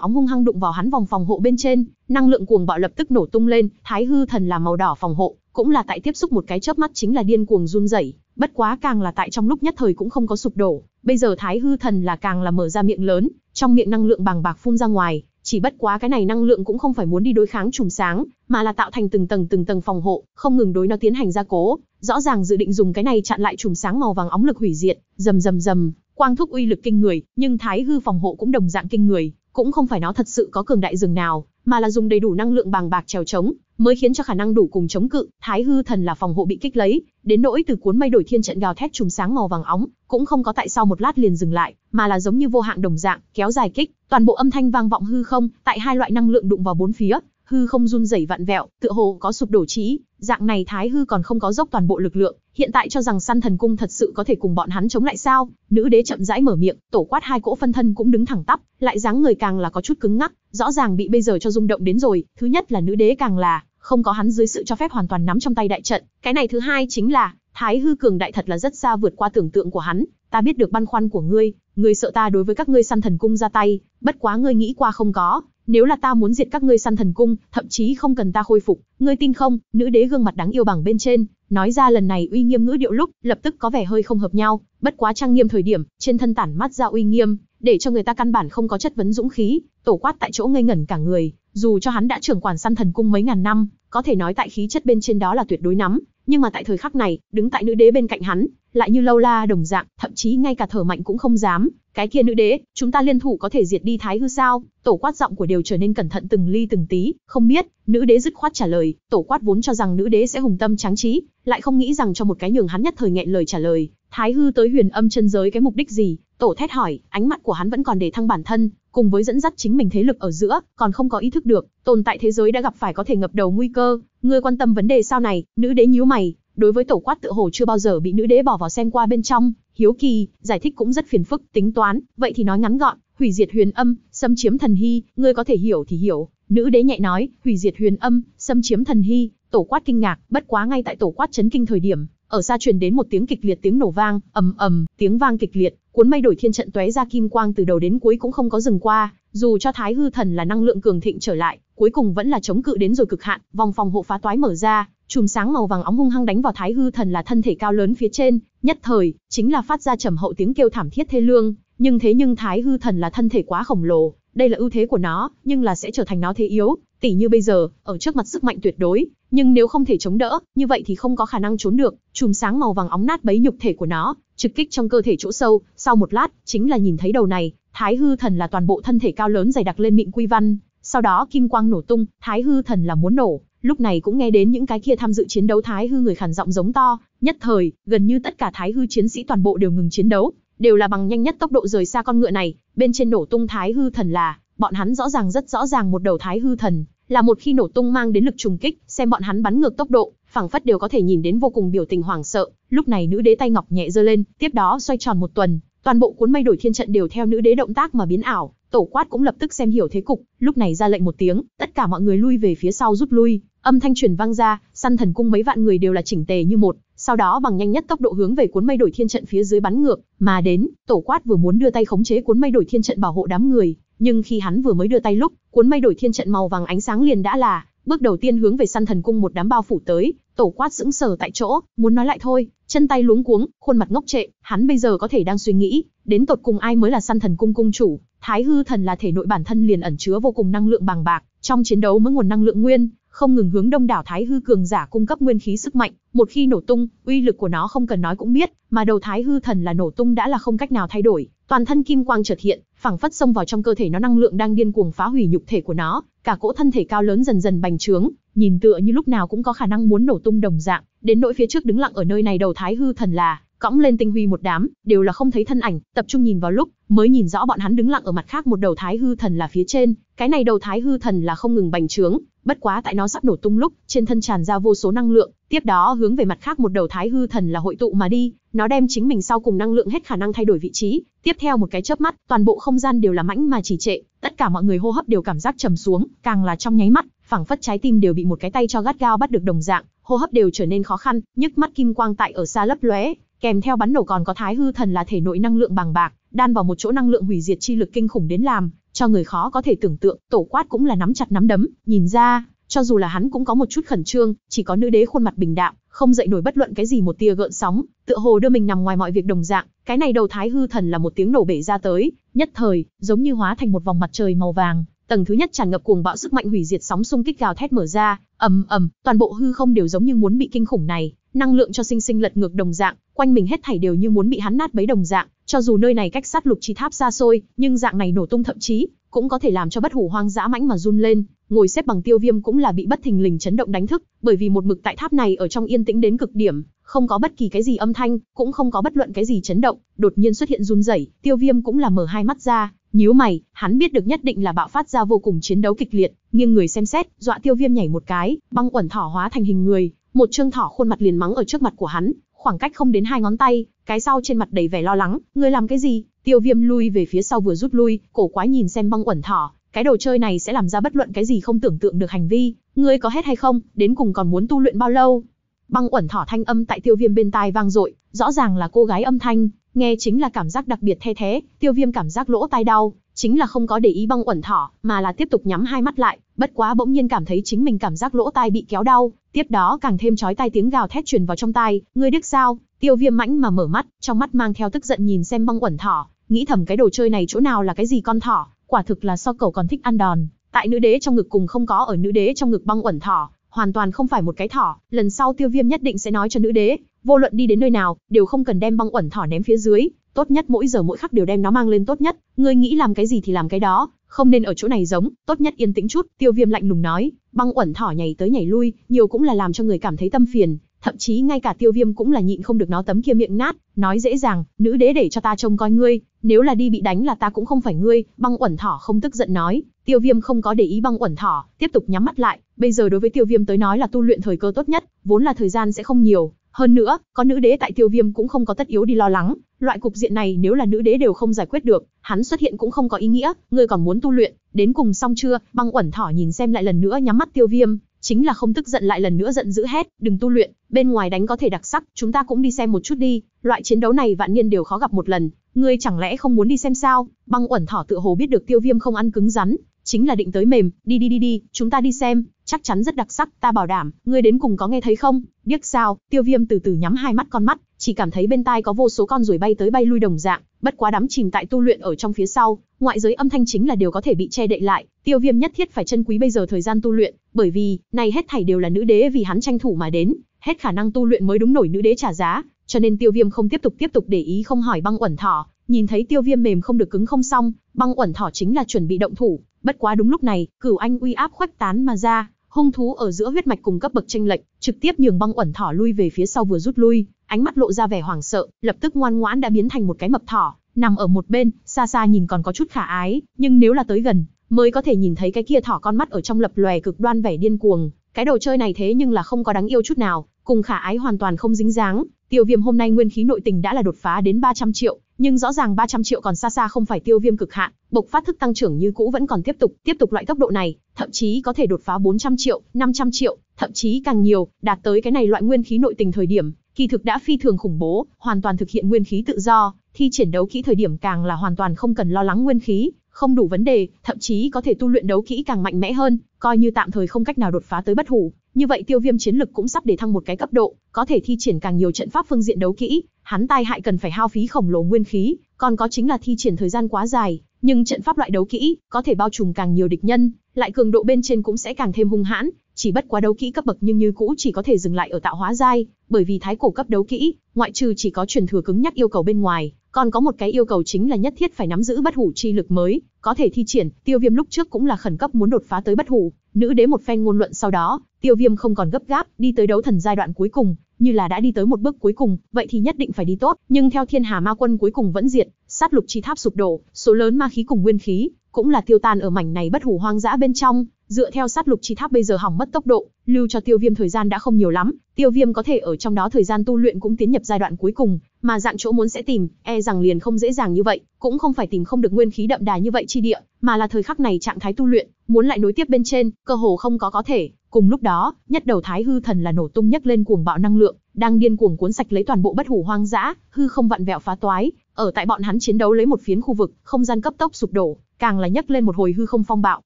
A: óng hung hăng đụng vào hắn vòng phòng hộ bên trên, năng lượng cuồng bạo lập tức nổ tung lên, Thái hư thần là màu đỏ phòng hộ, cũng là tại tiếp xúc một cái chớp mắt chính là điên cuồng run rẩy, bất quá càng là tại trong lúc nhất thời cũng không có sụp đổ, bây giờ Thái hư thần là càng là mở ra miệng lớn, trong miệng năng lượng bàng bạc phun ra ngoài, chỉ bất quá cái này năng lượng cũng không phải muốn đi đối kháng chùm sáng, mà là tạo thành từng tầng từng tầng phòng hộ, không ngừng đối nó tiến hành gia cố, rõ ràng dự định dùng cái này chặn lại chùm sáng màu vàng óng lực hủy diệt, rầm rầm rầm, Quang thúc uy lực kinh người, nhưng thái hư phòng hộ cũng đồng dạng kinh người, cũng không phải nó thật sự có cường đại rừng nào, mà là dùng đầy đủ năng lượng bằng bạc trèo chống, mới khiến cho khả năng đủ cùng chống cự, thái hư thần là phòng hộ bị kích lấy, đến nỗi từ cuốn mây đổi thiên trận gào thét trùng sáng màu vàng óng, cũng không có tại sau một lát liền dừng lại, mà là giống như vô hạn đồng dạng, kéo dài kích, toàn bộ âm thanh vang vọng hư không, tại hai loại năng lượng đụng vào bốn phía, hư không run rẩy vặn vẹo, tựa hồ có sụp đổ trí, dạng này thái hư còn không có dốc toàn bộ lực lượng, hiện tại cho rằng săn thần cung thật sự có thể cùng bọn hắn chống lại sao? Nữ đế chậm rãi mở miệng, tổ quát hai cỗ phân thân cũng đứng thẳng tắp, lại dáng người càng là có chút cứng ngắc, rõ ràng bị bây giờ cho rung động đến rồi, thứ nhất là nữ đế càng là không có hắn dưới sự cho phép hoàn toàn nắm trong tay đại trận, cái này thứ hai chính là Thái hư cường đại thật là rất xa vượt qua tưởng tượng của hắn, ta biết được băn khoăn của ngươi, ngươi sợ ta đối với các ngươi săn thần cung ra tay, bất quá ngươi nghĩ qua không có, nếu là ta muốn diệt các ngươi săn thần cung, thậm chí không cần ta khôi phục, ngươi tin không? Nữ đế gương mặt đáng yêu bằng bên trên, nói ra lần này uy nghiêm ngữ điệu lúc, lập tức có vẻ hơi không hợp nhau, bất quá trang nghiêm thời điểm, trên thân tản mát ra uy nghiêm, để cho người ta căn bản không có chất vấn dũng khí, tổ quát tại chỗ ngây ngẩn cả người, dù cho hắn đã trưởng quản săn thần cung mấy ngàn năm, có thể nói tại khí chất bên trên đó là tuyệt đối nắm, nhưng mà tại thời khắc này, đứng tại nữ đế bên cạnh hắn, lại như lâu la đồng dạng, thậm chí ngay cả thở mạnh cũng không dám. Cái kia nữ đế, chúng ta liên thủ có thể diệt đi Thái hư sao? Tổ quát giọng của đều trở nên cẩn thận từng ly từng tí, không biết, nữ đế dứt khoát trả lời, tổ quát vốn cho rằng nữ đế sẽ hùng tâm tráng trí, lại không nghĩ rằng cho một cái nhường hắn nhất thời nghẹn lời trả lời, Thái hư tới huyền âm chân giới cái mục đích gì? Tổ thét hỏi, ánh mắt của hắn vẫn còn để thăng bản thân, cùng với dẫn dắt chính mình thế lực ở giữa, còn không có ý thức được, tồn tại thế giới đã gặp phải có thể ngập đầu nguy cơ, ngươi quan tâm vấn đề sao này, nữ đế nhíu mày, đối với tổ quát tự hồ chưa bao giờ bị nữ đế bỏ vào xem qua bên trong, hiếu kỳ, giải thích cũng rất phiền phức, tính toán, vậy thì nói ngắn gọn, hủy diệt huyền âm, xâm chiếm thần hy, ngươi có thể hiểu thì hiểu, nữ đế nhẹ nói, hủy diệt huyền âm, xâm chiếm thần hy, tổ quát kinh ngạc, bất quá ngay tại tổ quát chấn kinh thời điểm, ở xa truyền đến một tiếng kịch liệt tiếng nổ vang, ầm ầm, tiếng vang kịch liệt, cuốn mây đổi thiên trận tóe ra kim quang từ đầu đến cuối cũng không có dừng qua, dù cho Thái Hư Thần là năng lượng cường thịnh trở lại, cuối cùng vẫn là chống cự đến rồi cực hạn, vòng phòng hộ phá toái mở ra, chùm sáng màu vàng óng hung hăng đánh vào Thái Hư Thần là thân thể cao lớn phía trên, nhất thời, chính là phát ra trầm hậu tiếng kêu thảm thiết thê lương, nhưng thế nhưng Thái Hư Thần là thân thể quá khổng lồ, đây là ưu thế của nó, nhưng là sẽ trở thành nó thế yếu, tỉ như bây giờ, ở trước mặt sức mạnh tuyệt đối, nhưng nếu không thể chống đỡ, như vậy thì không có khả năng trốn được, chùm sáng màu vàng óng nát bấy nhục thể của nó, trực kích trong cơ thể chỗ sâu, sau một lát, chính là nhìn thấy đầu này, Thái Hư Thần là toàn bộ thân thể cao lớn dày đặc lên mịn quy văn, sau đó kim quang nổ tung, Thái Hư Thần là muốn nổ, lúc này cũng nghe đến những cái kia tham dự chiến đấu Thái Hư người khàn giọng giống to, nhất thời, gần như tất cả Thái Hư chiến sĩ toàn bộ đều ngừng chiến đấu, đều là bằng nhanh nhất tốc độ rời xa con ngựa này, bên trên nổ tung thái hư thần là, bọn hắn rõ ràng rất rõ ràng một đầu thái hư thần, là một khi nổ tung mang đến lực trùng kích, xem bọn hắn bắn ngược tốc độ, phảng phất đều có thể nhìn đến vô cùng biểu tình hoảng sợ. Lúc này nữ đế tay ngọc nhẹ giơ lên, tiếp đó xoay tròn một tuần, toàn bộ cuốn mây đổi thiên trận đều theo nữ đế động tác mà biến ảo, tổ quát cũng lập tức xem hiểu thế cục, lúc này ra lệnh một tiếng, tất cả mọi người lui về phía sau rút lui, Âm thanh truyền vang ra, săn thần cung mấy vạn người đều là chỉnh tề như một, sau đó bằng nhanh nhất tốc độ hướng về cuốn mây đổi thiên trận phía dưới bắn ngược, mà đến, tổ quát vừa muốn đưa tay khống chế cuốn mây đổi thiên trận bảo hộ đám người, nhưng khi hắn vừa mới đưa tay lúc, cuốn mây đổi thiên trận màu vàng ánh sáng liền đã là bước đầu tiên hướng về săn thần cung một đám bao phủ tới, tổ quát sững sờ tại chỗ, muốn nói lại thôi, chân tay luống cuống, khuôn mặt ngốc trệ, hắn bây giờ có thể đang suy nghĩ, đến tột cùng ai mới là săn thần cung cung chủ, thái hư thần là thể nội bản thân liền ẩn chứa vô cùng năng lượng bàng bạc, trong chiến đấu mới nguồn năng lượng nguyên, không ngừng hướng đông đảo thái hư cường giả cung cấp nguyên khí sức mạnh, một khi nổ tung, uy lực của nó không cần nói cũng biết, mà đầu thái hư thần là nổ tung đã là không cách nào thay đổi, toàn thân kim quang chợt hiện, phảng phất xông vào trong cơ thể nó năng lượng đang điên cuồng phá hủy nhục thể của nó, cả cỗ thân thể cao lớn dần dần bành trướng, nhìn tựa như lúc nào cũng có khả năng muốn nổ tung đồng dạng, đến nỗi phía trước đứng lặng ở nơi này đầu thái hư thần là cõng lên tinh huy một đám, đều là không thấy thân ảnh, tập trung nhìn vào lúc, mới nhìn rõ bọn hắn đứng lặng ở mặt khác một đầu thái hư thần là phía trên, cái này đầu thái hư thần là không ngừng bành trướng, bất quá tại nó sắp nổ tung lúc, trên thân tràn ra vô số năng lượng, tiếp đó hướng về mặt khác một đầu thái hư thần là hội tụ mà đi, nó đem chính mình sau cùng năng lượng hết khả năng thay đổi vị trí, tiếp theo một cái chớp mắt, toàn bộ không gian đều là mãnh mà chỉ trệ, tất cả mọi người hô hấp đều cảm giác trầm xuống, càng là trong nháy mắt, phảng phất trái tim đều bị một cái tay cho gắt gao bắt được đồng dạng, hô hấp đều trở nên khó khăn, nhức mắt kim quang tại ở xa lấp lóe, Kèm theo bắn nổ còn có Thái Hư Thần là thể nội năng lượng bằng bạc, đan vào một chỗ năng lượng hủy diệt chi lực kinh khủng đến làm cho người khó có thể tưởng tượng, Tổ Quát cũng là nắm chặt nắm đấm, nhìn ra, cho dù là hắn cũng có một chút khẩn trương, chỉ có nữ đế khuôn mặt bình đạm, không dậy nổi bất luận cái gì một tia gợn sóng, tựa hồ đưa mình nằm ngoài mọi việc đồng dạng, cái này đầu Thái Hư Thần là một tiếng nổ bể ra tới, nhất thời, giống như hóa thành một vòng mặt trời màu vàng, tầng thứ nhất tràn ngập cuồng bạo sức mạnh hủy diệt sóng xung kích gào thét mở ra, ầm ầm, toàn bộ hư không đều giống như muốn bị kinh khủng này năng lượng cho sinh sinh lật ngược đồng dạng, quanh mình hết thảy đều như muốn bị hắn nát bấy đồng dạng, cho dù nơi này cách sát lục chi tháp xa xôi, nhưng dạng này nổ tung thậm chí cũng có thể làm cho bất hủ hoang dã mãnh mà run lên, ngồi xếp bằng tiêu viêm cũng là bị bất thình lình chấn động đánh thức, bởi vì một mực tại tháp này ở trong yên tĩnh đến cực điểm, không có bất kỳ cái gì âm thanh, cũng không có bất luận cái gì chấn động, đột nhiên xuất hiện run rẩy, tiêu viêm cũng là mở hai mắt ra, nhíu mày, hắn biết được nhất định là bạo phát ra vô cùng chiến đấu kịch liệt, nghiêng người xem xét, dọa tiêu viêm nhảy một cái, băng quẩn thỏ hóa thành hình người, một trương thỏ khuôn mặt liền mắng ở trước mặt của hắn, khoảng cách không đến hai ngón tay, cái sau trên mặt đầy vẻ lo lắng, ngươi làm cái gì? Tiêu Viêm lui về phía sau vừa rút lui, cổ quái nhìn xem băng uẩn thỏ, cái đồ chơi này sẽ làm ra bất luận cái gì không tưởng tượng được hành vi, ngươi có hết hay không, đến cùng còn muốn tu luyện bao lâu? Băng uẩn thỏ thanh âm tại Tiêu Viêm bên tai vang dội, rõ ràng là cô gái âm thanh, nghe chính là cảm giác đặc biệt the thế, Tiêu Viêm cảm giác lỗ tai đau, chính là không có để ý băng uẩn thỏ, mà là tiếp tục nhắm hai mắt lại, bất quá bỗng nhiên cảm thấy chính mình cảm giác lỗ tai bị kéo đau, tiếp đó càng thêm chói tai tiếng gào thét truyền vào trong tai, ngươi điếc sao? Tiêu Viêm mãnh mà mở mắt, trong mắt mang theo tức giận nhìn xem băng uẩn thỏ, nghĩ thầm cái đồ chơi này chỗ nào là cái gì con thỏ, quả thực là so cầu còn thích ăn đòn, tại nữ đế trong ngực cùng không có ở nữ đế trong ngực băng uẩn thỏ, hoàn toàn không phải một cái thỏ, lần sau Tiêu Viêm nhất định sẽ nói cho nữ đế, vô luận đi đến nơi nào, đều không cần đem băng uẩn thỏ ném phía dưới, tốt nhất mỗi giờ mỗi khắc đều đem nó mang lên tốt nhất, ngươi nghĩ làm cái gì thì làm cái đó, không nên ở chỗ này giống, tốt nhất yên tĩnh chút, Tiêu Viêm lạnh lùng nói, băng uẩn thỏ nhảy tới nhảy lui, nhiều cũng là làm cho người cảm thấy tâm phiền, thậm chí ngay cả Tiêu Viêm cũng là nhịn không được nó tấm kia miệng nát, nói dễ dàng, nữ đế để cho ta trông coi ngươi, nếu là đi bị đánh là ta cũng không phải ngươi, băng uẩn thỏ không tức giận nói, Tiêu Viêm không có để ý băng uẩn thỏ, tiếp tục nhắm mắt lại, bây giờ đối với Tiêu Viêm tới nói là tu luyện thời cơ tốt nhất, vốn là thời gian sẽ không nhiều, hơn nữa, có nữ đế tại tiêu viêm cũng không có tất yếu đi lo lắng, loại cục diện này nếu là nữ đế đều không giải quyết được, hắn xuất hiện cũng không có ý nghĩa, ngươi còn muốn tu luyện, đến cùng xong chưa, băng uẩn thỏ nhìn xem lại lần nữa nhắm mắt tiêu viêm, chính là không tức giận lại lần nữa giận dữ hét, đừng tu luyện, bên ngoài đánh có thể đặc sắc, chúng ta cũng đi xem một chút đi, loại chiến đấu này vạn niên đều khó gặp một lần, ngươi chẳng lẽ không muốn đi xem sao, băng uẩn thỏ tựa hồ biết được tiêu viêm không ăn cứng rắn, chính là định tới mềm, đi đi đi đi, chúng ta đi xem, chắc chắn rất đặc sắc, ta bảo đảm, ngươi đến cùng có nghe thấy không? Điếc sao? Tiêu Viêm từ từ nhắm hai mắt con mắt, chỉ cảm thấy bên tai có vô số con ruồi bay tới bay lui đồng dạng, bất quá đắm chìm tại tu luyện ở trong phía sau, ngoại giới âm thanh chính là điều có thể bị che đậy lại, Tiêu Viêm nhất thiết phải chân quý bây giờ thời gian tu luyện, bởi vì, này hết thảy đều là nữ đế vì hắn tranh thủ mà đến, hết khả năng tu luyện mới đúng nổi nữ đế trả giá, cho nên Tiêu Viêm không tiếp tục tiếp tục để ý không hỏi Băng Uẩn Thỏ, nhìn thấy Tiêu Viêm mềm không được cứng không xong, Băng Uẩn Thỏ chính là chuẩn bị động thủ, bất quá đúng lúc này, Cửu Anh uy áp khuếch tán mà ra, hung thú ở giữa huyết mạch cùng cấp bậc tranh lệch, trực tiếp nhường băng ẩn thỏ lui về phía sau vừa rút lui, ánh mắt lộ ra vẻ hoảng sợ, lập tức ngoan ngoãn đã biến thành một cái mập thỏ, nằm ở một bên, xa xa nhìn còn có chút khả ái, nhưng nếu là tới gần, mới có thể nhìn thấy cái kia thỏ con mắt ở trong lập lòe cực đoan vẻ điên cuồng, cái đồ chơi này thế nhưng là không có đáng yêu chút nào, Cùng khả ái hoàn toàn không dính dáng, tiêu viêm hôm nay nguyên khí nội tình đã là đột phá đến 300 triệu, nhưng rõ ràng 300 triệu còn xa xa không phải tiêu viêm cực hạn, bộc phát thức tăng trưởng như cũ vẫn còn tiếp tục, tiếp tục loại tốc độ này, thậm chí có thể đột phá 400 triệu, 500 triệu, thậm chí càng nhiều, đạt tới cái này loại nguyên khí nội tình thời điểm, kỳ thực đã phi thường khủng bố, hoàn toàn thực hiện nguyên khí tự do, thi triển đấu kỹ thời điểm càng là hoàn toàn không cần lo lắng nguyên khí, không đủ vấn đề, thậm chí có thể tu luyện đấu kỹ càng mạnh mẽ hơn, coi như tạm thời không cách nào đột phá tới bất hủ, như vậy Tiêu Viêm chiến lực cũng sắp để thăng một cái cấp độ, có thể thi triển càng nhiều trận pháp phương diện đấu kỹ, hắn tai hại cần phải hao phí khổng lồ nguyên khí, còn có chính là thi triển thời gian quá dài, nhưng trận pháp loại đấu kỹ có thể bao trùm càng nhiều địch nhân, lại cường độ bên trên cũng sẽ càng thêm hung hãn, chỉ bất quá đấu kỹ cấp bậc nhưng như cũ chỉ có thể dừng lại ở tạo hóa giai, bởi vì thái cổ cấp đấu kỹ, ngoại trừ chỉ có truyền thừa cứng nhắc yêu cầu bên ngoài, còn có một cái yêu cầu chính là nhất thiết phải nắm giữ bất hủ chi lực mới, có thể thi triển, Tiêu Viêm lúc trước cũng là khẩn cấp muốn đột phá tới bất hủ, nữ đế một phen ngôn luận sau đó, Tiêu Viêm không còn gấp gáp, đi tới đấu thần giai đoạn cuối cùng, như là đã đi tới một bước cuối cùng, vậy thì nhất định phải đi tốt, nhưng theo Thiên Hà Ma Quân cuối cùng vẫn diện, sát lục chi tháp sụp đổ, số lớn ma khí cùng nguyên khí cũng là tiêu tan ở mảnh này bất hủ hoang dã bên trong, Dựa theo sát lục chi tháp bây giờ hỏng mất tốc độ, lưu cho tiêu viêm thời gian đã không nhiều lắm, tiêu viêm có thể ở trong đó thời gian tu luyện cũng tiến nhập giai đoạn cuối cùng, mà dạng chỗ muốn sẽ tìm, e rằng liền không dễ dàng như vậy, cũng không phải tìm không được nguyên khí đậm đà như vậy chi địa, mà là thời khắc này trạng thái tu luyện, muốn lại nối tiếp bên trên, cơ hồ không có có thể, Cùng lúc đó, nhất đầu thái hư thần là nổ tung nhất lên cuồng bạo năng lượng, đang điên cuồng cuốn sạch lấy toàn bộ bất hủ hoang dã, hư không vặn vẹo phá toái, ở tại bọn hắn chiến đấu lấy một phiến khu vực, không gian cấp tốc sụp đổ, càng là nhấc lên một hồi hư không phong bạo,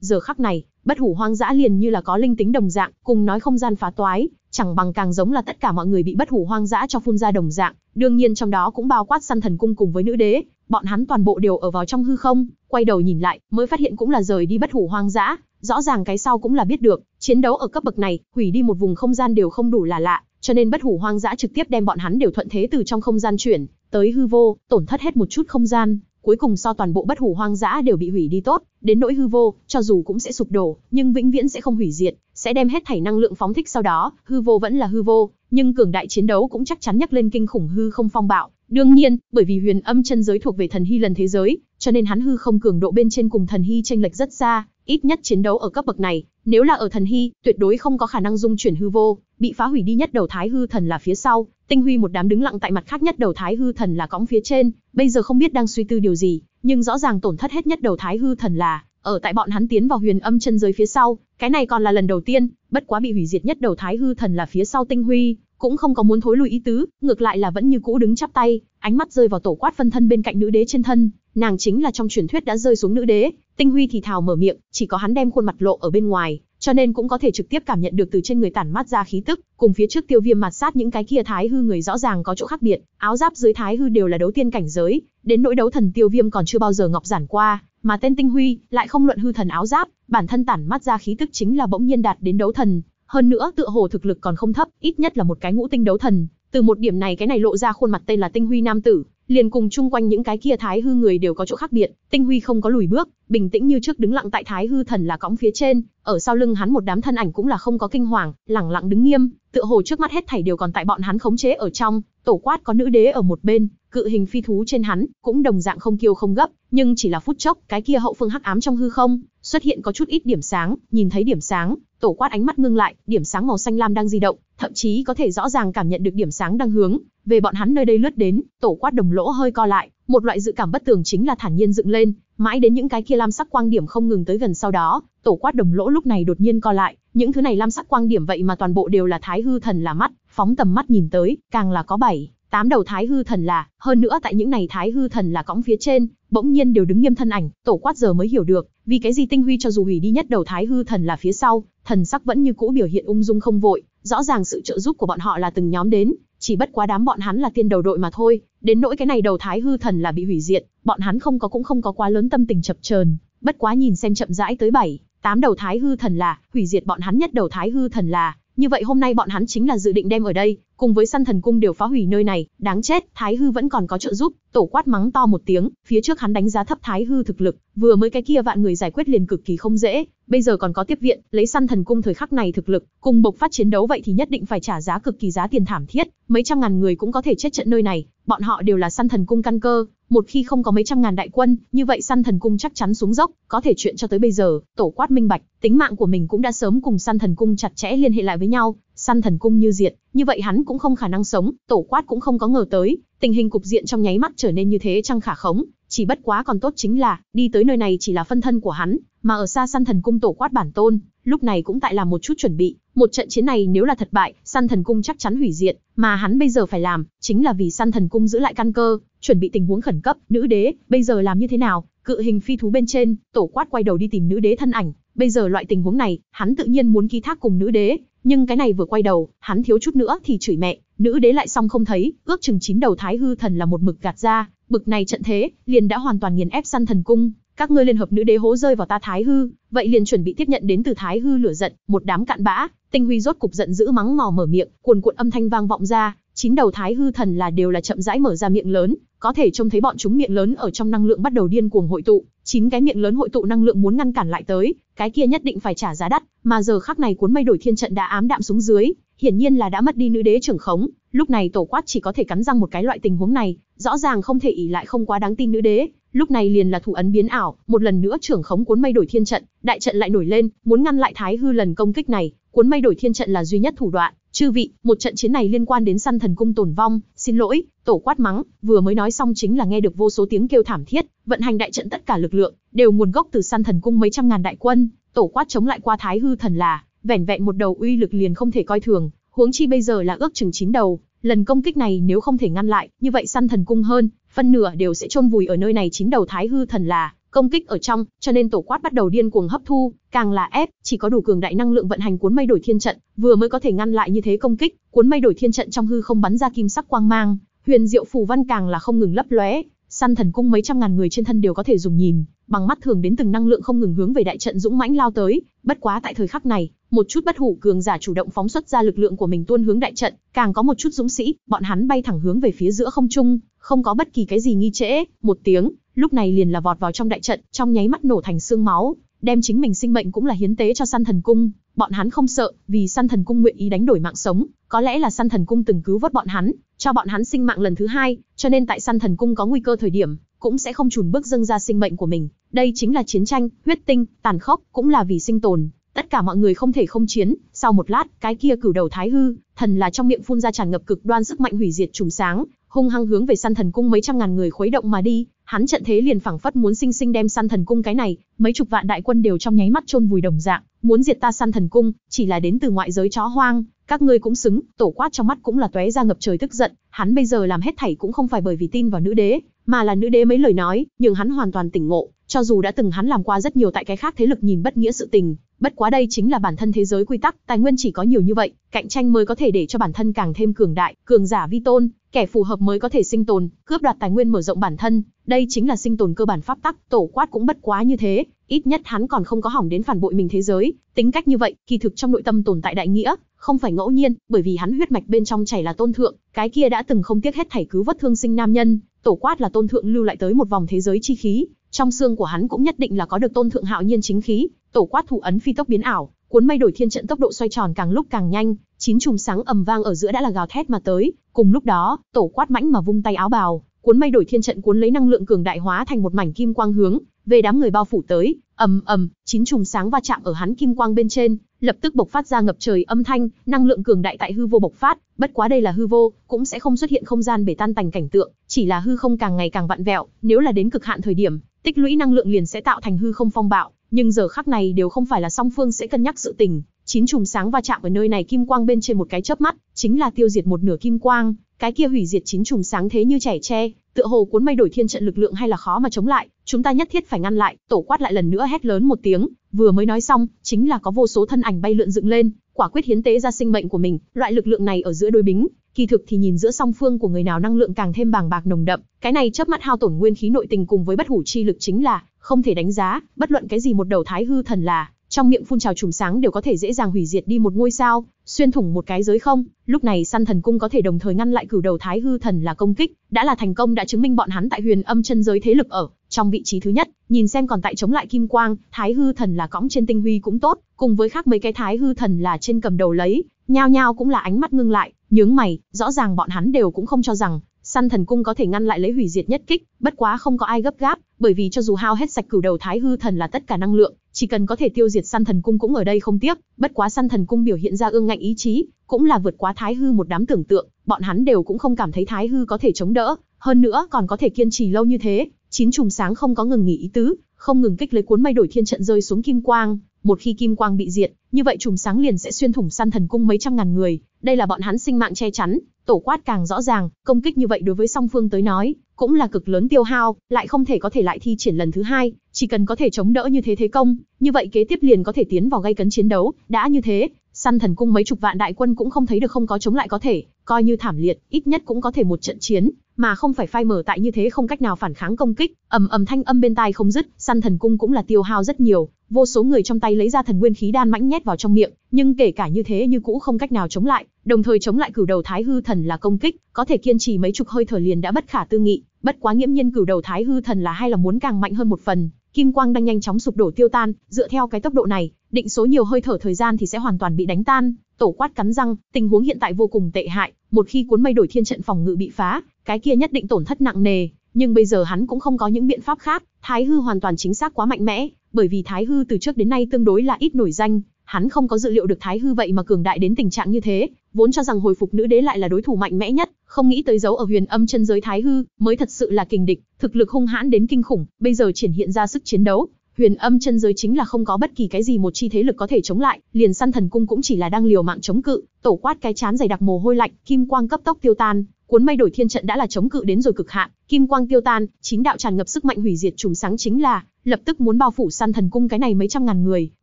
A: giờ khắc này, bất hủ hoang dã liền như là có linh tính đồng dạng, cùng nói không gian phá toái, chẳng bằng càng giống là tất cả mọi người bị bất hủ hoang dã cho phun ra đồng dạng, đương nhiên trong đó cũng bao quát săn thần cung cùng với nữ đế, bọn hắn toàn bộ đều ở vào trong hư không, quay đầu nhìn lại, mới phát hiện cũng là rời đi bất hủ hoang dã, Rõ ràng cái sau cũng là biết được, chiến đấu ở cấp bậc này, hủy đi một vùng không gian đều không đủ là lạ, cho nên bất hủ hoang dã trực tiếp đem bọn hắn đều thuận thế từ trong không gian chuyển tới hư vô, tổn thất hết một chút không gian, cuối cùng so toàn bộ bất hủ hoang dã đều bị hủy đi tốt, đến nỗi hư vô, cho dù cũng sẽ sụp đổ, nhưng vĩnh viễn sẽ không hủy diệt, sẽ đem hết thảy năng lượng phóng thích sau đó, hư vô vẫn là hư vô, nhưng cường đại chiến đấu cũng chắc chắn nhắc lên kinh khủng hư không phong bạo. Đương nhiên, bởi vì huyền âm chân giới thuộc về thần hy lần thế giới, cho nên hắn hư không cường độ bên trên cùng thần hy tranh lệch rất xa, ít nhất chiến đấu ở cấp bậc này, nếu là ở thần hy, tuyệt đối không có khả năng dung chuyển hư vô, bị phá hủy đi nhất đầu thái hư thần là phía sau, tinh huy một đám đứng lặng tại mặt khác nhất đầu thái hư thần là cõng phía trên, bây giờ không biết đang suy tư điều gì, nhưng rõ ràng tổn thất hết nhất đầu thái hư thần là ở tại bọn hắn tiến vào huyền âm chân giới phía sau, cái này còn là lần đầu tiên, bất quá bị hủy diệt nhất đầu thái hư thần là phía sau tinh huy, cũng không có muốn thối lui ý tứ, ngược lại là vẫn như cũ đứng chắp tay, ánh mắt rơi vào tổ quát phân thân bên cạnh nữ đế trên thân, nàng chính là trong truyền thuyết đã rơi xuống nữ đế, Tinh Huy thì thào mở miệng, chỉ có hắn đem khuôn mặt lộ ở bên ngoài, cho nên cũng có thể trực tiếp cảm nhận được từ trên người tản mát ra khí tức, cùng phía trước Tiêu Viêm mặt sát những cái kia thái hư người rõ ràng có chỗ khác biệt, áo giáp dưới thái hư đều là đấu tiên cảnh giới, đến nỗi đấu thần Tiêu Viêm còn chưa bao giờ ngọc giản qua, mà tên Tinh Huy lại không luận hư thần áo giáp, bản thân tản mát ra khí tức chính là bỗng nhiên đạt đến đấu thần, hơn nữa tựa hồ thực lực còn không thấp, ít nhất là một cái ngũ tinh đấu thần, từ một điểm này cái này lộ ra khuôn mặt tên là Tinh Huy nam tử, liền cùng chung quanh những cái kia thái hư người đều có chỗ khác biệt, Tinh Huy không có lùi bước, bình tĩnh như trước đứng lặng tại thái hư thần là cõng phía trên, ở sau lưng hắn một đám thân ảnh cũng là không có kinh hoàng, lẳng lặng đứng nghiêm, tựa hồ trước mắt hết thảy đều còn tại bọn hắn khống chế ở trong, tổ quát có nữ đế ở một bên, cự hình phi thú trên hắn cũng đồng dạng không kiêu không gấp, nhưng chỉ là phút chốc, cái kia hậu phương hắc ám trong hư không xuất hiện có chút ít điểm sáng, nhìn thấy điểm sáng, Tổ quát ánh mắt ngưng lại, điểm sáng màu xanh lam đang di động, thậm chí có thể rõ ràng cảm nhận được điểm sáng đang hướng về bọn hắn nơi đây lướt đến, tổ quát đồng lỗ hơi co lại, một loại dự cảm bất tường chính là thản nhiên dựng lên, mãi đến những cái kia lam sắc quang điểm không ngừng tới gần sau đó, tổ quát đồng lỗ lúc này đột nhiên co lại, những thứ này lam sắc quang điểm vậy mà toàn bộ đều là thái hư thần là mắt, phóng tầm mắt nhìn tới, càng là có bảy tám đầu thái hư thần là, hơn nữa tại những này thái hư thần là cõng phía trên, bỗng nhiên đều đứng nghiêm thân ảnh, tổ quát giờ mới hiểu được, vì cái gì tinh huy cho dù hủy đi nhất đầu thái hư thần là phía sau, thần sắc vẫn như cũ biểu hiện ung dung không vội, rõ ràng sự trợ giúp của bọn họ là từng nhóm đến, chỉ bất quá đám bọn hắn là tiên đầu đội mà thôi, đến nỗi cái này đầu thái hư thần là bị hủy diệt, bọn hắn không có cũng không có quá lớn tâm tình chập chờn, bất quá nhìn xem chậm rãi tới bảy, tám đầu thái hư thần là, hủy diệt bọn hắn nhất đầu thái hư thần là, như vậy hôm nay bọn hắn chính là dự định đem ở đây, cùng với săn thần cung đều phá hủy nơi này, đáng chết, Thái Hư vẫn còn có trợ giúp, tổ quát mắng to một tiếng, phía trước hắn đánh giá thấp Thái Hư thực lực, vừa mới cái kia vạn người giải quyết liền cực kỳ không dễ, bây giờ còn có tiếp viện, lấy săn thần cung thời khắc này thực lực, cùng bộc phát chiến đấu vậy thì nhất định phải trả giá cực kỳ giá tiền thảm thiết, mấy trăm ngàn người cũng có thể chết trận nơi này, bọn họ đều là săn thần cung căn cơ, một khi không có mấy trăm ngàn đại quân, như vậy săn thần cung chắc chắn xuống dốc, có thể chuyện cho tới bây giờ, tổ quát minh bạch, tính mạng của mình cũng đã sớm cùng săn thần cung chặt chẽ liên hệ lại với nhau, săn thần cung như diệt, như vậy hắn cũng không khả năng sống, tổ quát cũng không có ngờ tới, tình hình cục diện trong nháy mắt trở nên như thế chăng khả khống, chỉ bất quá còn tốt chính là, đi tới nơi này chỉ là phân thân của hắn, mà ở xa săn thần cung tổ quát bản tôn, lúc này cũng tại là một chút chuẩn bị, một trận chiến này nếu là thất bại, săn thần cung chắc chắn hủy diệt, mà hắn bây giờ phải làm, chính là vì săn thần cung giữ lại căn cơ, chuẩn bị tình huống khẩn cấp, nữ đế, bây giờ làm như thế nào? Cự hình phi thú bên trên, tổ quát quay đầu đi tìm nữ đế thân ảnh, Bây giờ loại tình huống này, hắn tự nhiên muốn ký thác cùng nữ đế, nhưng cái này vừa quay đầu, hắn thiếu chút nữa thì chửi mẹ, nữ đế lại xong không thấy, ước chừng chín đầu thái hư thần là một mực gạt ra, bực này trận thế, liền đã hoàn toàn nghiền ép săn thần cung, các ngươi liên hợp nữ đế hố rơi vào ta thái hư, vậy liền chuẩn bị tiếp nhận đến từ thái hư lửa giận, một đám cạn bã, tinh huy rốt cục giận dữ mắng mỏ mở miệng, cuồn cuộn âm thanh vang vọng ra, chín đầu thái hư thần là đều là chậm rãi mở ra miệng lớn, có thể trông thấy bọn chúng miệng lớn ở trong năng lượng bắt đầu điên cuồng hội tụ, chín cái miệng lớn hội tụ năng lượng muốn ngăn cản lại tới, cái kia nhất định phải trả giá đắt, mà giờ khắc này cuốn mây đổi thiên trận đã ám đạm xuống dưới, hiển nhiên là đã mất đi nữ đế trưởng khống, lúc này tổ quát chỉ có thể cắn răng một cái loại tình huống này, rõ ràng không thể ỉ lại không quá đáng tin nữ đế, lúc này liền là thủ ấn biến ảo, một lần nữa trưởng khống cuốn mây đổi thiên trận, đại trận lại nổi lên, muốn ngăn lại Thái Hư lần công kích này, cuốn mây đổi thiên trận là duy nhất thủ đoạn, Chư vị, một trận chiến này liên quan đến săn thần cung tổn vong, xin lỗi, tổ quát mắng, vừa mới nói xong chính là nghe được vô số tiếng kêu thảm thiết, vận hành đại trận tất cả lực lượng, đều nguồn gốc từ săn thần cung mấy trăm ngàn đại quân, tổ quát chống lại qua thái hư thần là, vẻn vẹn một đầu uy lực liền không thể coi thường, huống chi bây giờ là ước chừng chín đầu, lần công kích này nếu không thể ngăn lại, như vậy săn thần cung hơn, phân nửa đều sẽ chôn vùi ở nơi này chín đầu thái hư thần là, công kích ở trong, cho nên tổ quát bắt đầu điên cuồng hấp thu, càng là ép, chỉ có đủ cường đại năng lượng vận hành cuốn mây đổi thiên trận, vừa mới có thể ngăn lại như thế công kích, cuốn mây đổi thiên trận trong hư không bắn ra kim sắc quang mang, huyền diệu phù văn càng là không ngừng lấp lóe, săn thần cung mấy trăm ngàn người trên thân đều có thể dùng nhìn, bằng mắt thường đến từng năng lượng không ngừng hướng về đại trận dũng mãnh lao tới, bất quá tại thời khắc này, một chút bất hủ cường giả chủ động phóng xuất ra lực lượng của mình tuôn hướng đại trận, càng có một chút dũng sĩ, bọn hắn bay thẳng hướng về phía giữa không trung, không có bất kỳ cái gì nghi trễ, một tiếng, lúc này liền là vọt vào trong đại trận, trong nháy mắt nổ thành xương máu, đem chính mình sinh mệnh cũng là hiến tế cho săn thần cung. Bọn hắn không sợ, vì săn thần cung nguyện ý đánh đổi mạng sống, có lẽ là săn thần cung từng cứu vớt bọn hắn, cho bọn hắn sinh mạng lần thứ hai, cho nên tại săn thần cung có nguy cơ thời điểm, cũng sẽ không chùn bước dâng ra sinh mệnh của mình. Đây chính là chiến tranh, huyết tinh, tàn khốc, cũng là vì sinh tồn. Tất cả mọi người không thể không chiến, sau một lát, cái kia cửu đầu thái hư, thần là trong miệng phun ra tràn ngập cực đoan sức mạnh hủy diệt trùng sáng, hung hăng hướng về săn thần cung mấy trăm ngàn người khuấy động mà đi, hắn trận thế liền phảng phất muốn sinh sinh đem săn thần cung cái này, mấy chục vạn đại quân đều trong nháy mắt chôn vùi đồng dạng, muốn diệt ta săn thần cung, chỉ là đến từ ngoại giới chó hoang, các ngươi cũng xứng, tổ quát trong mắt cũng là tóe ra ngập trời tức giận, hắn bây giờ làm hết thảy cũng không phải bởi vì tin vào nữ đế, mà là nữ đế mấy lời nói, nhưng hắn hoàn toàn tỉnh ngộ, cho dù đã từng hắn làm qua rất nhiều tại cái khác thế lực nhìn bất nghĩa sự tình, bất quá đây chính là bản thân thế giới quy tắc, tài nguyên chỉ có nhiều như vậy, cạnh tranh mới có thể để cho bản thân càng thêm cường đại, cường giả vi tôn, kẻ phù hợp mới có thể sinh tồn, cướp đoạt tài nguyên mở rộng bản thân, đây chính là sinh tồn cơ bản pháp tắc, tổ quát cũng bất quá như thế, ít nhất hắn còn không có hỏng đến phản bội mình thế giới, tính cách như vậy, kỳ thực trong nội tâm tồn tại đại nghĩa, không phải ngẫu nhiên, bởi vì hắn huyết mạch bên trong chảy là tôn thượng, cái kia đã từng không tiếc hết thảy cứu vớt thương sinh nam nhân, tổ quát là tôn thượng lưu lại tới một vòng thế giới chi khí, trong xương của hắn cũng nhất định là có được tôn thượng hạo nhiên chính khí, tổ quát thủ ấn phi tốc biến ảo, cuốn mây đổi thiên trận tốc độ xoay tròn càng lúc càng nhanh, chín chùm sáng ầm vang ở giữa đã là gào thét mà tới, cùng lúc đó, tổ quát mãnh mà vung tay áo bào, cuốn mây đổi thiên trận cuốn lấy năng lượng cường đại hóa thành một mảnh kim quang hướng về đám người bao phủ tới, ầm ầm, chín chùm sáng va chạm ở hắn kim quang bên trên, lập tức bộc phát ra ngập trời âm thanh, năng lượng cường đại tại hư vô bộc phát, bất quá đây là hư vô, cũng sẽ không xuất hiện không gian bể tan tành cảnh tượng, chỉ là hư không càng ngày càng vặn vẹo, nếu là đến cực hạn thời điểm, tích lũy năng lượng liền sẽ tạo thành hư không phong bạo, nhưng giờ khắc này đều không phải là song phương sẽ cân nhắc sự tình, chín chùm sáng va chạm ở nơi này kim quang bên trên một cái chớp mắt, chính là tiêu diệt một nửa kim quang, cái kia hủy diệt chín chùm sáng thế như chảy tre, tựa hồ cuốn mây đổi thiên trận lực lượng hay là khó mà chống lại, chúng ta nhất thiết phải ngăn lại, tổ quát lại lần nữa hét lớn một tiếng, vừa mới nói xong, chính là có vô số thân ảnh bay lượn dựng lên, quả quyết hiến tế ra sinh mệnh của mình, loại lực lượng này ở giữa đôi bính, kỳ thực thì nhìn giữa song phương của người nào năng lượng càng thêm bàng bạc nồng đậm, cái này chớp mắt hao tổn nguyên khí nội tình cùng với bất hủ chi lực chính là không thể đánh giá, bất luận cái gì một đầu thái hư thần là trong miệng phun trào chùm sáng đều có thể dễ dàng hủy diệt đi một ngôi sao, xuyên thủng một cái giới không, lúc này săn thần cung có thể đồng thời ngăn lại cửu đầu thái hư thần là công kích, đã là thành công đã chứng minh bọn hắn tại huyền âm chân giới thế lực ở trong vị trí thứ nhất, nhìn xem còn tại chống lại kim quang, thái hư thần là cõng trên tinh huy cũng tốt, cùng với khác mấy cái thái hư thần là trên cầm đầu lấy, nhao nhao cũng là ánh mắt ngưng lại, nhướng mày, rõ ràng bọn hắn đều cũng không cho rằng săn thần cung có thể ngăn lại lấy hủy diệt nhất kích, bất quá không có ai gấp gáp, bởi vì cho dù hao hết sạch cửu đầu thái hư thần là tất cả năng lượng, chỉ cần có thể tiêu diệt săn thần cung cũng ở đây không tiếc, bất quá săn thần cung biểu hiện ra ương ngạnh ý chí, cũng là vượt quá thái hư một đám tưởng tượng, bọn hắn đều cũng không cảm thấy thái hư có thể chống đỡ, hơn nữa còn có thể kiên trì lâu như thế, chín trùng sáng không có ngừng nghỉ ý tứ, không ngừng kích lấy cuốn mây đổi thiên trận rơi xuống kim quang, một khi kim quang bị diệt, như vậy trùng sáng liền sẽ xuyên thủng săn thần cung mấy trăm ngàn người, đây là bọn hắn sinh mạng che chắn, tổ quát càng rõ ràng, công kích như vậy đối với song phương tới nói, cũng là cực lớn tiêu hao, lại không thể có thể lại thi triển lần thứ hai, chỉ cần có thể chống đỡ như thế thế công, như vậy kế tiếp liền có thể tiến vào gây cấn chiến đấu, đã như thế, săn thần cung mấy chục vạn đại quân cũng không thấy được không có chống lại có thể, coi như thảm liệt, ít nhất cũng có thể một trận chiến, mà không phải phai mở tại như thế không cách nào phản kháng công kích, ầm ầm thanh âm bên tai không dứt, săn thần cung cũng là tiêu hao rất nhiều, vô số người trong tay lấy ra thần nguyên khí đan mãnh nhét vào trong miệng, nhưng kể cả như thế như cũ không cách nào chống lại, đồng thời chống lại cửu đầu thái hư thần là công kích, có thể kiên trì mấy chục hơi thở liền đã bất khả tư nghị, Bất quá nghiễm nhiên cửu đầu thái hư thần là hay là muốn càng mạnh hơn một phần, kim quang đang nhanh chóng sụp đổ tiêu tan, dựa theo cái tốc độ này, định số nhiều hơi thở thời gian thì sẽ hoàn toàn bị đánh tan. Tổ quát cắn răng, tình huống hiện tại vô cùng tệ hại, một khi cuốn mây đổi thiên trận phòng ngự bị phá, cái kia nhất định tổn thất nặng nề, nhưng bây giờ hắn cũng không có những biện pháp khác, Thái hư hoàn toàn chính xác quá mạnh mẽ, bởi vì Thái hư từ trước đến nay tương đối là ít nổi danh, hắn không có dự liệu được Thái hư vậy mà cường đại đến tình trạng như thế, vốn cho rằng hồi phục nữ đế lại là đối thủ mạnh mẽ nhất, không nghĩ tới giấu ở huyền âm chân giới thái hư, mới thật sự là kình địch, thực lực hung hãn đến kinh khủng, bây giờ triển hiện ra sức chiến đấu, huyền âm chân giới chính là không có bất kỳ cái gì một chi thế lực có thể chống lại, liền săn thần cung cũng chỉ là đang liều mạng chống cự, tổ quát cái chán dày đặc mồ hôi lạnh, kim quang cấp tốc tiêu tan, cuốn mây đổi thiên trận đã là chống cự đến rồi cực hạn, kim quang tiêu tan, chính đạo tràn ngập sức mạnh hủy diệt trùng sáng chính là, lập tức muốn bao phủ săn thần cung cái này mấy trăm ngàn người,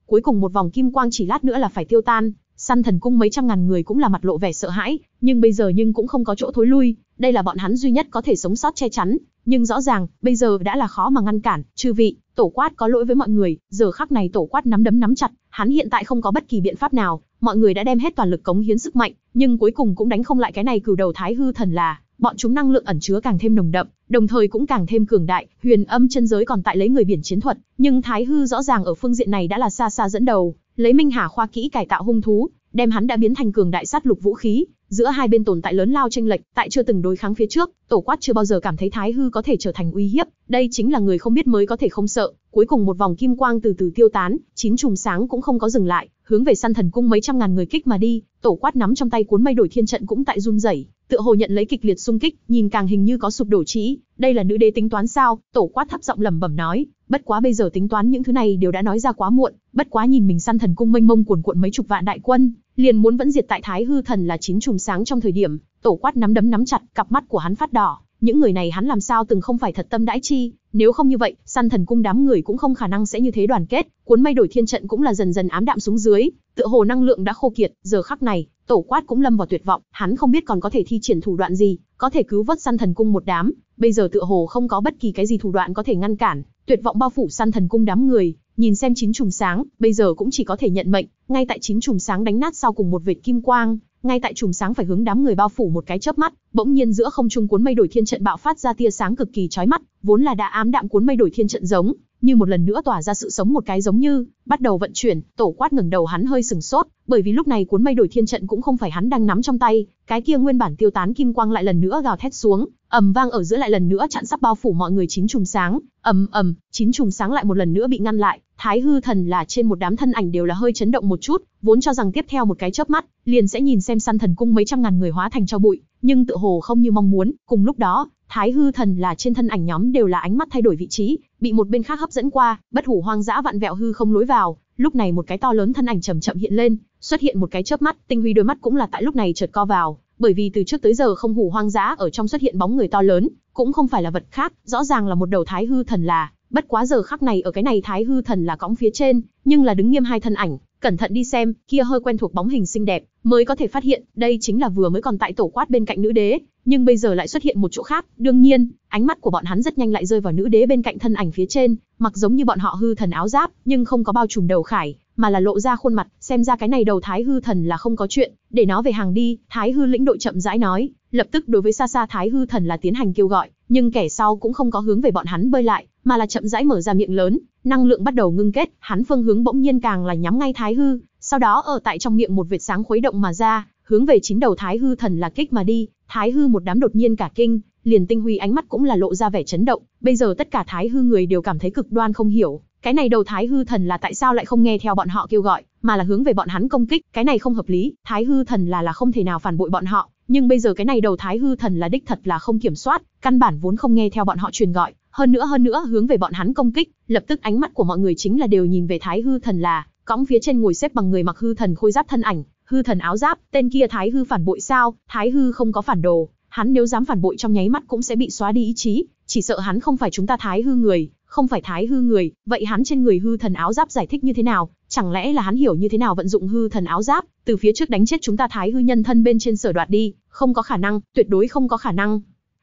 A: cuối cùng một vòng kim quang chỉ lát nữa là phải tiêu tan, Săn thần cung mấy trăm ngàn người cũng là mặt lộ vẻ sợ hãi, nhưng bây giờ nhưng cũng không có chỗ thối lui, đây là bọn hắn duy nhất có thể sống sót che chắn, nhưng rõ ràng, bây giờ đã là khó mà ngăn cản, chư vị, tổ quát có lỗi với mọi người, giờ khắc này tổ quát nắm đấm nắm chặt, hắn hiện tại không có bất kỳ biện pháp nào, mọi người đã đem hết toàn lực cống hiến sức mạnh, nhưng cuối cùng cũng đánh không lại cái này cửu đầu thái hư thần là, bọn chúng năng lượng ẩn chứa càng thêm nồng đậm, đồng thời cũng càng thêm cường đại, huyền âm chân giới còn tại lấy người biển chiến thuật, nhưng thái hư rõ ràng ở phương diện này đã là xa xa dẫn đầu, lấy Minh Hà khoa kỹ cải tạo hung thú, đem hắn đã biến thành cường đại sát lục vũ khí, giữa hai bên tồn tại lớn lao tranh lệch, tại chưa từng đối kháng phía trước, Tổ Quát chưa bao giờ cảm thấy Thái Hư có thể trở thành uy hiếp, đây chính là người không biết mới có thể không sợ. Cuối cùng một vòng kim quang từ từ tiêu tán, chín chùm sáng cũng không có dừng lại, hướng về săn thần cung mấy trăm ngàn người kích mà đi, Tổ Quát nắm trong tay cuốn mây đổi thiên trận cũng tại run rẩy, tựa hồ nhận lấy kịch liệt xung kích, nhìn càng hình như có sụp đổ trí, đây là nữ đế tính toán sao? Tổ Quát thấp giọng lẩm bẩm nói, bất quá bây giờ tính toán những thứ này đều đã nói ra quá muộn, bất quá nhìn mình săn thần cung mênh mông cuồn cuộn mấy chục vạn đại quân, liền muốn vẫn diệt tại Thái Hư Thần là chín trùng sáng trong thời điểm, tổ quát nắm đấm nắm chặt, cặp mắt của hắn phát đỏ, những người này hắn làm sao từng không phải thật tâm đãi chi, nếu không như vậy, săn thần cung đám người cũng không khả năng sẽ như thế đoàn kết, cuốn mây đổi thiên trận cũng là dần dần ám đạm xuống dưới, tựa hồ năng lượng đã khô kiệt, giờ khắc này, tổ quát cũng lâm vào tuyệt vọng, hắn không biết còn có thể thi triển thủ đoạn gì, có thể cứu vớt săn thần cung một đám, bây giờ tựa hồ không có bất kỳ cái gì thủ đoạn có thể ngăn cản, tuyệt vọng bao phủ săn thần cung đám người, nhìn xem chín trùng sáng, bây giờ cũng chỉ có thể nhận mệnh, ngay tại chín trùng sáng đánh nát sau cùng một vệt kim quang, ngay tại chùm sáng phải hướng đám người bao phủ một cái chớp mắt, bỗng nhiên giữa không trung cuốn mây đổi thiên trận bạo phát ra tia sáng cực kỳ chói mắt, vốn là đã ám đạm cuốn mây đổi thiên trận giống, như một lần nữa tỏa ra sự sống một cái giống như, bắt đầu vận chuyển, tổ quát ngẩng đầu hắn hơi sừng sốt, bởi vì lúc này cuốn mây đổi thiên trận cũng không phải hắn đang nắm trong tay, cái kia nguyên bản tiêu tán kim quang lại lần nữa gào thét xuống, ầm vang ở giữa lại lần nữa chặn sắp bao phủ mọi người chín chùm sáng, ầm ầm, chín chùm sáng lại một lần nữa bị ngăn lại, Thái hư thần là trên một đám thân ảnh đều là hơi chấn động một chút, vốn cho rằng tiếp theo một cái chớp mắt, liền sẽ nhìn xem săn thần cung mấy trăm ngàn người hóa thành cho bụi, nhưng tự hồ không như mong muốn, cùng lúc đó, Thái hư thần là trên thân ảnh nhóm đều là ánh mắt thay đổi vị trí, bị một bên khác hấp dẫn qua, bất hủ hoang dã vặn vẹo hư không lối vào, lúc này một cái to lớn thân ảnh chậm chậm hiện lên, xuất hiện một cái chớp mắt, tinh huy đôi mắt cũng là tại lúc này chợt co vào, bởi vì từ trước tới giờ không hủ hoang dã ở trong xuất hiện bóng người to lớn, cũng không phải là vật khác, rõ ràng là một đầu thái hư thần là, bất quá giờ khắc này ở cái này thái hư thần là cõng phía trên, nhưng là đứng nghiêm hai thân ảnh, cẩn thận đi xem, kia hơi quen thuộc bóng hình xinh đẹp, mới có thể phát hiện, đây chính là vừa mới còn tại tổ quát bên cạnh nữ đế, nhưng bây giờ lại xuất hiện một chỗ khác, đương nhiên, ánh mắt của bọn hắn rất nhanh lại rơi vào nữ đế bên cạnh thân ảnh phía trên, mặc giống như bọn họ hư thần áo giáp, nhưng không có bao trùm đầu khải, mà là lộ ra khuôn mặt, xem ra cái này đầu Thái Hư Thần là không có chuyện, để nó về hàng đi, Thái Hư lĩnh đội chậm rãi nói, lập tức đối với xa xa Thái Hư Thần là tiến hành kêu gọi, nhưng kẻ sau cũng không có hướng về bọn hắn bơi lại, mà là chậm rãi mở ra miệng lớn, năng lượng bắt đầu ngưng kết, hắn phương hướng bỗng nhiên càng là nhắm ngay Thái Hư, sau đó ở tại trong miệng một vệt sáng khuấy động mà ra, hướng về chín đầu Thái Hư Thần là kích mà đi, Thái Hư một đám đột nhiên cả kinh, liền tinh huy ánh mắt cũng là lộ ra vẻ chấn động, bây giờ tất cả thái hư người đều cảm thấy cực đoan không hiểu, cái này đầu thái hư thần là tại sao lại không nghe theo bọn họ kêu gọi, mà là hướng về bọn hắn công kích, cái này không hợp lý, thái hư thần là là không thể nào phản bội bọn họ, nhưng bây giờ cái này đầu thái hư thần là đích thật là không kiểm soát, căn bản vốn không nghe theo bọn họ truyền gọi, hơn nữa hơn nữa hướng về bọn hắn công kích, lập tức ánh mắt của mọi người chính là đều nhìn về thái hư thần là, cõng phía trên ngồi xếp bằng người mặc hư thần khôi giáp thân ảnh, hư thần áo giáp, tên kia thái hư phản bội sao, thái hư không có phản đồ, hắn nếu dám phản bội trong nháy mắt cũng sẽ bị xóa đi ý chí, chỉ sợ hắn không phải chúng ta thái hư người, không phải thái hư người, vậy hắn trên người hư thần áo giáp giải thích như thế nào, chẳng lẽ là hắn hiểu như thế nào vận dụng hư thần áo giáp, từ phía trước đánh chết chúng ta thái hư nhân thân bên trên sở đoạt đi, không có khả năng, tuyệt đối không có khả năng.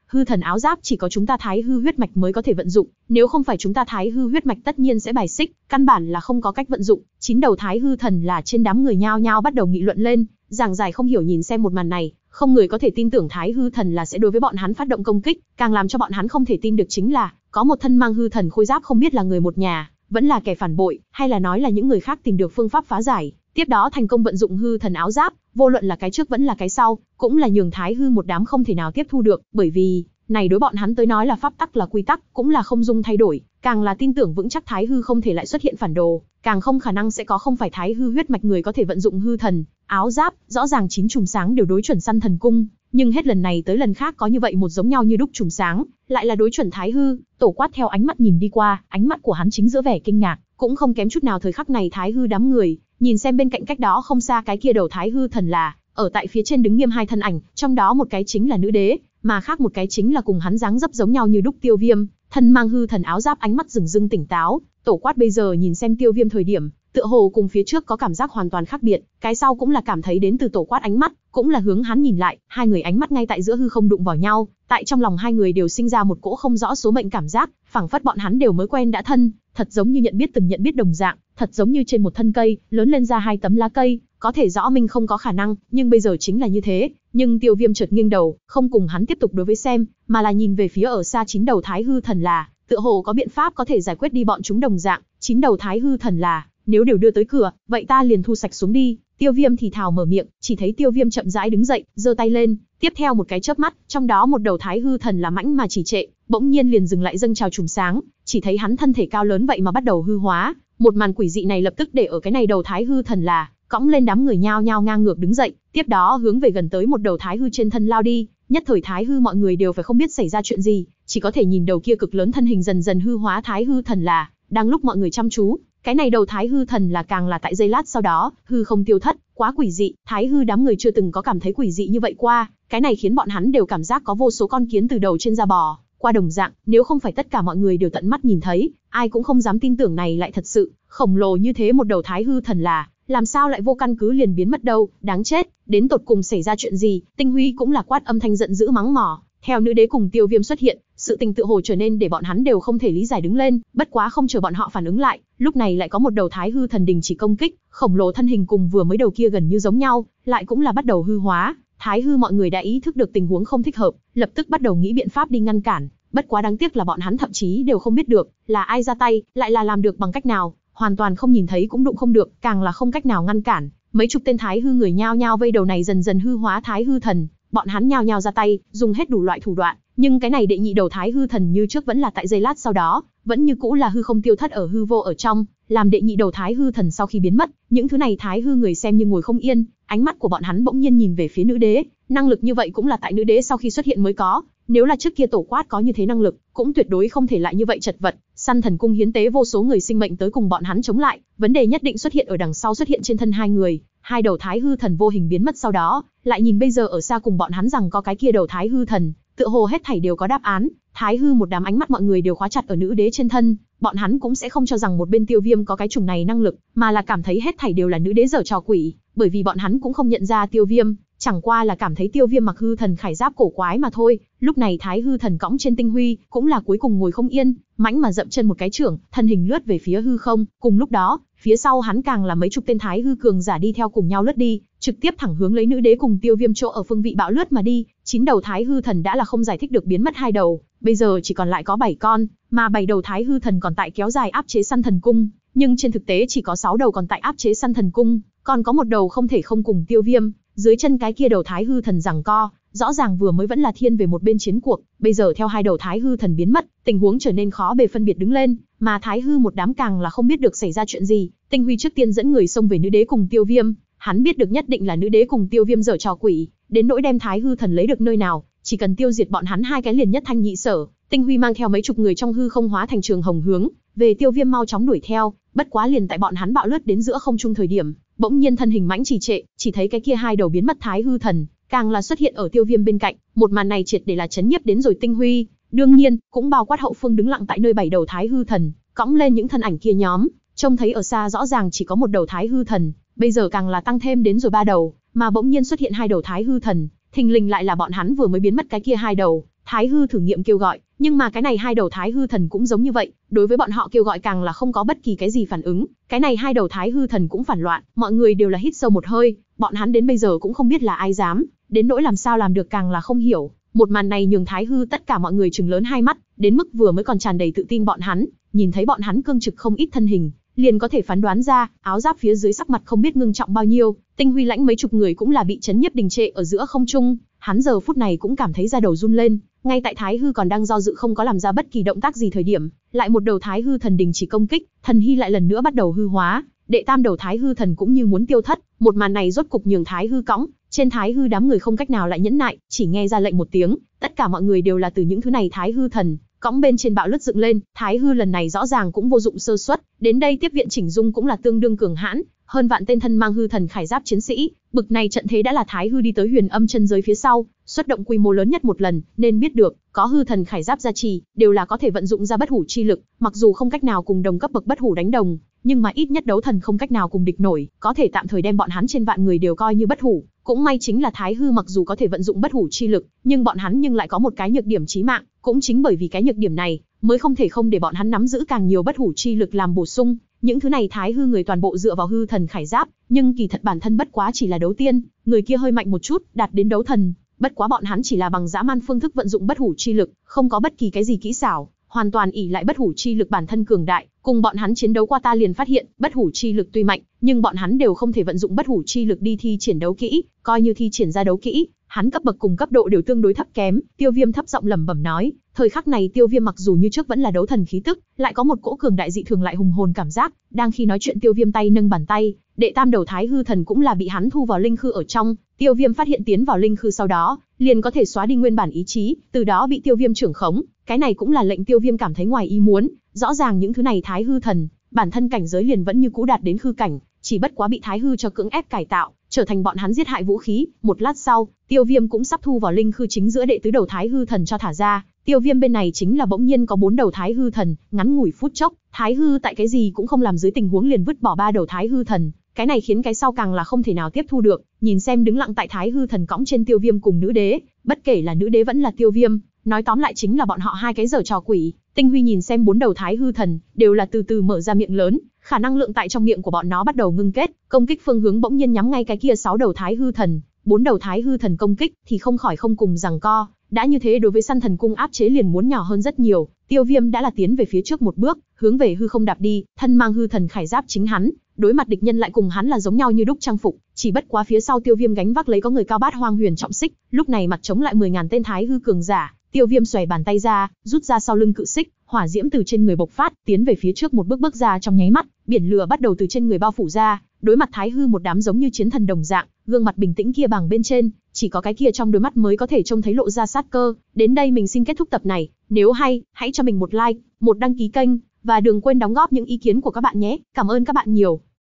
A: Hư thần áo giáp chỉ có chúng ta thái hư huyết mạch mới có thể vận dụng, nếu không phải chúng ta thái hư huyết mạch tất nhiên sẽ bài xích, căn bản là không có cách vận dụng, chín đầu thái hư thần là trên đám người nhao nhao bắt đầu nghị luận lên, giảng giải không hiểu nhìn xem một màn này, không người có thể tin tưởng Thái Hư Thần là sẽ đối với bọn hắn phát động công kích, càng làm cho bọn hắn không thể tin được chính là, có một thân mang hư thần khôi giáp không biết là người một nhà, vẫn là kẻ phản bội, hay là nói là những người khác tìm được phương pháp phá giải, tiếp đó thành công vận dụng hư thần áo giáp, vô luận là cái trước vẫn là cái sau, cũng là nhường Thái Hư một đám không thể nào tiếp thu được, bởi vì, này đối bọn hắn tới nói là pháp tắc là quy tắc, cũng là không dung thay đổi, Càng là tin tưởng vững chắc Thái Hư không thể lại xuất hiện phản đồ, càng không khả năng sẽ có không phải Thái Hư huyết mạch người có thể vận dụng hư thần, áo giáp, rõ ràng chín trùng sáng đều đối chuẩn săn thần cung, nhưng hết lần này tới lần khác có như vậy một giống nhau như đúc trùng sáng, lại là đối chuẩn Thái Hư, tổ quát theo ánh mắt nhìn đi qua, ánh mắt của hắn chính giữa vẻ kinh ngạc, cũng không kém chút nào thời khắc này Thái Hư đám người, nhìn xem bên cạnh cách đó không xa cái kia đầu Thái Hư thần là, ở tại phía trên đứng nghiêm hai thân ảnh, trong đó một cái chính là nữ đế, mà khác một cái chính là cùng hắn dáng dấp giống nhau như đúc tiêu viêm, thân mang hư thần áo giáp ánh mắt rừng rưng tỉnh táo, tổ quát bây giờ nhìn xem tiêu viêm thời điểm, tựa hồ cùng phía trước có cảm giác hoàn toàn khác biệt, cái sau cũng là cảm thấy đến từ tổ quát ánh mắt, cũng là hướng hắn nhìn lại, hai người ánh mắt ngay tại giữa hư không đụng vào nhau, tại trong lòng hai người đều sinh ra một cỗ không rõ số mệnh cảm giác, phảng phất bọn hắn đều mới quen đã thân, thật giống như nhận biết từng nhận biết đồng dạng, thật giống như trên một thân cây, lớn lên ra hai tấm lá cây, có thể rõ minh không có khả năng, nhưng bây giờ chính là như thế, nhưng tiêu viêm chợt nghiêng đầu, không cùng hắn tiếp tục đối với xem, mà là nhìn về phía ở xa chín đầu thái hư thần là, tựa hồ có biện pháp có thể giải quyết đi bọn chúng đồng dạng, chín đầu thái hư thần là, nếu đều đưa tới cửa, vậy ta liền thu sạch xuống đi, tiêu viêm thì thào mở miệng, chỉ thấy tiêu viêm chậm rãi đứng dậy, giơ tay lên, tiếp theo một cái chớp mắt, trong đó một đầu thái hư thần là mãnh mà chỉ trệ, bỗng nhiên liền dừng lại dâng trào trùng sáng, chỉ thấy hắn thân thể cao lớn vậy mà bắt đầu hư hóa, một màn quỷ dị này lập tức để ở cái này đầu thái hư thần là cõng lên đám người nhao nhao ngang ngược đứng dậy, tiếp đó hướng về gần tới một đầu thái hư trên thân lao đi, nhất thời thái hư mọi người đều phải không biết xảy ra chuyện gì, chỉ có thể nhìn đầu kia cực lớn thân hình dần dần hư hóa thái hư thần là, đang lúc mọi người chăm chú, cái này đầu thái hư thần là càng là tại giây lát sau đó, hư không tiêu thất, quá quỷ dị, thái hư đám người chưa từng có cảm thấy quỷ dị như vậy qua, cái này khiến bọn hắn đều cảm giác có vô số con kiến từ đầu trên da bò, qua đồng dạng, nếu không phải tất cả mọi người đều tận mắt nhìn thấy, ai cũng không dám tin tưởng này lại thật sự, khổng lồ như thế một đầu thái hư thần là, làm sao lại vô căn cứ liền biến mất đâu, đáng chết, đến tột cùng xảy ra chuyện gì, tinh huy cũng là quát âm thanh giận dữ mắng mỏ. Theo nữ đế cùng tiêu viêm xuất hiện, sự tình tự hồ trở nên để bọn hắn đều không thể lý giải đứng lên, bất quá không chờ bọn họ phản ứng lại, lúc này lại có một đầu thái hư thần đình chỉ công kích, khổng lồ thân hình cùng vừa mới đầu kia gần như giống nhau, lại cũng là bắt đầu hư hóa, thái hư mọi người đã ý thức được tình huống không thích hợp, lập tức bắt đầu nghĩ biện pháp đi ngăn cản, bất quá đáng tiếc là bọn hắn thậm chí đều không biết được là ai ra tay, lại là làm được bằng cách nào, hoàn toàn không nhìn thấy cũng đụng không được, càng là không cách nào ngăn cản. Mấy chục tên thái hư người nhao nhao vây đầu này dần dần hư hóa thái hư thần, bọn hắn nhao nhao ra tay, dùng hết đủ loại thủ đoạn, nhưng cái này đệ nhị đầu thái hư thần như trước vẫn là tại giây lát sau đó, vẫn như cũ là hư không tiêu thất ở hư vô ở trong, làm đệ nhị đầu thái hư thần sau khi biến mất, những thứ này thái hư người xem như ngồi không yên, ánh mắt của bọn hắn bỗng nhiên nhìn về phía nữ đế, năng lực như vậy cũng là tại nữ đế sau khi xuất hiện mới có, nếu là trước kia tổ quát có như thế năng lực, cũng tuyệt đối không thể lại như vậy chật vật, săn thần cung hiến tế vô số người sinh mệnh tới cùng bọn hắn chống lại, vấn đề nhất định xuất hiện ở đằng sau xuất hiện trên thân hai người, hai đầu thái hư thần vô hình biến mất sau đó, lại nhìn bây giờ ở xa cùng bọn hắn rằng có cái kia đầu thái hư thần, tựa hồ hết thảy đều có đáp án, thái hư một đám ánh mắt mọi người đều khóa chặt ở nữ đế trên thân, bọn hắn cũng sẽ không cho rằng một bên tiêu viêm có cái chủng này năng lực, mà là cảm thấy hết thảy đều là nữ đế giở trò quỷ, bởi vì bọn hắn cũng không nhận ra tiêu viêm, Chẳng qua là cảm thấy tiêu viêm mặc hư thần khải giáp cổ quái mà thôi, lúc này thái hư thần cõng trên tinh huy, cũng là cuối cùng ngồi không yên, mãnh mà dậm chân một cái trưởng, thân hình lướt về phía hư không, cùng lúc đó, phía sau hắn càng là mấy chục tên thái hư cường giả đi theo cùng nhau lướt đi, trực tiếp thẳng hướng lấy nữ đế cùng tiêu viêm chỗ ở phương vị bạo lướt mà đi, chín đầu thái hư thần đã là không giải thích được biến mất hai đầu, bây giờ chỉ còn lại có bảy con, mà bảy đầu thái hư thần còn tại kéo dài áp chế săn thần cung, nhưng trên thực tế chỉ có sáu đầu còn tại áp chế săn thần cung, còn có một đầu không thể không cùng tiêu viêm, dưới chân cái kia đầu thái hư thần rằng co, rõ ràng vừa mới vẫn là thiên về một bên chiến cuộc, bây giờ theo hai đầu thái hư thần biến mất, tình huống trở nên khó bề phân biệt đứng lên, mà thái hư một đám càng là không biết được xảy ra chuyện gì, Tinh Huy trước tiên dẫn người xông về nữ đế cùng Tiêu Viêm, hắn biết được nhất định là nữ đế cùng Tiêu Viêm dở trò quỷ, đến nỗi đem thái hư thần lấy được nơi nào, chỉ cần tiêu diệt bọn hắn hai cái liền nhất thanh nhị sở, Tinh Huy mang theo mấy chục người trong hư không hóa thành trường hồng hướng, về Tiêu Viêm mau chóng đuổi theo, bất quá liền tại bọn hắn bạo lướt đến giữa không trung thời điểm, bỗng nhiên thân hình mãnh chỉ trệ, chỉ thấy cái kia hai đầu biến mất thái hư thần, càng là xuất hiện ở tiêu viêm bên cạnh, một màn này triệt để là chấn nhiếp đến rồi tinh huy, đương nhiên, cũng bao quát hậu phương đứng lặng tại nơi bảy đầu thái hư thần, cõng lên những thân ảnh kia nhóm, trông thấy ở xa rõ ràng chỉ có một đầu thái hư thần, bây giờ càng là tăng thêm đến rồi ba đầu, mà bỗng nhiên xuất hiện hai đầu thái hư thần, thình lình lại là bọn hắn vừa mới biến mất cái kia hai đầu, thái hư thử nghiệm kêu gọi, nhưng mà cái này hai đầu thái hư thần cũng giống như vậy, đối với bọn họ kêu gọi càng là không có bất kỳ cái gì phản ứng, cái này hai đầu thái hư thần cũng phản loạn, mọi người đều là hít sâu một hơi, bọn hắn đến bây giờ cũng không biết là ai dám, đến nỗi làm sao làm được càng là không hiểu. Một màn này nhường thái hư tất cả mọi người trừng lớn hai mắt, đến mức vừa mới còn tràn đầy tự tin bọn hắn, nhìn thấy bọn hắn cương trực không ít thân hình, liền có thể phán đoán ra, áo giáp phía dưới sắc mặt không biết ngưng trọng bao nhiêu, Tinh Huy lãnh mấy chục người cũng là bị chấn nhiếp đình trệ ở giữa không trung, hắn giờ phút này cũng cảm thấy da đầu run lên, ngay tại Thái Hư còn đang do dự không có làm ra bất kỳ động tác gì thời điểm, lại một đầu Thái Hư thần đình chỉ công kích, thần hy lại lần nữa bắt đầu hư hóa, đệ tam đầu Thái Hư thần cũng như muốn tiêu thất, một màn này rốt cục nhường Thái Hư cõng, trên Thái Hư đám người không cách nào lại nhẫn nại, chỉ nghe ra lệnh một tiếng, tất cả mọi người đều là từ những thứ này Thái Hư thần cõng bên trên bạo lướt dựng lên, Thái Hư lần này rõ ràng cũng vô dụng sơ suất, đến đây tiếp viện Chỉnh Dung cũng là tương đương cường hãn, hơn vạn tên thân mang hư thần khải giáp chiến sĩ, bực này trận thế đã là Thái Hư đi tới huyền âm chân giới phía sau, xuất động quy mô lớn nhất một lần, nên biết được, có hư thần khải giáp gia trì, đều là có thể vận dụng ra bất hủ chi lực, mặc dù không cách nào cùng đồng cấp bậc bất hủ đánh đồng, nhưng mà ít nhất đấu thần không cách nào cùng địch nổi, có thể tạm thời đem bọn hắn trên vạn người đều coi như bất hủ. Cũng may chính là Thái Hư mặc dù có thể vận dụng bất hủ chi lực, nhưng bọn hắn nhưng lại có một cái nhược điểm chí mạng, cũng chính bởi vì cái nhược điểm này, mới không thể không để bọn hắn nắm giữ càng nhiều bất hủ chi lực làm bổ sung, những thứ này thái hư người toàn bộ dựa vào hư thần khải giáp, nhưng kỳ thật bản thân bất quá chỉ là đấu tiên, người kia hơi mạnh một chút, đạt đến đấu thần, bất quá bọn hắn chỉ là bằng dã man phương thức vận dụng bất hủ chi lực, không có bất kỳ cái gì kỹ xảo, hoàn toàn ỷ lại bất hủ chi lực bản thân cường đại, cùng bọn hắn chiến đấu qua ta liền phát hiện, bất hủ chi lực tuy mạnh, nhưng bọn hắn đều không thể vận dụng bất hủ chi lực đi thi triển đấu kỹ, coi như thi triển ra đấu kỹ, hắn cấp bậc cùng cấp độ đều tương đối thấp kém, Tiêu Viêm thấp giọng lẩm bẩm nói, thời khắc này Tiêu Viêm mặc dù như trước vẫn là đấu thần khí tức, lại có một cỗ cường đại dị thường lại hùng hồn cảm giác, đang khi nói chuyện Tiêu Viêm tay nâng bàn tay, đệ tam đầu thái hư thần cũng là bị hắn thu vào linh khư ở trong, Tiêu Viêm phát hiện tiến vào linh khư sau đó, liền có thể xóa đi nguyên bản ý chí, từ đó bị tiêu viêm trưởng khống, cái này cũng là lệnh tiêu viêm cảm thấy ngoài ý muốn, rõ ràng những thứ này thái hư thần, bản thân cảnh giới liền vẫn như cũ đạt đến hư cảnh, chỉ bất quá bị thái hư cho cưỡng ép cải tạo, trở thành bọn hắn giết hại vũ khí, một lát sau, tiêu viêm cũng sắp thu vào linh hư chính giữa đệ tứ đầu thái hư thần cho thả ra, tiêu viêm bên này chính là bỗng nhiên có bốn đầu thái hư thần, ngắn ngủi phút chốc, thái hư tại cái gì cũng không làm dưới tình huống liền vứt bỏ ba đầu thái hư thần, cái này khiến cái sau càng là không thể nào tiếp thu được, nhìn xem đứng lặng tại Thái Hư thần cõng trên Tiêu Viêm cùng nữ đế, bất kể là nữ đế vẫn là Tiêu Viêm, nói tóm lại chính là bọn họ hai cái giở trò quỷ, Tinh Huy nhìn xem bốn đầu Thái Hư thần, đều là từ từ mở ra miệng lớn, khả năng lượng tại trong miệng của bọn nó bắt đầu ngưng kết, công kích phương hướng bỗng nhiên nhắm ngay cái kia sáu đầu Thái Hư thần, bốn đầu Thái Hư thần công kích thì không khỏi không cùng rằng co, đã như thế đối với săn thần cung áp chế liền muốn nhỏ hơn rất nhiều, Tiêu Viêm đã là tiến về phía trước một bước, hướng về hư không đạp đi, thân mang hư thần khải giáp chính hắn, đối mặt địch nhân lại cùng hắn là giống nhau như đúc trang phục, chỉ bất quá phía sau Tiêu Viêm gánh vác lấy có người cao bát hoang huyền trọng xích, lúc này mặt chống lại 10000 tên thái hư cường giả, Tiêu Viêm xoẻ bàn tay ra, rút ra sau lưng cự xích, hỏa diễm từ trên người bộc phát, tiến về phía trước một bước bước ra trong nháy mắt, biển lửa bắt đầu từ trên người bao phủ ra, đối mặt thái hư một đám giống như chiến thần đồng dạng, gương mặt bình tĩnh kia bằng bên trên, chỉ có cái kia trong đôi mắt mới có thể trông thấy lộ ra sát cơ. Đến đây mình xin kết thúc tập này, nếu hay, hãy cho mình một like, một đăng ký kênh, và đừng quên đóng góp những ý kiến của các bạn nhé. Cảm ơn các bạn nhiều.